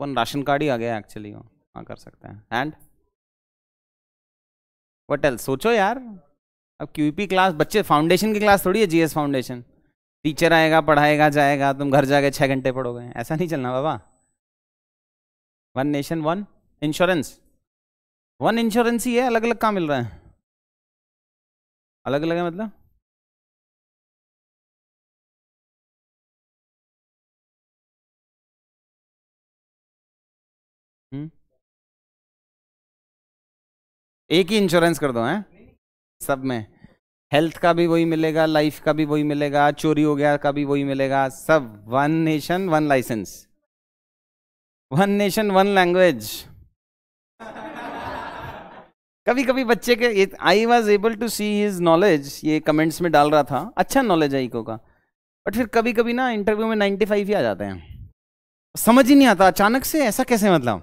one ration card ही आ गया एक्चुअली वो हाँ कर सकते हैं एंड वट एल सोचो यार अब क्यूपी क्लास बच्चे फाउंडेशन की क्लास थोड़ी है जीएस फाउंडेशन टीचर आएगा पढ़ाएगा जाएगा तुम घर जाके छः घंटे पढ़ोगे ऐसा नहीं चलना बाबा one nation one insurance one insurance ही है अलग अलग कहाँ मिल रहा है अलग अलग है मतलब हम्म। एक ही इंश्योरेंस कर दो हैं सब में हेल्थ का भी वही मिलेगा लाइफ का भी वही मिलेगा चोरी हो गया का भी वही मिलेगा सब one nation one licence one nation one language कभी कभी बच्चे के I was able to see his knowledge ये कमेंट्स में डाल रहा था अच्छा नॉलेज है इको का बट फिर कभी कभी ना इंटरव्यू में नाइन्टी फाइव ही आ जाते हैं समझ ही नहीं आता अचानक से ऐसा कैसे मतलब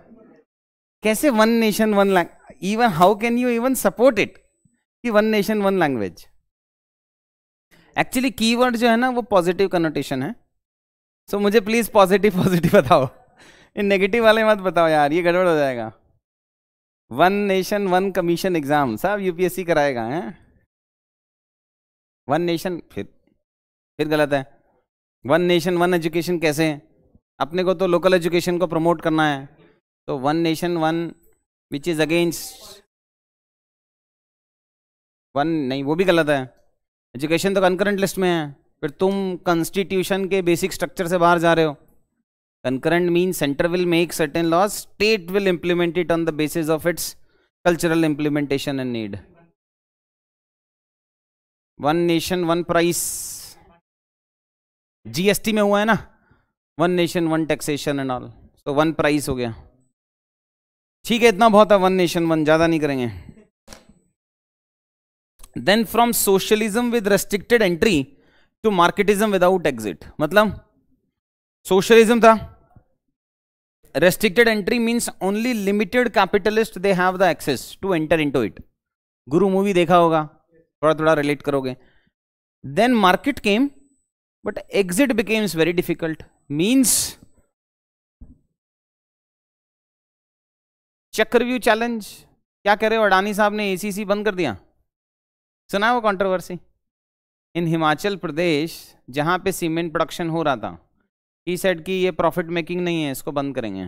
कैसे one nation one lang even how can you even support it कि one nation one language actually keyword जो है ना वो पॉजिटिव कनोटेशन है सो so, मुझे प्लीज़ पॉजिटिव पॉजिटिव बताओ ये नेगेटिव वाले मत बताओ यार ये गड़बड़ हो जाएगा one nation one commission exam साहब यूपीएससी कराएगा हैं वन नेशन फिर फिर गलत है वन नेशन वन एजुकेशन कैसे है अपने को तो लोकल एजुकेशन को प्रमोट करना है तो one nation one which is against one नहीं वो भी गलत है एजुकेशन तो कंकरेंट लिस्ट में है फिर तुम कॉन्स्टिट्यूशन के बेसिक स्ट्रक्चर से बाहर जा रहे हो concurrent mean centre will make certain laws state will implement it on the basis of its cultural implementation and need one nation one price GST में हुआ है ना one nation one taxation and all तो one price हो गया ठीक है इतना बहुत है वन नेशन वन ज़्यादा नहीं करेंगे then from socialism with restricted entry to marketism without exit मतलब सोशलिज्म था restricted entry means only limited capitalist they have the access to enter in to it Guru movie देखा होगा थोड़ा थोड़ा रिलेट करोगे then market came but exit becomes very difficult means चक्रव्यू challenge क्या कह रहे हो अडानी साहब ने एसीसी बंद कर दिया सुना वो कंट्रोवर्सी इन हिमाचल प्रदेश जहाँ पे सीमेंट प्रोडक्शन हो रहा था ई सेट की ये प्रॉफिट मेकिंग नहीं है इसको बंद करेंगे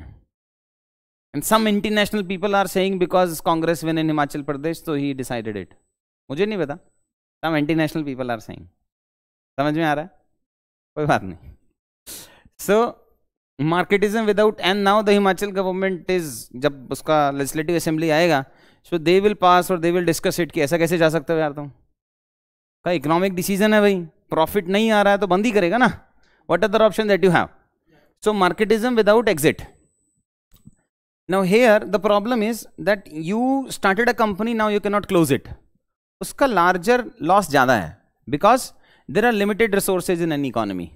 and some international people are saying because Congress win in Himachal Pradesh तो ही डिसाइडेड इट मुझे नहीं पता some international people are saying समझ में आ रहा है कोई बात नहीं so marketism without and now the Himachal government is जब उसका लेजिस्लेटिव असेंबली आएगा सो दे विल पास और दे विल डिस्कस इट कि ऐसा कैसे जा सकते हो यार तुम का इकोनॉमिक डिसीजन है भाई प्रॉफिट नहीं आ रहा है तो बंद ही करेगा ना what are their option that you have so marketism without exit now here the problem is that you started a company now you can not close it उसका लार्जर लॉस ज़्यादा है because there are limited resources in an economy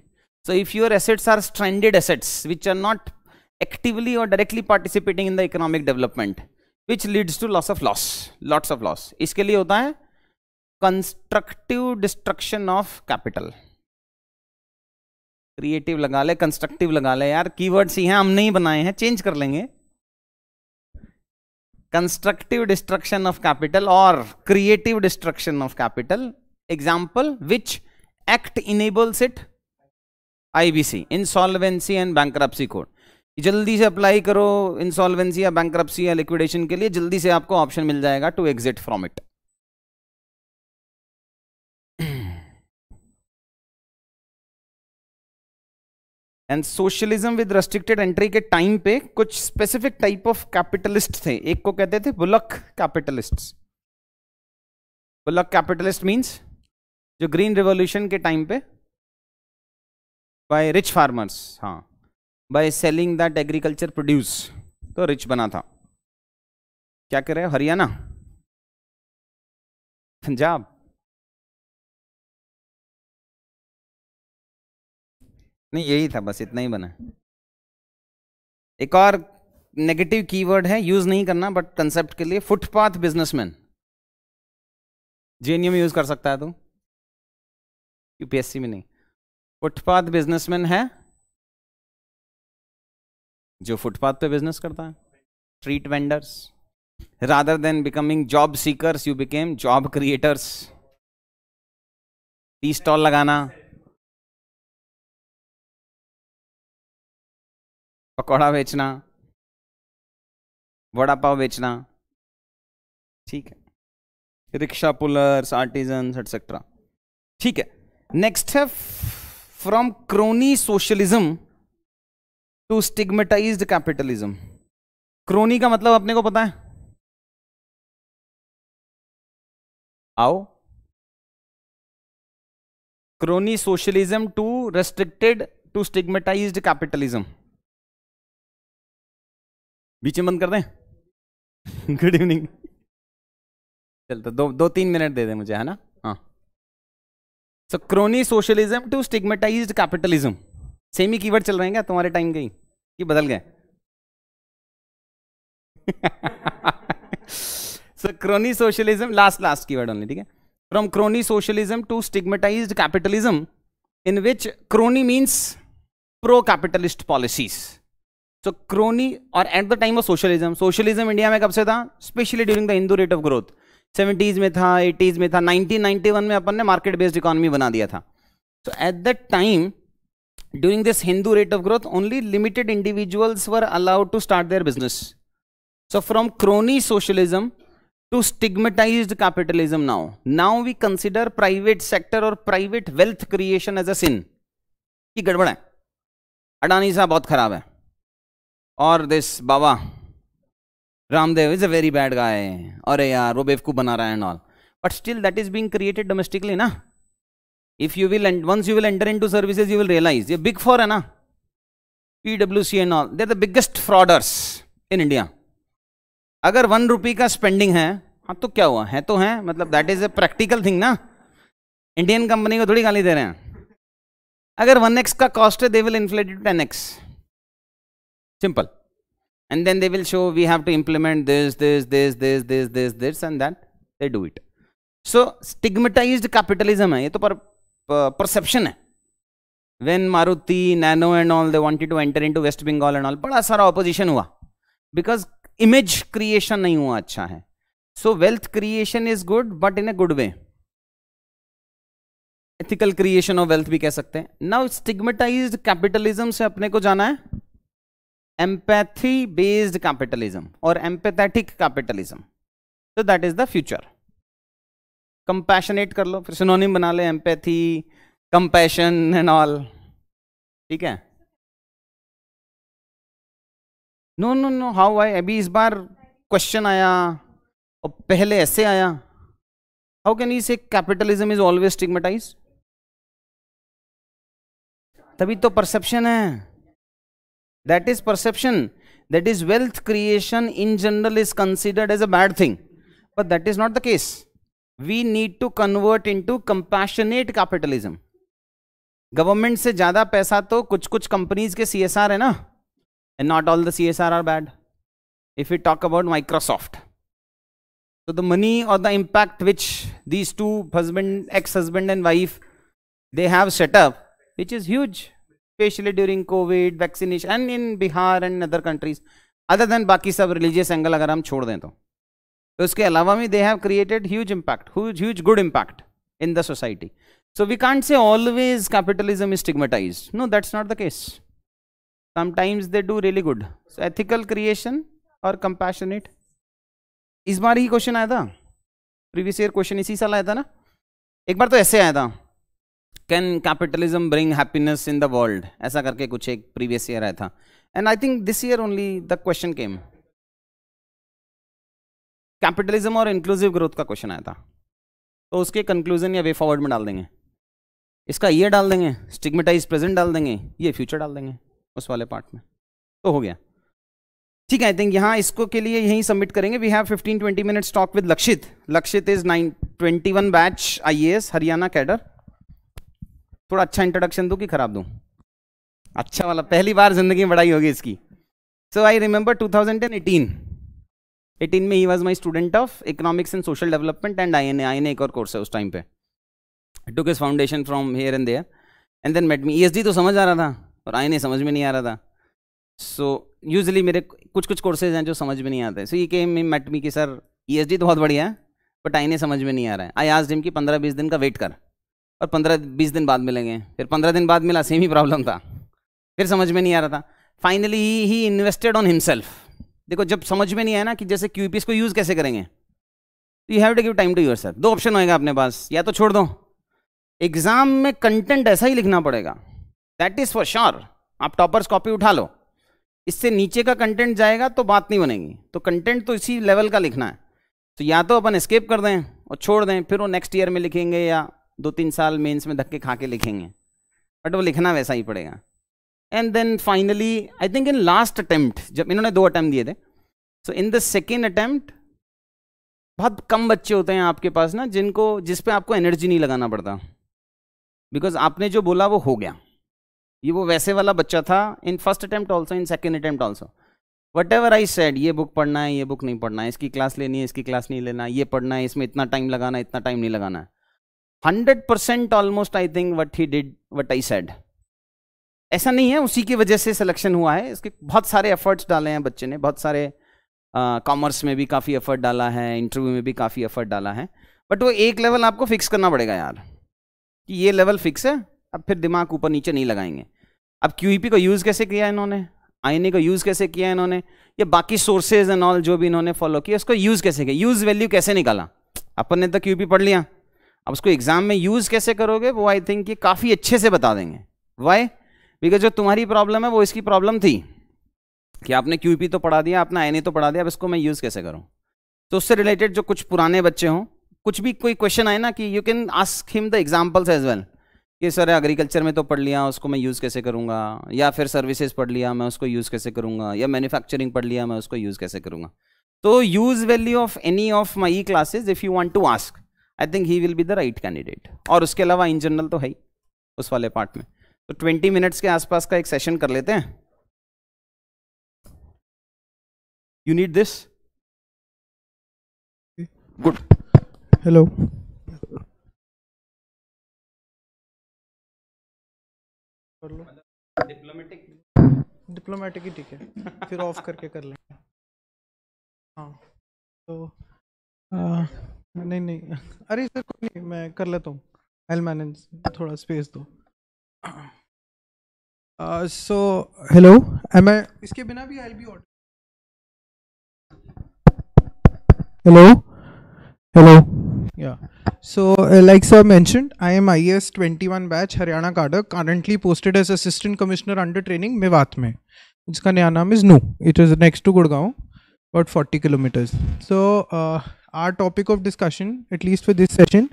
so if your assets are stranded assets which are not actively और directly participating in the economic development which leads to loss of loss lots of loss इसके लिए होता है constructive destruction of capital creative लगा ले constructive लगा ले यार कीवर्ड्स ही हैं हम नहीं बनाए हैं चेंज कर लेंगे कंस्ट्रक्टिव डिस्ट्रक्शन ऑफ कैपिटल और creative destruction of capital example which act enables it IBC insolvency and bankruptcy code जल्दी से अप्लाई करो इंसॉल्वेंसी या बैंक या लिक्विडेशन के लिए जल्दी से आपको ऑप्शन मिल जाएगा to exit from it and socialism with restricted entry के टाइम पे कुछ स्पेसिफिक टाइप ऑफ कैपिटलिस्ट थे एक को कहते थे bullock capitalist bullock capitalist means जो ग्रीन रिवॉल्यूशन के टाइम पे बाय रिच फार्मर्स हाँ by selling that agriculture produce तो रिच बना था क्या कह रहे हो हरियाणा पंजाब नहीं यही था बस इतना ही बना एक और नेगेटिव कीवर्ड है यूज नहीं करना बट कंसेप्ट के लिए फुटपाथ बिजनेसमैन जेएनयू में यूज कर सकता है तू यूपीएससी में नहीं फुटपाथ बिजनेसमैन है जो फुटपाथ पे बिजनेस करता है street vendors rather than becoming job seekers you became job creators tea stall लगाना पकौड़ा बेचना वड़ा पाव बेचना ठीक है रिक्शा पुलर्स आर्टिजन एटसेट्रा ठीक है नेक्स्ट है from crony socialism to stigmatise capitalism crony का मतलब अपने को पता है आओ crony socialism to restricted to stigmatise capitalism बीच में बंद कर दें गुड इवनिंग चलता दो दो तीन मिनट दे दे मुझे है ना हाँ so crony socialism to stigmatise capitalism same ही कीवर्ड चल रहे हैं क्या तुम्हारे टाइम के ये बदल गए so crony socialism last last keyword only ठीक है from crony socialism to stigmatise capitalism in which crony means pro capitalist policies so crony और at the time of socialism socialism India में कब से था specially during the Hindu rate of growth seventies में था eighties में था 1991 में अपन ने मार्केट बेस्ड इकोनॉमी बना दिया था so at that time during this Hindu rate of growth, only limited individuals were allowed to start their business. So from crony socialism to stigmatized capitalism now. Now we consider private sector or private wealth creation as a sin. ये गड़बड़ है अडानी साहब बहुत खराब है और this Baba Ramdev is a very bad guy अरे यार वो बेवकूफ़ बना रहा है and all but still that is being created domestically ना if you will and once you will enter into services you will realize the big four है ना PwC and all they are the biggest frauders in India agar 1 rupee ka spending hai ha to kya hua hai to hai matlab that is a practical thing na indian company ko thodi गाली de rahe hain agar 1x ka cost hai they will inflate it to 10x simple and then they will show we have to implement this this this this this this this and that they do it so stigmatized capitalism hai ye to par perception है when Maruti Nano and all they wanted to enter to West Bengal and all बड़ा सारा opposition हुआ because image creation नहीं हुआ अच्छा है so wealth creation is good but in a good way ethical creation of wealth भी कह सकते हैं नाउ स्टिग्मेटाइज कैपिटलिज्म से अपने को जाना है एम्पैथी बेस्ड कैपिटलिज्म और empathetic capitalism so that is the future compassionate कर लो फिर सिनोनिम बना ले एम्पैथी कंपैशन एंड ऑल ठीक है no no no how I अभी इस बार क्वेश्चन आया और पहले ऐसे आया how can you say capitalism is always stigmatise तभी तो परसेप्शन है that is perception that is wealth creation in general is considered as a bad thing but that is not the case we need to convert into compassionate capitalism government से ज़्यादा पैसा तो कुछ कुछ companies के सी S R है ना and not all the C S R are bad if you talk about Microsoft तो द मनी और the impact which these two husband ex husband and wife they have setup which is huge specially during covid vaccination and in Bihar and other countries other than बाकी सब religious angle अगर हम छोड़ दें तो तो उसके अलावा भी they have created huge impact huge good impact in the society so we can't say always capitalism is no no that's not the case sometimes they do really good ethical creation और compassionate इस बार ही question आया था previous year question इसी साल आया था ना एक बार तो ऐसे आया था can capitalism bring happiness in the world ऐसा करके कुछ एक प्रीवियस ईयर आया था and I think this year only the question came capitalism और इंक्लूसिव ग्रोथ का क्वेश्चन आया था तो उसके कंक्लूजन या वे फॉरवर्ड में डाल देंगे इसका ये डाल देंगे स्टिग्मेटाइज प्रेजेंट डाल देंगे ये फ्यूचर डाल देंगे उस वाले पार्ट में तो हो गया ठीक है आई थिंक यहाँ इसको के लिए यहीं सबमिट करेंगे we have 15 20 minute talk with Lakshit Lakshit is nine twenty one batch I Haryana cadre थोड़ा अच्छा इंट्रोडक्शन दूँ कि खराब दूँ अच्छा वाला पहली बार जिंदगी में बढ़ाई होगी इसकी so I remember two thousand and eighteen eighteen में he was my student of economics and social development and I N I N एक और कोर्स है उस टाइम पे two is foundation from here and there and then met me ई तो समझ आ रहा था और आई समझ में नहीं आ रहा था सो so, यूजली मेरे कुछ कुछ कोर्सेज हैं जो समझ में नहीं आते सो ये के मेट मी कि सर ई e तो बहुत बढ़िया है बट आई समझ में नहीं आ रहा है आई आज डिम की पंद्रह बीस दिन का वेट कर और पंद्रह बीस दिन बाद मिलेंगे फिर पंद्रह दिन बाद मिला सेम ही प्रॉब्लम था फिर समझ में नहीं आ रहा था finally he invested on himself देखो जब समझ में नहीं आया ना कि जैसे क्यू को यूज़ कैसे करेंगे तो you have to give time to your sir दो ऑप्शन होएगा अपने पास या तो छोड़ दो एग्जाम में कंटेंट ऐसा ही लिखना पड़ेगा दैट इज़ फॉर श्योर आप टॉपर्स कॉपी उठा लो इससे नीचे का कंटेंट जाएगा तो बात नहीं बनेगी तो कंटेंट तो इसी लेवल का लिखना है तो या तो अपन स्केप कर दें और छोड़ दें फिर वो नेक्स्ट ईयर में लिखेंगे या दो तीन साल मेन्स में धक्के खा के लिखेंगे बट वो लिखना वैसा ही पड़ेगा and then finally I think in last attempt जब इन्होंने दो अटैम्प्ट दिए थे so in the second attempt बहुत कम बच्चे होते हैं आपके पास ना जिनको जिस पे आपको एनर्जी नहीं लगाना पड़ता बिकॉज आपने जो बोला वो हो गया ये वो वैसे वाला बच्चा था in first attempt also in second attempt also whatever I said ये बुक पढ़ना है ये बुक नहीं पढ़ना है इसकी क्लास लेनी है इसकी क्लास नहीं लेना ये पढ़ना है इसमें इतना टाइम लगाना है इतना टाइम नहीं लगाना है hundred percent almost I think what he did what I said ऐसा नहीं है उसी की वजह से सिलेक्शन हुआ है इसके बहुत सारे एफर्ट्स डाले हैं बच्चे ने बहुत सारे कॉमर्स में भी काफ़ी एफर्ट डाला है इंटरव्यू में भी काफ़ी एफर्ट डाला है बट वो एक लेवल आपको फिक्स करना पड़ेगा यार कि ये लेवल फिक्स है अब फिर दिमाग ऊपर नीचे नहीं लगाएंगे अब क्यू e को यूज़ कैसे किया इन्होंने आई e को यूज़ कैसे किया इन्होंने या बाकी सोर्सेज एंड ऑल जो भी इन्होंने फॉलो किया उसको यूज़ कैसे किया यूज़ वैल्यू कैसे निकाला अपन ने तो क्यू e पढ़ लिया अब उसको एग्ज़ाम में यूज़ कैसे करोगे वो आई थिंक ये काफ़ी अच्छे से बता देंगे वाई बिकॉज जो तुम्हारी प्रॉब्लम है वो इसकी प्रॉब्लम थी कि आपने क्यू तो पढ़ा दिया आपने आई तो पढ़ा दिया अब इसको मैं यूज़ कैसे करूँ तो उससे रिलेटेड जो कुछ पुराने बच्चे हों कुछ भी कोई क्वेश्चन आए ना कि you can ask him the examples as well कि सर एग्रीकल्चर में तो पढ़ लिया उसको मैं यूज़ कैसे करूँगा या फिर सर्विसेज पढ़ लिया मैं उसको यूज़ कैसे करूँगा या मैन्युफैक्चरिंग पढ़ लिया मैं उसको यूज़ कैसे करूँगा तो use value of any of my ई classes if you want to ask I think he will be the right candidate और उसके अलावा इन जनरल तो है ही उस वाले पार्ट में तो ट्वेंटी मिनट्स के आसपास का एक सेशन कर लेते हैं you need this good hello diplomatic diplomatic ही ठीक है फिर ऑफ करके कर लेंगे हाँ तो आ, नहीं नहीं अरे सर कोई नहीं मैं कर लेता हूँ आई मैनेज थोड़ा स्पेस दो सो हेलो एम आई इसके बिना भी I be order hello hello या so like sir mentioned I am IAS twenty one batch Haryana cadre currently posted as assistant commissioner under training Mewat में इसका नया नाम is Nuh it is next to Gurgaon about forty kilometers so our topic of discussion, at least for this session,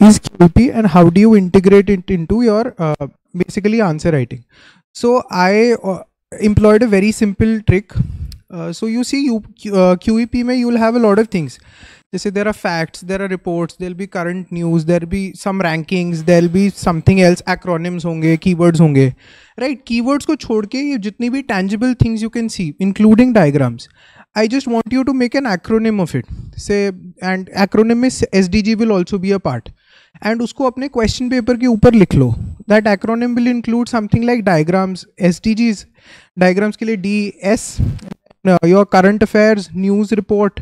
is QT and how do you integrate it into your uh, basically answer writing. So I uh, employed a very simple trick. Uh, so you see, you uh, QEP may you'll have a lot of things. They say there are facts, there are reports, there'll be current news, there'll be some rankings, there'll be something else, acronyms honge, keywords honge. right? Keywords ko chhodke jitni जितनी tangible things you can see, including diagrams. I just want you to make an acronym of it. Say and acronym is SDG will also be a part. And उसको अपने question paper के ऊपर लिख लो that acronym will include something like diagrams S diagrams के लिए D S your current affairs news report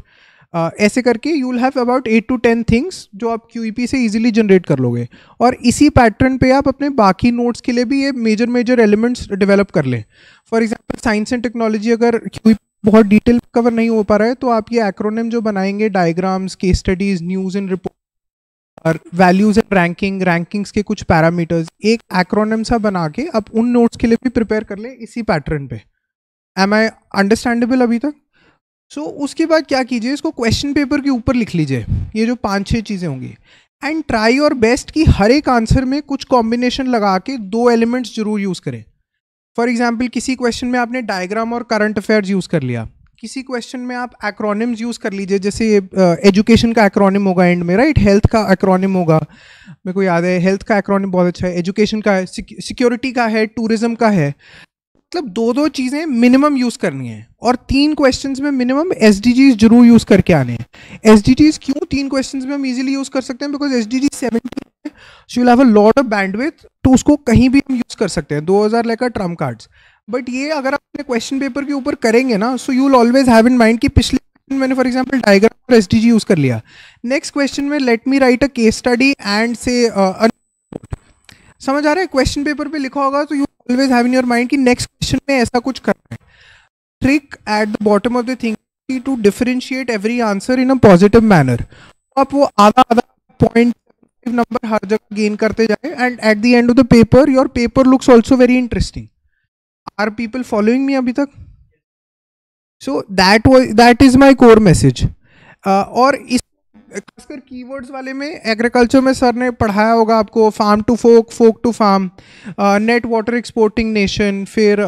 ऐसे करके you will have about eight to ten things जो आप क्यू e से इजीली जनरेट कर लोगे और इसी पैटर्न पे आप अपने बाकी नोट्स के लिए भी ये मेजर मेजर एलिमेंट्स डेवलप कर लें for example science and technology अगर क्यू बहुत डिटेल कवर नहीं हो पा रहा है तो आप ये एक्रोनिम जो बनाएंगे diagrams case studies news and report और वैल्यूज एंड रैंकिंग रैंकिंग्स के कुछ पैरामीटर्स एक एक्रोनिम सा बना के आप उन नोट्स के लिए भी प्रिपेयर कर लें इसी पैटर्न पे एम आई अंडरस्टैंडेबल अभी तक सो so, उसके बाद क्या कीजिए इसको क्वेश्चन पेपर के ऊपर लिख लीजिए ये जो पाँच छः चीज़ें होंगी एंड ट्राई और बेस्ट कि हर एक आंसर में कुछ कॉम्बिनेशन लगा के दो एलिमेंट्स जरूर यूज़ करें फॉर एग्जाम्पल किसी क्वेश्चन में आपने डायग्राम और करंट अफेयर्स यूज़ कर लिया किसी क्वेश्चन में आप एक्रोनिम्स यूज़ कर लीजिए जैसे एजुकेशन uh, का एक्रोनिम होगा एंड में राइट हेल्थ का एक्रोनिम होगा मेरे को याद है हेल्थ का एक्रोनिम बहुत अच्छा है एजुकेशन का है सिक्योरिटी का है टूरिज्म का है मतलब दो दो चीज़ें मिनिमम यूज़ करनी है और तीन क्वेश्चंस में मिनिमम एस जरूर यूज़ करके आने हैं एस क्यों तीन क्वेश्चंस में हम इजीली यूज़ कर सकते हैं because S D G so you have a lot of bandwidth तो उसको कहीं भी हम यूज़ कर सकते हैं दो हज़ार लेकर ट्रम्प कार्ड्स बट ये अगर आप अपने क्वेश्चन पेपर के ऊपर करेंगे ना so you always have in mind कि पिछले मैंने फॉर एग्जाम्पल डायग्राम और एस यूज़ कर लिया नेक्स्ट क्वेश्चन में let me write a case study and से समझ आ रहा है क्वेश्चन पेपर पे लिखा होगा तो you always have in your mind कि नेक्स्ट क्वेश्चन में ऐसा कुछ करना है trick at the bottom of the thing to differentiate every answer in a positive manner आप वो आधा आधा पॉइंट पॉजिटिव नंबर हर जगह गेन करते जाए and at the end of the paper your paper looks also very interesting are people following me अभी तक so that that is my core message और इस खासकर कीवर्ड्स वाले में एग्रीकल्चर में सर ने पढ़ाया होगा आपको farm to folk folk to farm net water exporting nation फिर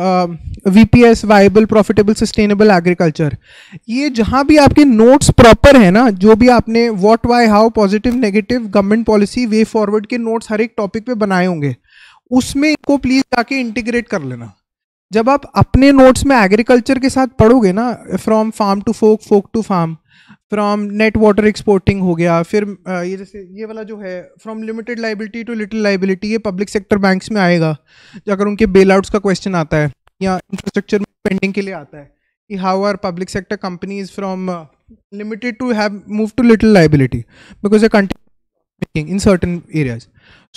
V P S viable profitable sustainable agriculture ये जहाँ भी आपके नोट्स प्रॉपर है ना जो भी आपने what why how positive negative government policy way forward के नोट्स हर एक टॉपिक पे बनाए होंगे उसमें इनको प्लीज़ जाके इंटीग्रेट कर लेना जब आप अपने नोट्स में एग्रीकल्चर के साथ पढ़ोगे ना from farm to folk folk to farm from net water exporting हो गया फिर ये जैसे ये वाला जो है from limited liability to little liability ये पब्लिक सेक्टर बैंक्स में आएगा अगर उनके बेल आउट्स का क्वेश्चन आता है या इंफ्रास्ट्रक्चर पेंडिंग के लिए आता है कि how are public sector companies from limited to have move to little liability because a continue in certain areas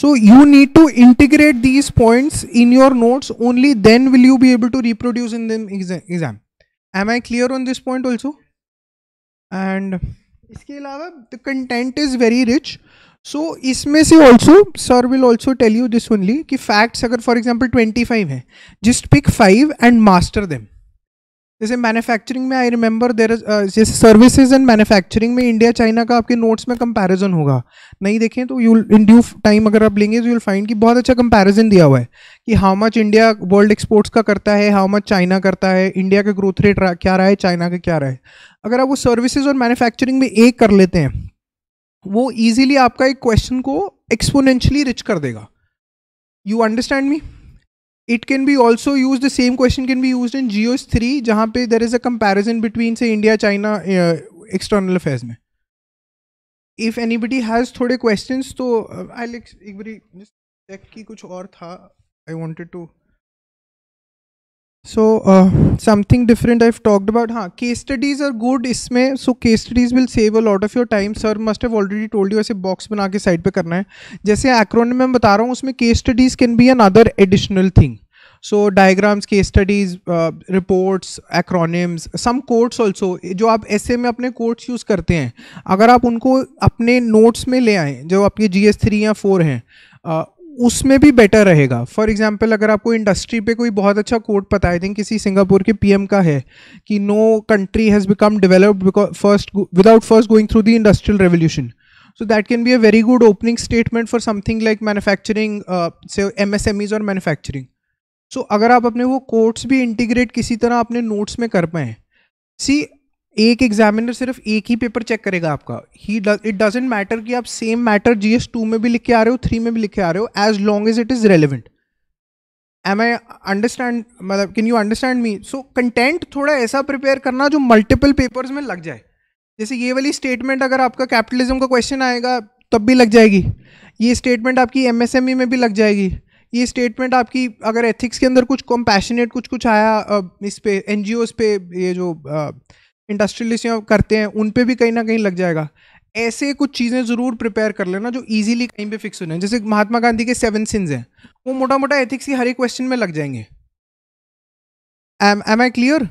so you need to integrate these points in your notes only then will you be able to reproduce in the exam am I clear on this point also and इसके अलावा the content is very rich so इसमें से also sir will also tell you this only कि facts अगर for example twenty five हैं just pick five and master them जैसे manufacturing में I remember there जैसे सर्विसेज एंड मैन्युफैक्चरिंग में India China का आपके नोट्स में कंपैरिजन होगा नहीं देखें तो यू इन ड्यू टाइम अगर आप लेंगे तो यूल फाइंड कि बहुत अच्छा कंपैरिजन दिया हुआ है कि how much India world exports का करता है हाउ मच चाइना करता है इंडिया का ग्रोथ रेट क्या रहा है चाइना का क्या रहा है अगर आप वो सर्विसेज और मैनुफैक्चरिंग में एक कर लेते हैं वो ईजिली आपका एक क्वेश्चन को एक्सपोनेंशली रिच कर देगा you understand me it can be also use the same question can be use in geo three जहाँ पे there is a comparison between से इंडिया चाइना एक्सटर्नल अफेयर्स में इफ एनी बडी हैज़ थोड़े question तो I uh, एक बारी check की कुछ और था I wanted to so something different I talked about हाँ केस स्टडीज़ आर गुड इसमें so case studies will save a lot of your time sir must have already told you ऐसे box बना के side पे करना है जैसे Ekron में बता रहा हूँ उसमें case studies can be another additional thing so diagrams case studies reports acronyms some codes also जो आप ऐसे में अपने कोड्स यूज़ करते हैं अगर आप उनको अपने नोट्स में ले आएँ जो आपके जी एस थ्री या फोर हैं uh, उसमें भी बेटर रहेगा फॉर एग्जाम्पल अगर आपको इंडस्ट्री पे कोई बहुत अच्छा कोर्ट पता आई थिंक किसी सिंगापुर के पीएम का है कि no country has become developed first without first going through the industrial revolution so can be a very good opening statement for something like manufacturing से एम एस एम ईज और manufacturing so अगर आप अपने वो courts भी integrate किसी तरह अपने नोट्स में कर पाएँ सी एक एग्जामिनर सिर्फ एक ही पेपर चेक करेगा आपका ही इट डजेंट मैटर कि आप सेम मैटर जीएस टू में भी लिख के आ रहे हो थ्री में भी लिख के आ रहे हो as long as it is relevant am I understand मतलब can you understand me so content थोड़ा ऐसा प्रिपेयर करना जो मल्टीपल पेपर्स में लग जाए जैसे ये वाली स्टेटमेंट अगर आपका कैपिटलिज्म का क्वेश्चन आएगा तब भी लग जाएगी ये स्टेटमेंट आपकी ई e में भी लग जाएगी ये स्टेटमेंट आपकी अगर एथिक्स के अंदर कुछ कॉम्पैशनेट कुछ कुछ आया इस पे एन पे ये जो इंडस्ट्रियलिस्ट करते हैं उन पर भी कहीं ना कहीं लग जाएगा ऐसे कुछ चीज़ें ज़रूर प्रिपेयर कर लेना जो इजीली कहीं पे फिक्स होने जैसे महात्मा गांधी के सेवन सिंस हैं वो मोटा मोटा एथिक्स की हर एक क्वेश्चन में लग जाएंगे am am I clear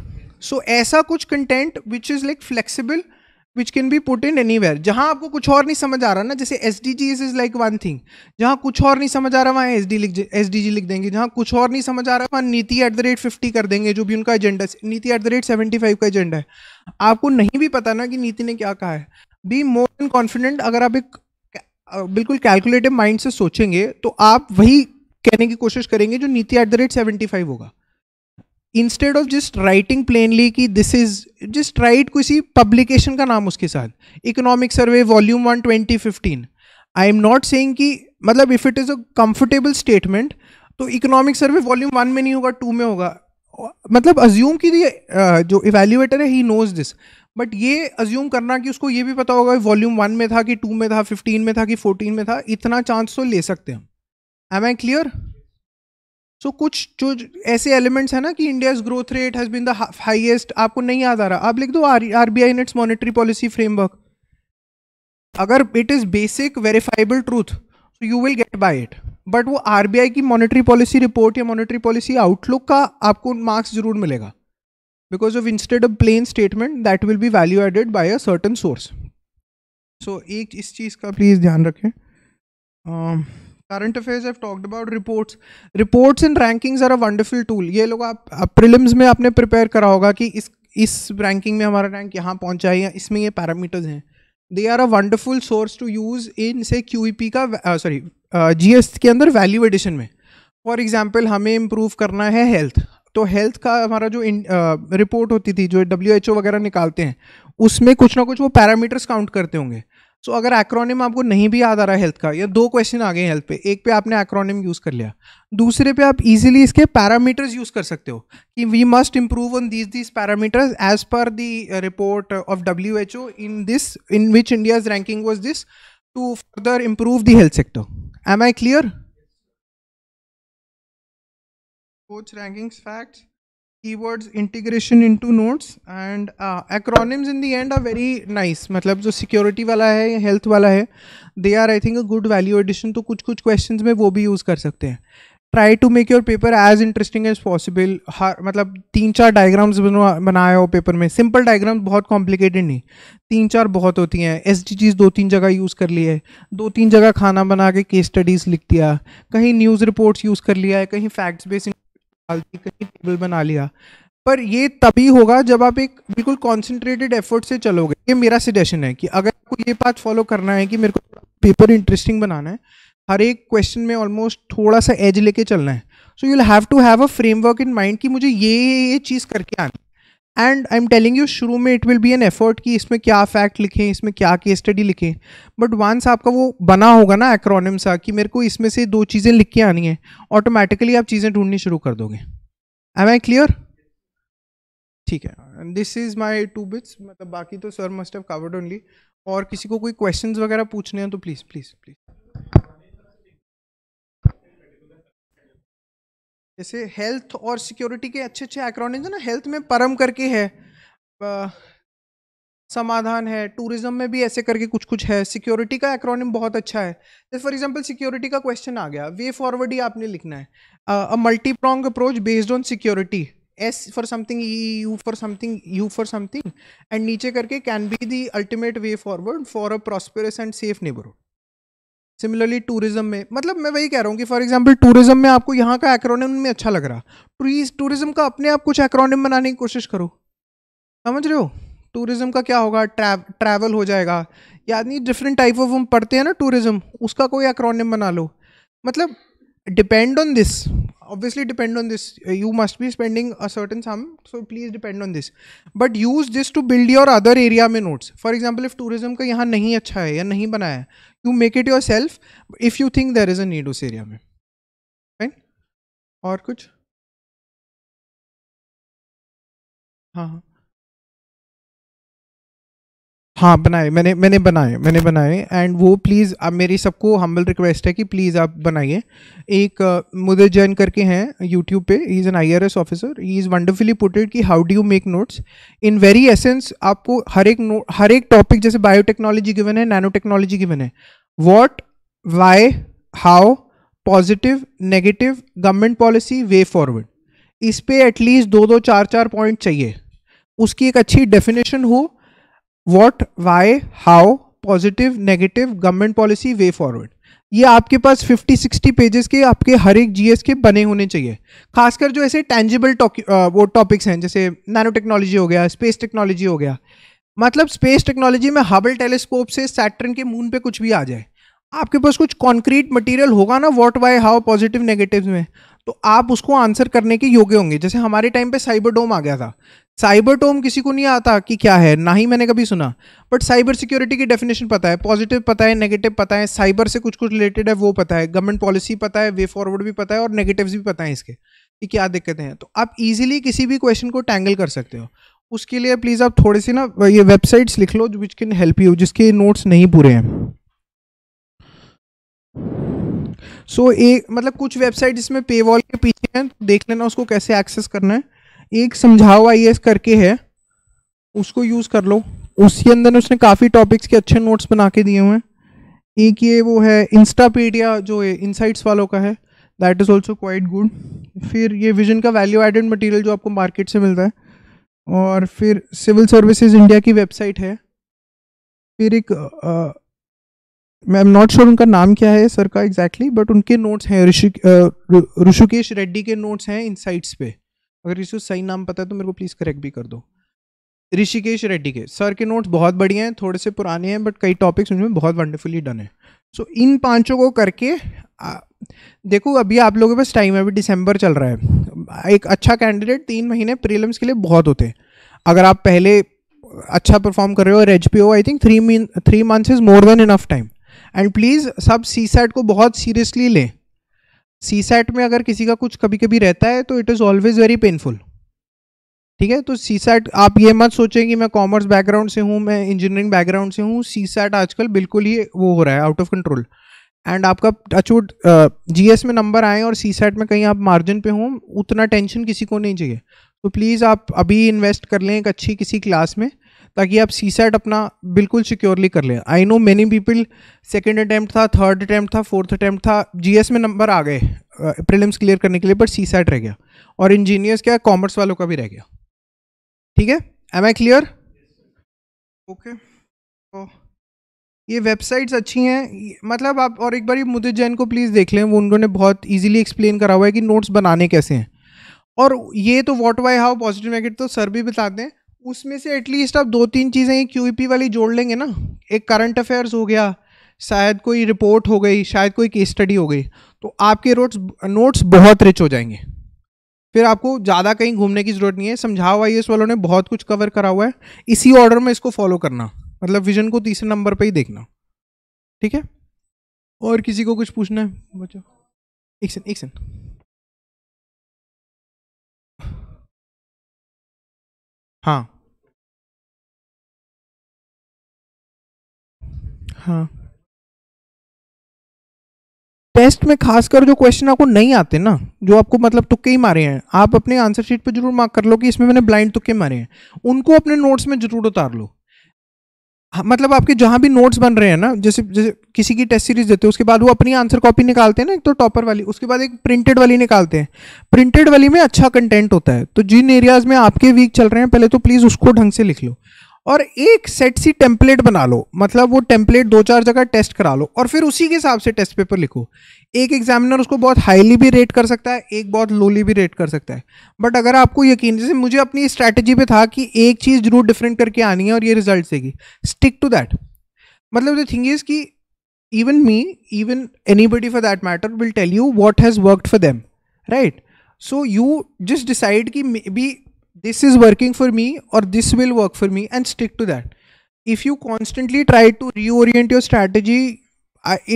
so ऐसा कुछ content which is like flexible which can be put in anywhere जहाँ आपको कुछ और नहीं समझ आ रहा ना जैसे S D G is like one thing जहाँ कुछ और नहीं समझ आ रहा वहाँ एस डी लिख एस डी जी लिख देंगे जहाँ कुछ और नहीं समझ आ रहा वहाँ नीति एट द रेट फिफ्टी कर देंगे जो भी उनका agenda NITI at the rate seventy five का एजेंडा है आपको नहीं भी पता ना कि नीति ने क्या कहा है बी मोर देन कॉन्फिडेंट अगर आप एक बिल्कुल कैलकुलेटिव माइंड से सोचेंगे तो आप वही कहने की कोशिश करेंगे जो NITI at the rate seventy five होगा instead of just writing plainly कि दिस इज जस्ट राइट किसी पब्लिकेशन का नाम उसके साथ economic survey volume one twenty fifteen I am not saying कि मतलब if it is a comfortable statement तो इकोनॉमिक सर्वे वॉल्यूम वन में नहीं होगा टू में होगा मतलब अज्यूम की जो इवेल्यूएटर है ही नोज दिस बट ये अज्यूम करना कि उसको ये भी पता होगा वॉल्यूम वन में था कि टू में था फिफ्टीन में था कि फोर्टीन में था इतना चांस तो ले सकते हैं am I clear so so, कुछ जो ऐसे एलिमेंट्स हैं ना कि India's growth rate has been the highest आपको नहीं याद आ रहा आप लिख दो R B I nets monetary policy framework अगर it is basic verifiable truth so you will get by it but वो आर की मॉनिटरी पॉलिसी रिपोर्ट या मॉनिटरी पॉलिसी आउटलुक का आपको मार्क्स जरूर मिलेगा because of instead a plane statement that will be value added by a certain source so एक इस चीज़ का प्लीज़ ध्यान रखें uh, current affairs have talked about reports reports and rankings are a wonderful tool ये लोग आप, आप प्रिलिम्स में आपने प्रिपेयर करा होगा कि इस इस रैंकिंग में हमारा रैंक यहाँ पहुँचा है या इसमें ये पैरामीटर्स हैं they are a wonderful source to use in से क्यू का सॉरी जी एस के अंदर वैल्यू एडिशन में फॉर एग्जाम्पल हमें इम्प्रूव करना है हेल्थ तो हेल्थ का हमारा जो रिपोर्ट uh, होती थी जो डब्ल्यू एच ओ वगैरह निकालते हैं उसमें कुछ ना कुछ वो पैरामीटर्स काउंट करते होंगे सो so, अगर एक्रोनिम आपको नहीं भी याद आ रहा है हेल्थ का या दो क्वेश्चन आ गए हेल्थ पे एक पे आपने एक्रोनिम यूज़ कर लिया दूसरे पे आप इजीली इसके पैरामीटर्स यूज़ कर सकते हो कि we must improve on these these parameters as per the report of W H O in this in which India's ranking was this to further improve the health sector am I clear coach rankings facts keywords integration in to notes and acronyms in the end are very nice मतलब जो security वाला है या health वाला है they are I think a good value addition तो कुछ कुछ क्वेश्चन में वो भी यूज़ कर सकते हैं try to make your paper as interesting as possible हर मतलब तीन चार डायग्राम्स बनाया हो पेपर में सिंपल डायग्राम बहुत कॉम्प्लिकेटेड नहीं तीन चार बहुत होती हैं एस डी चीज दो तीन जगह यूज़ कर ली है दो तीन जगह खाना बना के केस स्टडीज़ लिख दिया कहीं न्यूज़ रिपोर्ट्स यूज़ कर लिया है कहीं फैक्ट्स बेस्ड दी कहीं टेबल बना लिया पर ये तभी होगा जब आप एक बिल्कुल कॉन्सेंट्रेटेड एफर्ट से चलोगे ये मेरा सजेशन है कि अगर आपको ये बात फॉलो करना है कि मेरे को पेपर इंटरेस्टिंग बनाना है हर एक क्वेश्चन में ऑलमोस्ट थोड़ा सा एज लेके चलना है so you have to have a framework in mind कि मुझे ये ये चीज़ करके आनी and I am telling you शुरू में it will be an effort कि इसमें क्या फैक्ट लिखें इसमें क्या केस स्टडी लिखें बट वंस आपका वो बना होगा ना एक्रोनिम सा कि मेरे को इसमें से दो चीज़ें लिख के आनी है ऑटोमेटिकली आप चीज़ें ढूंढनी शुरू कर दोगे एम आई क्लियर ठीक है this is my two bits मतलब बाकी तो sir must have covered only और किसी को कोई क्वेश्चन वगैरह पूछने हैं तो प्लीज़ प्लीज़ प्लीज़ जैसे हेल्थ और सिक्योरिटी के अच्छे अच्छे एक्रोनिम्स ना हेल्थ में परम करके है आ, समाधान है टूरिज्म में भी ऐसे करके कुछ कुछ है सिक्योरिटी का एक्रोनिम बहुत अच्छा है जैसे फॉर एग्जांपल सिक्योरिटी का क्वेश्चन आ गया वे फॉरवर्ड ही आपने लिखना है a multi prong approach based on security S for something E U for something U for something and नीचे करके can be the ultimate way forward for a prosperous and safe neighbourhood similarly tourism में मतलब मैं वही कह रहा हूँ कि फॉर एग्जाम्पल टूरिज्म में आपको यहाँ का एक्रोनिम में अच्छा लग रहा ट्रीज टूरिज्म का अपने आप कुछ एक्रोनिम बनाने की कोशिश करो समझ रहे हो टूरिज्म का क्या होगा ट्रैवल हो जाएगा यानी डिफरेंट टाइप ऑफ हम पढ़ते हैं ना टूरिज्म उसका कोई एक्रोनिम बना लो मतलब depend on this obviously depend on this you must be spending a certain sum so please depend on this but use this to build your other area में notes for example if tourism का यहाँ नहीं अच्छा है या नहीं बना है you make it yourself if you think there is a need उस area में right और कुछ हाँ हाँ हाँ बनाए मैंने मैंने बनाए मैंने बनाए एंड वो प्लीज़ आप मेरी सबको हम्बल रिक्वेस्ट है कि प्लीज़ आप बनाइए एक मुदे जॉइन करके हैं यूट्यूब पे he is an I R S officer he is wonderfully put it कि how do you make notes in very essence आपको हर एक नोट हर एक टॉपिक जैसे बायोटेक्नोलॉजी गिवन है नैनो टेक्नोलॉजी गिवन है what why how positive negative government policy way forward इस पर एटलीस्ट दो दो चार चार पॉइंट चाहिए उसकी एक अच्छी डेफिनेशन हो what why how positive negative government policy way forward ये आपके पास 50 60 पेजेस के आपके हर एक जीएस के बने होने चाहिए खासकर जो ऐसे टेंजिबल वो टॉपिक्स हैं जैसे नैनो टेक्नोलॉजी हो गया स्पेस टेक्नोलॉजी हो गया मतलब स्पेस टेक्नोलॉजी में हबल टेलीस्कोप से सैटर्न के मून पे कुछ भी आ जाए आपके पास कुछ कॉन्क्रीट मटेरियल होगा ना what why how positive negative में तो आप उसको आंसर करने के योग्य होंगे जैसे हमारे टाइम पे साइबर डोम आ गया था साइबर टोम किसी को नहीं आता कि क्या है ना ही मैंने कभी सुना बट साइबर सिक्योरिटी की डेफिनेशन पता है पॉजिटिव पता है नेगेटिव पता है साइबर से कुछ कुछ रिलेटेड है वो पता है गवर्नमेंट पॉलिसी पता है वे फॉरवर्ड भी पता है और नेगेटिव्स भी पता है इसके कि क्या दिक्कतें हैं तो आप इजीली किसी भी क्वेश्चन को टैंगल कर सकते हो उसके लिए प्लीज़ आप थोड़ी सी ना ये वेबसाइट्स लिख लो विच कैन हेल्प यू जिसके नोट्स नहीं पूरे हैं सो so, एक मतलब कुछ वेबसाइट इसमें पे वॉल के पीछे हैं तो देख लेना उसको कैसे एक्सेस करना है एक समझाओ आई करके है उसको यूज़ कर लो उसके अंदर उसने काफ़ी टॉपिक्स के अच्छे नोट्स बना के दिए हुए हैं एक ये वो है इंस्टापीडिया जो इनसाइट्स वालों का है that is also quite good फिर ये विजन का वैल्यू एडेड मटीरियल जो आपको मार्केट से मिलता है और फिर सिविल सर्विसेज इंडिया की वेबसाइट है फिर एक मैं एम नॉट श्योर उनका नाम क्या है सर का एग्जैक्टली exactly, बट उनके नोट्स हैं ऋषिकेश रेड्डी के नोट्स हैं इनसाइट्स पे अगर को सही नाम पता है तो मेरे को प्लीज़ करेक्ट भी कर दो ऋषिकेश रेड्डी के सर के नोट्स बहुत बढ़िया हैं थोड़े से पुराने हैं बट कई टॉपिक्स उनमें बहुत वंडरफुली डन है सो so, इन पांचों को करके आ, देखो अभी आप लोगों के पास टाइम है अभी दिसंबर चल रहा है एक अच्छा कैंडिडेट तीन महीने प्रीलिम्स के लिए बहुत होते हैं अगर आप पहले अच्छा परफॉर्म कर रहे हो और H P O I think three three months is more than enough time and please सब सी सेट को बहुत सीरियसली लें सी सैट में अगर किसी का कुछ कभी कभी रहता है तो it is always very painful ठीक है तो सी सैट आप ये मत सोचें कि मैं कॉमर्स बैकग्राउंड से हूँ मैं इंजीनियरिंग बैकग्राउंड से हूँ सी सैट आजकल बिल्कुल ही वो हो रहा है आउट ऑफ कंट्रोल एंड आपका अचूट एस में नंबर आए और सी सैट में कहीं आप मार्जिन पे हों उतना टेंशन किसी को नहीं चाहिए तो प्लीज़ आप अभी इन्वेस्ट कर लें एक अच्छी किसी क्लास में ताकि आप सी सेट अपना बिल्कुल सिक्योरली कर लें I know many people second attempt था थर्ड अटैम्प्ट था फोर्थ अटैम्प्ट था एस में नंबर आ गए प्रिलिम्स क्लियर करने के लिए बट सी सेट रह गया और इंजीनियर्स क्या कॉमर्स वालों का भी रह गया ठीक है एम आई क्लियर ओके ये वेबसाइट्स अच्छी हैं मतलब आप और एक बार ये मुदित जैन को प्लीज़ देख लें वो उन्होंने बहुत इजीली एक्सप्लेन करा हुआ है कि नोट्स बनाने कैसे हैं और ये तो what why how positive negative तो सर भी बता दें उसमें से एटलीस्ट आप दो तीन चीज़ें क्यू e वाली जोड़ लेंगे ना एक करंट अफेयर्स हो गया शायद कोई रिपोर्ट हो गई शायद कोई केस स्टडी हो गई तो आपके रोट्स नोट्स बहुत रिच हो जाएंगे फिर आपको ज़्यादा कहीं घूमने की ज़रूरत नहीं है समझाओ आई e वालों ने बहुत कुछ कवर करा हुआ है इसी ऑर्डर में इसको फॉलो करना मतलब विजन को तीसरे नंबर पर ही देखना ठीक है और किसी को कुछ पूछना है बच्चों एक सेकंड एक सेकंड हाँ हाँ टेस्ट में खासकर जो क्वेश्चन आपको नहीं आते ना जो आपको मतलब तुक्के ही मारे हैं आप अपने आंसर शीट पे जरूर मार्क कर लो कि इसमें मैंने ब्लाइंड तुक्के मारे हैं उनको अपने नोट्स में जरूर उतार लो हाँ, मतलब आपके जहां भी नोट्स बन रहे हैं ना जैसे जैसे किसी की टेस्ट सीरीज देते हैं उसके बाद वो अपनी आंसर कॉपी निकालते हैं ना एक तो टॉपर वाली उसके बाद एक प्रिंटेड वाली निकालते हैं प्रिंटेड वाली में अच्छा कंटेंट होता है तो जिन एरियाज में आपके वीक चल रहे हैं पहले तो प्लीज़ उसको ढंग से लिख लो और एक सेट सी टेम्पलेट बना लो मतलब वो टेम्पलेट दो चार जगह टेस्ट करा लो और फिर उसी के हिसाब से टेस्ट पेपर लिखो एक एग्जामिनर उसको बहुत हाईली भी रेट कर सकता है एक बहुत लोली भी रेट कर सकता है बट अगर आपको यकीन जैसे मुझे अपनी स्ट्रैटेजी पे था कि एक चीज़ जरूर डिफरेंट करके आनी है और ये रिजल्ट देगी स्टिक टू दैट मतलब द थिंग इज़ कि even me even any for that matter will tell you what has worked for them right so you just decide कि maybe this is working for me or this will work for me and stick to that if you constantly try to reorient your strategy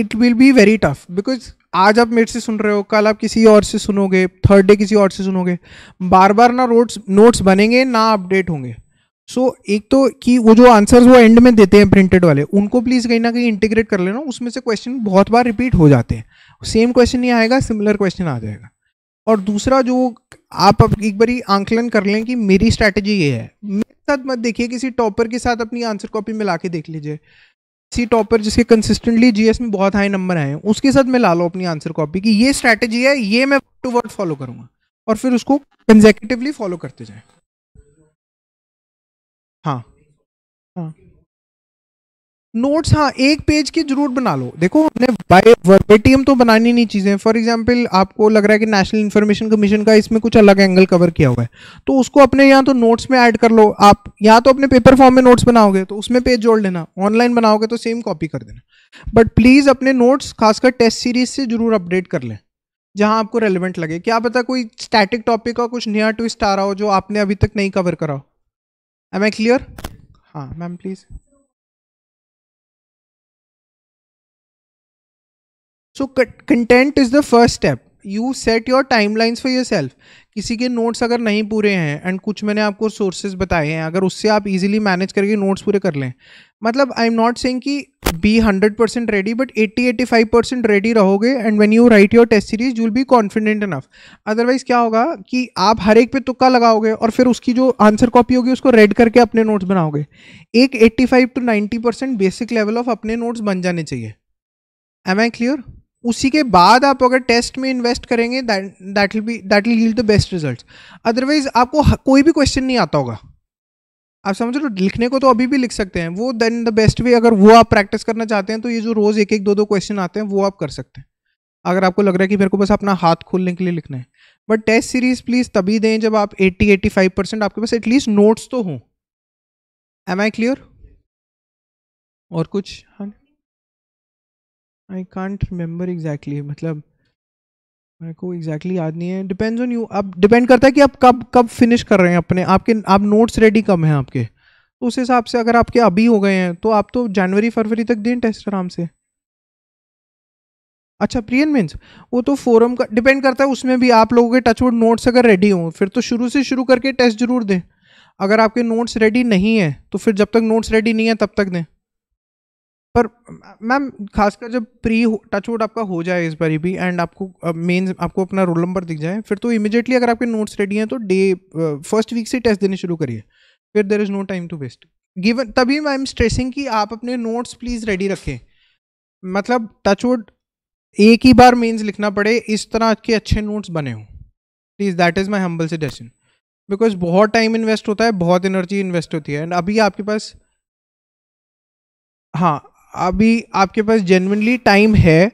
it will be very tough because आज आप मेरे से सुन रहे हो कल आप किसी और से सुनोगे थर्ड डे किसी और से सुनोगे बार बार ना रोड्स नोट्स बनेंगे ना अपडेट होंगे सो so, एक तो कि वो जो आंसर्स वो एंड में देते हैं प्रिंटेड वाले उनको प्लीज़ कहीं ना कहीं इंटीग्रेट कर लेना उसमें से क्वेश्चन बहुत बार रिपीट हो जाते हैं सेम क्वेश्चन नहीं आएगा सिमिलर क्वेश्चन आ जाएगा और दूसरा जो आप अब एक बार आंकलन कर लें कि मेरी स्ट्रैटेजी ये है मेरे साथ मत देखिए किसी टॉपर के साथ अपनी आंसर कॉपी मिला के देख लीजिए किसी टॉपर जिसके कंसिस्टेंटली जीएस में बहुत हाई नंबर आए हैं उसके साथ मैं ला लो अपनी आंसर कॉपी कि ये स्ट्रैटेजी है ये मैं वर्ड टू वर्ड फॉलो करूंगा और फिर उसको कंजेकेटिवली फॉलो करते जाए हाँ हाँ नोट्स हाँ एक पेज के जरूर बना लो देखो हमने बाय वर्बेटियम तो बनानी नहीं चीज़ें फॉर एग्जांपल आपको लग रहा है कि नेशनल इन्फॉर्मेशन कमीशन का इसमें कुछ अलग एंगल कवर किया हुआ है तो उसको अपने यहाँ तो नोट्स में ऐड कर लो आप यहाँ तो अपने पेपर फॉर्म में नोट्स बनाओगे तो उसमें पेज जोड़ लेना ऑनलाइन बनाओगे तो सेम कॉपी कर देना बट प्लीज़ अपने नोट्स खासकर टेस्ट सीरीज से जरूर अपडेट कर लें जहाँ आपको रेलिवेंट लगे क्या पता कोई स्टैटिक टॉपिक का कुछ नया ट्विस्ट आ रहा हो जो आपने अभी तक नहीं कवर करा हो एम आई क्लियर हाँ ma'am please so content is the first step you set your timelines for yourself किसी के नोट्स अगर नहीं पूरे हैं एंड कुछ मैंने आपको सोर्सेज बताए हैं अगर उससे आप इजीली मैनेज करके नोट्स पूरे कर लें मतलब आई एम नॉट सेइंग कि be hundred percent ready but eighty eighty five percent ready रहोगे and when you write your test series you'll be confident enough otherwise क्या होगा कि आप हर एक पे तुक्का लगाओगे और फिर उसकी जो आंसर कॉपी होगी उसको रेड करके अपने नोट्स बनाओगे एक eighty five to ninety percent basic level of अपने नोट्स बन जाने चाहिए एम आई क्लियर उसी के बाद आप अगर टेस्ट में इन्वेस्ट करेंगे that will be that will the best result otherwise आपको कोई भी क्वेश्चन नहीं आता होगा आप समझ लो लिखने को तो अभी भी लिख सकते हैं वो देन द बेस्ट वे अगर वो आप प्रैक्टिस करना चाहते हैं तो ये जो रोज़ एक एक दो दो क्वेश्चन आते हैं वो आप कर सकते हैं अगर आपको लग रहा है कि मेरे को बस अपना हाथ खोलने के लिए लिखना है बट टेस्ट सीरीज प्लीज़ तभी दें जब आप 80 85 परसेंट आपके पास एटलीस्ट नोट्स तो हों एम आई क्लियर और कुछ हाँ आई कॉन्ट रिमेम्बर एग्जैक्टली मतलब मेरे को एग्जैक्टली याद नहीं है डिपेंड्स ऑन यू अब डिपेंड करता है कि आप कब कब फिनिश कर रहे हैं अपने आपके आप नोट्स रेडी कब हैं आपके तो उस हिसाब से अगर आपके अभी हो गए हैं तो आप तो जनवरी फरवरी तक दें टेस्ट आराम से अच्छा प्रियन मीन्स वो तो फोरम का डिपेंड करता है उसमें भी आप लोगों के टचवुड नोट्स अगर रेडी हों फिर तो शुरू से शुरू करके टेस्ट जरूर दें अगर आपके नोट्स रेडी नहीं है तो फिर जब तक नोट्स रेडी नहीं है तब तक दें पर मैम खासकर जब प्री टच वोट आपका हो जाए इस बारी भी एंड आपको मेन uh, आपको अपना रोल नंबर दिख जाए फिर तो इमिजिएटली अगर आपके नोट्स रेडी हैं तो डे फर्स्ट वीक से टेस्ट देने शुरू करिए फिर there is no time to waste given तभी आई एम स्ट्रेसिंग कि आप अपने नोट्स प्लीज़ रेडी रखें मतलब टच वोट एक ही बार मेन्स लिखना पड़े इस तरह के अच्छे नोट्स बने हों please that is my humble suggestion because बहुत टाइम इन्वेस्ट होता है बहुत एनर्जी इन्वेस्ट होती है एंड अभी आपके पास हाँ अभी आपके पास जेनविनली टाइम है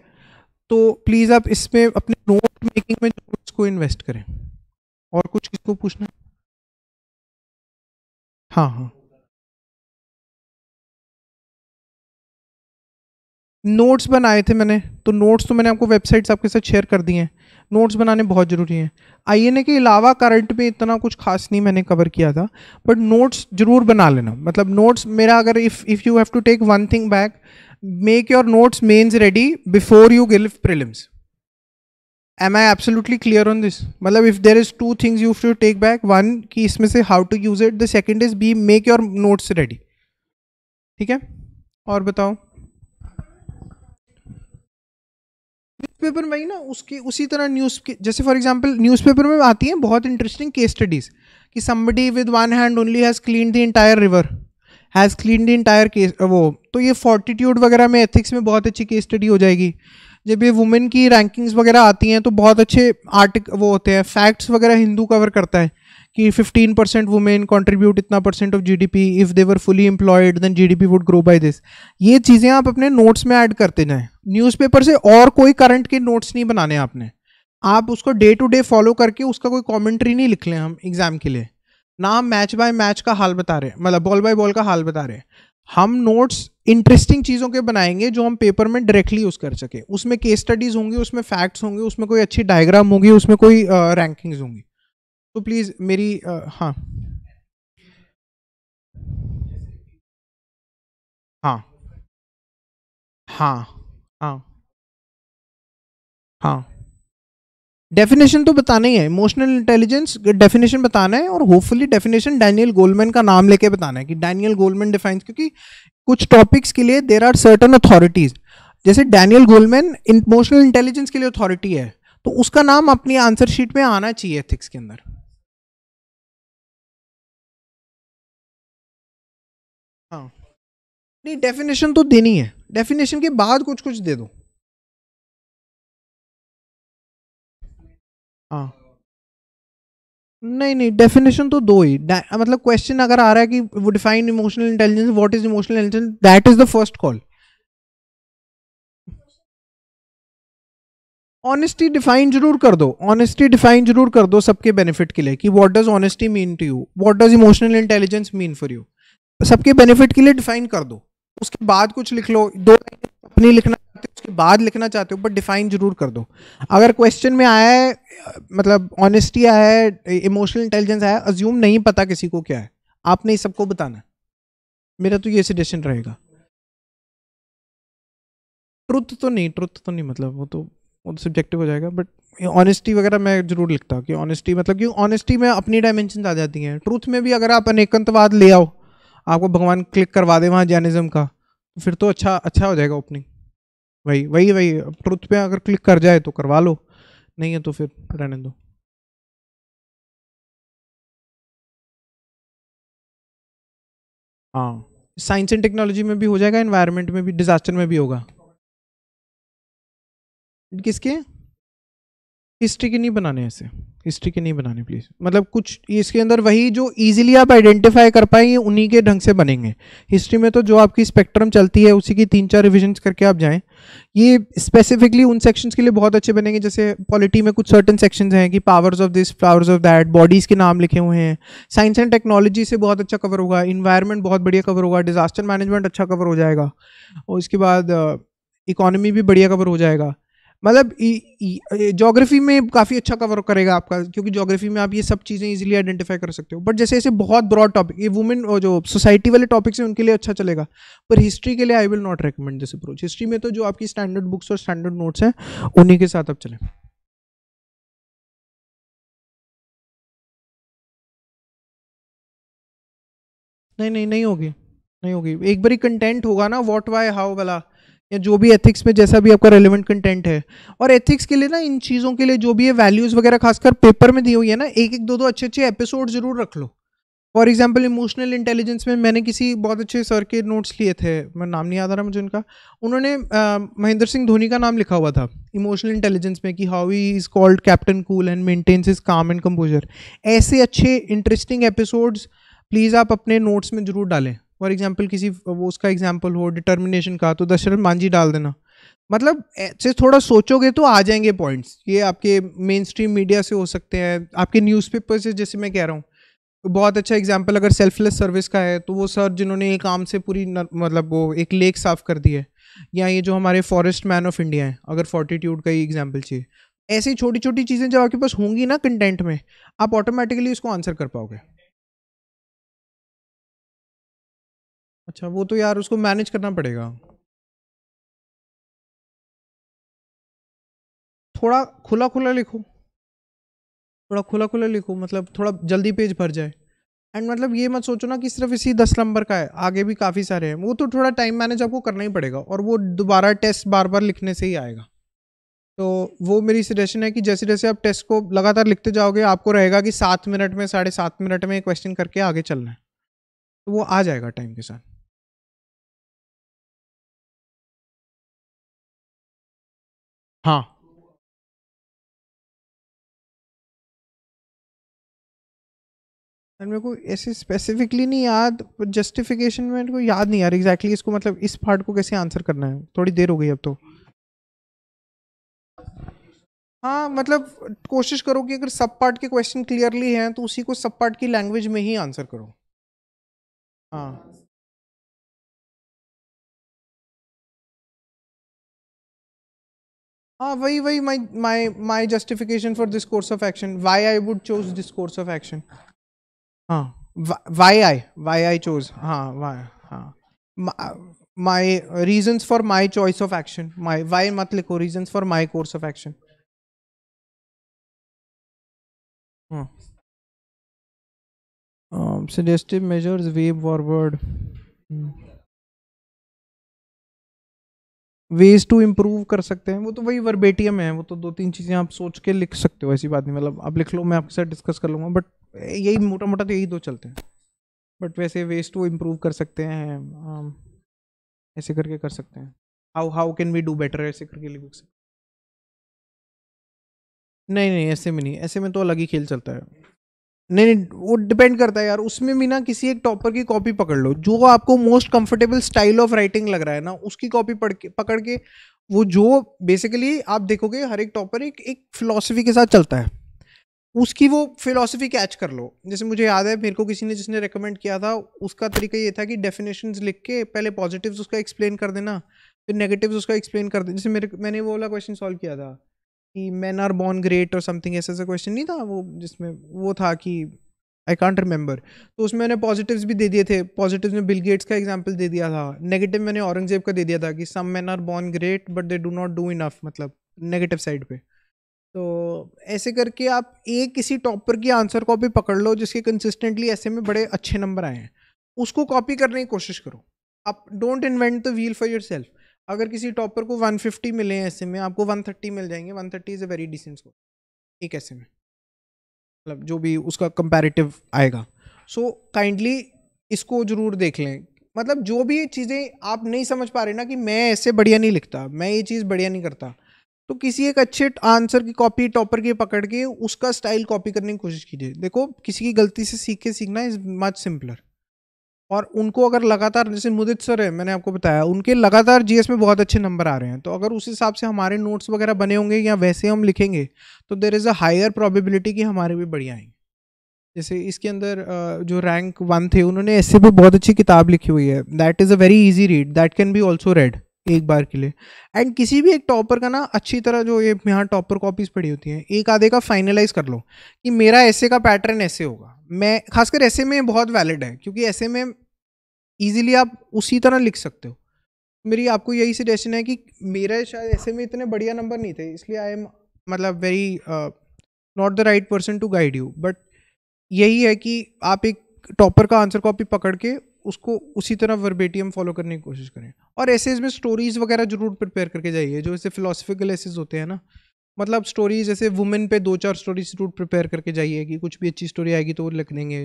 तो प्लीज़ आप इसमें अपने नोट मेकिंग में इसको इन्वेस्ट करें और कुछ किसको पूछना हाँ हाँ नोट्स बनाए थे मैंने तो नोट्स तो मैंने आपको वेबसाइट्स आपके साथ शेयर कर दिए हैं नोट्स बनाने बहुत ज़रूरी हैं आई एन ए के अलावा करंट में इतना कुछ खास नहीं मैंने कवर किया था बट नोट्स ज़रूर बना लेना मतलब नोट्स मेरा अगर if if you have to take one thing back make your notes mains ready before you give prelims am I absolutely clear on this मतलब if there is two things you to take back one कि इसमें से how to use it the second is be make your notes ready ठीक है और बताओ paper में ही ना उसकी उसी तरह न्यूज़ के जैसे फॉर एग्जाम्पल न्यूज़पेपर में आती हैं बहुत इंटरेस्टिंग केस स्टडीज़ कि somebody with one hand only has clean the entire river has clean the entire case वो तो ये फोर्टीट्यूड वगैरह में एथिक्स में बहुत अच्छी केस स्टडी हो जाएगी जब ये वुमेन की रैंकिंग्स वगैरह आती हैं तो बहुत अच्छे आर्टिक वो होते हैं फैक्ट्स वगैरह हिंदू कवर करता है कि 15 परसेंट वुमेन कॉन्ट्रीब्यूट इतना percent of GDP if they're fully employed then GDP would grow by this ये चीज़ें आप अपने नोट्स में ऐड करते जाएँ न्यूज़पेपर से और कोई करंट के नोट्स नहीं बनाने आपने आप उसको डे टू डे फॉलो करके उसका कोई कमेंट्री नहीं लिख लें हम एग्ज़ाम के लिए ना हम मैच बाय मैच का हाल बता रहे मतलब बॉल बाय बॉल का हाल बता रहे हम नोट्स इंटरेस्टिंग चीज़ों के बनाएंगे जो हम पेपर में डायरेक्टली यूज़ कर सके उसमें केस स्टडीज़ होंगी उसमें फैक्ट्स होंगे उसमें कोई अच्छी डायग्राम होंगी उसमें कोई रैंकिंग्स uh, होंगी तो प्लीज़ मेरी uh, हाँ हाँ हाँ हाँ हाँ डेफिनेशन तो बताना ही है इमोशनल इंटेलिजेंस डेफिनेशन बताना है और होपफुली डेफिनेशन डैनियल गोलमैन का नाम लेके बताना है कि डैनियल गोलमैन डिफाइंस क्योंकि कुछ टॉपिक्स के लिए देर आर सर्टन अथॉरिटीज जैसे डैनियल गोलमैन इमोशनल इंटेलिजेंस के लिए अथॉरिटी है तो उसका नाम अपनी आंसर शीट में आना चाहिए एथिक्स के अंदर हाँ नहीं डेफिनेशन तो देनी है डेफिनेशन के बाद कुछ कुछ दे दो हाँ नहीं नहीं डेफिनेशन तो दो ही मतलब क्वेश्चन अगर आ रहा है कि वो define emotional intelligence what is emotional intelligence that is the first call honesty define जरूर कर दो ऑनेस्टी डिफाइन जरूर कर दो सबके बेनिफिट के लिए कि what does honesty mean to you what does emotional intelligence mean for you सबके बेनिफिट के लिए डिफाइन कर दो उसके बाद कुछ लिख लो दो अपनी लिखना चाहते हो उसके बाद लिखना चाहते हो बट डिफाइन जरूर कर दो अगर क्वेश्चन में आया है मतलब ऑनेस्टी आया है इमोशनल इंटेलिजेंस आया अज्यूम नहीं पता किसी को क्या है आपने सबको बताना मेरा तो ये सजेशन रहेगा ट्रुथ तो नहीं ट्रुथ तो नहीं मतलब वो तो वो तो सब्जेक्टिव हो जाएगा बट ऑनेस्टी वगैरह मैं जरूर लिखता कि ऑनेस्टी मतलब कि ऑनेस्टी में अपनी डायमेंशन आ जाती हैं ट्रूथ में भी अगर आप अनेकंतवाद ले आओ आपको भगवान क्लिक करवा दे वहाँ जैनिज़म का तो फिर तो अच्छा अच्छा हो जाएगा ओपनिंग वही वही वही ट्रुथ पे अगर क्लिक कर जाए तो करवा लो नहीं है तो फिर रहने दो हाँ साइंस एंड टेक्नोलॉजी में भी हो जाएगा एनवायरनमेंट में भी डिजास्टर में भी होगा किसके हिस्ट्री के नहीं बनाने ऐसे हिस्ट्री के नहीं बनाने प्लीज़ मतलब कुछ इसके अंदर वही जो इजीली आप आइडेंटिफाई कर पाए उन्हीं के ढंग से बनेंगे हिस्ट्री में तो जो आपकी स्पेक्ट्रम चलती है उसी की तीन चार रिविजन करके आप जाएँ ये स्पेसिफिकली उन सेक्शंस के लिए बहुत अच्छे बनेंगे जैसे पॉलिटी में कुछ सर्टन सेक्शंस हैं कि powers of this powers of that bodies के नाम लिखे हुए हैं साइंस एंड टेक्नोलॉजी से बहुत अच्छा कवर होगा इन्वायरमेंट बहुत बढ़िया कवर होगा डिजास्टर मैनेजमेंट अच्छा कवर हो जाएगा और इसके बाद इकोनॉमी uh, भी बढ़िया कवर हो जाएगा मतलब जोग्राफी में काफ़ी अच्छा कवर करेगा आपका क्योंकि जोग्राफी में आप ये सब चीज़ें इजीली आइडेंटिफाई कर सकते हो बट जैसे ऐसे बहुत ब्रॉड टॉपिक ये वुमेन जो सोसाइटी वाले टॉपिक्स हैं उनके लिए अच्छा चलेगा पर हिस्ट्री के लिए I will not recommend this approach history में तो जो आपकी स्टैंडर्ड बुक्स और स्टैंडर्ड नोट्स हैं उन्हीं के साथ आप चलें नहीं नहीं नहीं होगी नहीं होगी एक बारी कंटेंट होगा ना वॉट वाई हाउ वाला या जो भी एथिक्स में जैसा भी आपका रेलिवेंट कंटेंट है और एथिक्स के लिए ना इन चीज़ों के लिए जो भी है वैल्यूज़ वगैरह खासकर पेपर में दी हुई है ना एक एक दो दो अच्छे अच्छे एपिसोड ज़रूर रख लो फॉर एग्जाम्पल इमोशनल इंटेलिजेंस में मैंने किसी बहुत अच्छे सर के नोट्स लिए थे मैं नाम नहीं याद आ रहा मुझे उनका उन्होंने महेंद्र सिंह धोनी का नाम लिखा हुआ था इमोशनल इंटेलिजेंस में कि how he is called captain cool and maintains is calm and composure ऐसे अच्छे इंटरेस्टिंग एपिसोड्स प्लीज़ आप अपने नोट्स में ज़रूर डालें फॉर एग्जाम्पल किसी वो उसका एग्जाम्पल हो डिटर्मिनेशन का तो दशरथ मांझी डाल देना मतलब ऐसे थोड़ा सोचोगे तो आ जाएंगे पॉइंट्स ये आपके मेन स्ट्रीम मीडिया से हो सकते हैं आपके न्यूज़पेपर से जैसे मैं कह रहा हूँ तो बहुत अच्छा एग्जाम्पल अगर सेल्फलेस सर्विस का है तो वो सर जिन्होंने एक आम से पूरी न, मतलब वो एक लेक साफ कर दी है या ये जो हमारे फॉरेस्ट मैन ऑफ इंडिया है अगर फोर्टीट्यूड का ही एग्जाम्पल चाहिए ऐसी छोटी छोटी चीज़ें जब आपके पास होंगी ना कंटेंट में आप ऑटोमेटिकली उसको आंसर कर पाओगे अच्छा वो तो यार उसको मैनेज करना पड़ेगा थोड़ा खुला खुला लिखो थोड़ा खुला खुला लिखो मतलब थोड़ा जल्दी पेज भर जाए एंड मतलब ये मत सोचो ना कि सिर्फ इसी दस नंबर का है आगे भी काफ़ी सारे हैं वो तो थोड़ा टाइम मैनेज आपको करना ही पड़ेगा और वो दोबारा टेस्ट बार बार लिखने से ही आएगा तो वो मेरी सजेशन है कि जैसे जैसे आप टेस्ट को लगातार लिखते जाओगे आपको रहेगा कि सात मिनट में साढ़े सात मिनट में क्वेश्चन करके आगे चलना है तो वो आ जाएगा टाइम के साथ हाँ मेरे को ऐसे स्पेसिफिकली नहीं याद जस्टिफिकेशन में मेरे को याद नहीं यार एग्जैक्टली exactly इसको मतलब इस पार्ट को कैसे आंसर करना है थोड़ी देर हो गई अब तो हाँ मतलब कोशिश करो कि अगर सब पार्ट के क्वेश्चन क्लियरली हैं तो उसी को सब पार्ट की लैंग्वेज में ही आंसर करो हाँ हाँ वही वही my my my justification for this course of action why I would choose this course of action हाँ why I why I choose हाँ वाई हाँ my reasons for my choice of action my why मत लिखो reasons for my course of action suggestive measures way forward ways to improve कर सकते हैं वो तो वही वर्बेटियम है वो तो दो तीन चीज़ें आप सोच के लिख सकते हो ऐसी बात नहीं मतलब आप लिख लो मैं आपके साथ डिस्कस कर लूँगा बट यही मोटा मोटा तो यही दो चलते हैं बट वैसे वेज टू इम्प्रूव कर सकते हैं um, ऐसे करके कर सकते हैं how how can we do better ऐसे करके लिख सकते नहीं नहीं ऐसे में नहीं ऐसे में तो अलग ही खेल चलता है नहीं नहीं वो डिपेंड करता है यार उसमें भी ना किसी एक टॉपर की कॉपी पकड़ लो जो आपको most comfortable style of writing लग रहा है ना उसकी कॉपी पढ़ के पकड़ के वो जो बेसिकली आप देखोगे हर एक टॉपर एक एक फिलोसफी के साथ चलता है उसकी वो फिलोसफी कैच कर लो जैसे मुझे याद है मेरे को किसी ने जिसने रिकमेंड किया था उसका तरीका ये था कि डेफिनेशन लिख के पहले पॉजिटिव उसका एक्सप्लेन कर देना फिर नेगेटिव उसका एक्सप्लेन कर देना जैसे मेरे मैंने वो वाला क्वेश्चन सॉल्व किया था कि मैन आर बॉर्न ग्रेट और समथिंग ऐसा ऐसा क्वेश्चन नहीं था वो जिसमें वो था कि आई कॉन्ट रिमेंबर तो उसमें मैंने पॉजिटिव्स भी दे दिए थे पॉजिटिव में बिल गेट्स का एग्जाम्पल दे दिया था नेगेटिव मैंने औरंगजेब का दे दिया था कि some man are born great but they do not do enough मतलब नेगेटिव साइड पे तो ऐसे करके आप एक किसी टॉपर की आंसर कॉपी पकड़ लो जिसके कंसिस्टेंटली ऐसे में बड़े अच्छे नंबर आए हैं उसको कॉपी करने की कोशिश करो आप don't invent the wheel for yourself अगर किसी टॉपर को 150 मिले हैं ऐसे में आपको 130 मिल जाएंगे 130 thirty is a very decent score एक ऐसे में मतलब जो भी उसका कंपेरेटिव आएगा सो so, काइंडली इसको ज़रूर देख लें मतलब जो भी चीज़ें आप नहीं समझ पा रहे ना कि मैं ऐसे बढ़िया नहीं लिखता मैं ये चीज़ बढ़िया नहीं करता तो किसी एक अच्छे आंसर की कॉपी टॉपर की पकड़ के उसका स्टाइल कॉपी करने की कोशिश कीजिए देखो किसी की गलती से सीख के सीखना इज़ मच सिंपलर और उनको अगर लगातार जैसे मुदित सर है मैंने आपको बताया उनके लगातार जीएस में बहुत अच्छे नंबर आ रहे हैं तो अगर उस हिसाब से हमारे नोट्स वगैरह बने होंगे या वैसे हम लिखेंगे तो there is a higher probability कि हमारे भी बढ़िया आएंगे जैसे इसके अंदर जो रैंक वन थे उन्होंने ऐसे भी बहुत अच्छी किताब लिखी हुई है that is a very easy read that can be also read एक बार के लिए एंड किसी भी एक टॉपर का ना अच्छी तरह जो ये यहाँ टॉपर कॉपीज़ पड़ी होती हैं एक आधे का फाइनलाइज कर लो कि मेरा ऐसे का पैटर्न ऐसे होगा मैं खासकर ऐसे में बहुत वैलिड है क्योंकि ऐसे में ईजिली आप उसी तरह लिख सकते हो मेरी आपको यही सजेशन है कि मेरा शायद ऐसे में इतने बढ़िया नंबर नहीं थे इसलिए आई एम मतलब very not the right person to guide you but यही है कि आप एक टॉपर का आंसर कॉपी पकड़ के उसको उसी तरह वर्बेटियम फॉलो करने की कोशिश करें और एसेज में स्टोरीज वगैरह जरूर प्रिपेयर करके जाइए जो ऐसे फिलोसफिकल एसेज होते हैं ना मतलब स्टोरीज ऐसे वुमेन पे दो चार स्टोरीज जरूर प्रिपेयर करके जाइए कि कुछ भी अच्छी स्टोरी आएगी तो वो लिख देंगे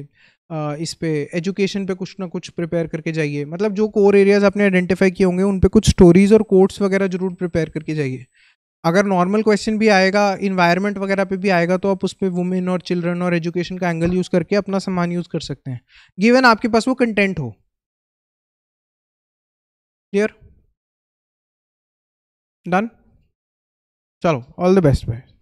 इस पर एजुकेशन पे कुछ ना कुछ प्रिपेयर करके जाइए मतलब जो कोर एरियाज आपने आइडेंटिफाई किए होंगे उन पर कुछ स्टोरीज और कोर्ट्स वगैरह जरूर प्रिपेयर करके जाइए अगर नॉर्मल क्वेश्चन भी आएगा इन्वायरमेंट वगैरह पे भी आएगा तो आप उस पर वुमेन और चिल्ड्रन और एजुकेशन का एंगल यूज़ करके अपना सामान यूज़ कर सकते हैं गिवन आपके पास वो कंटेंट हो क्लियर डन चलो ऑल द बेस्ट भाई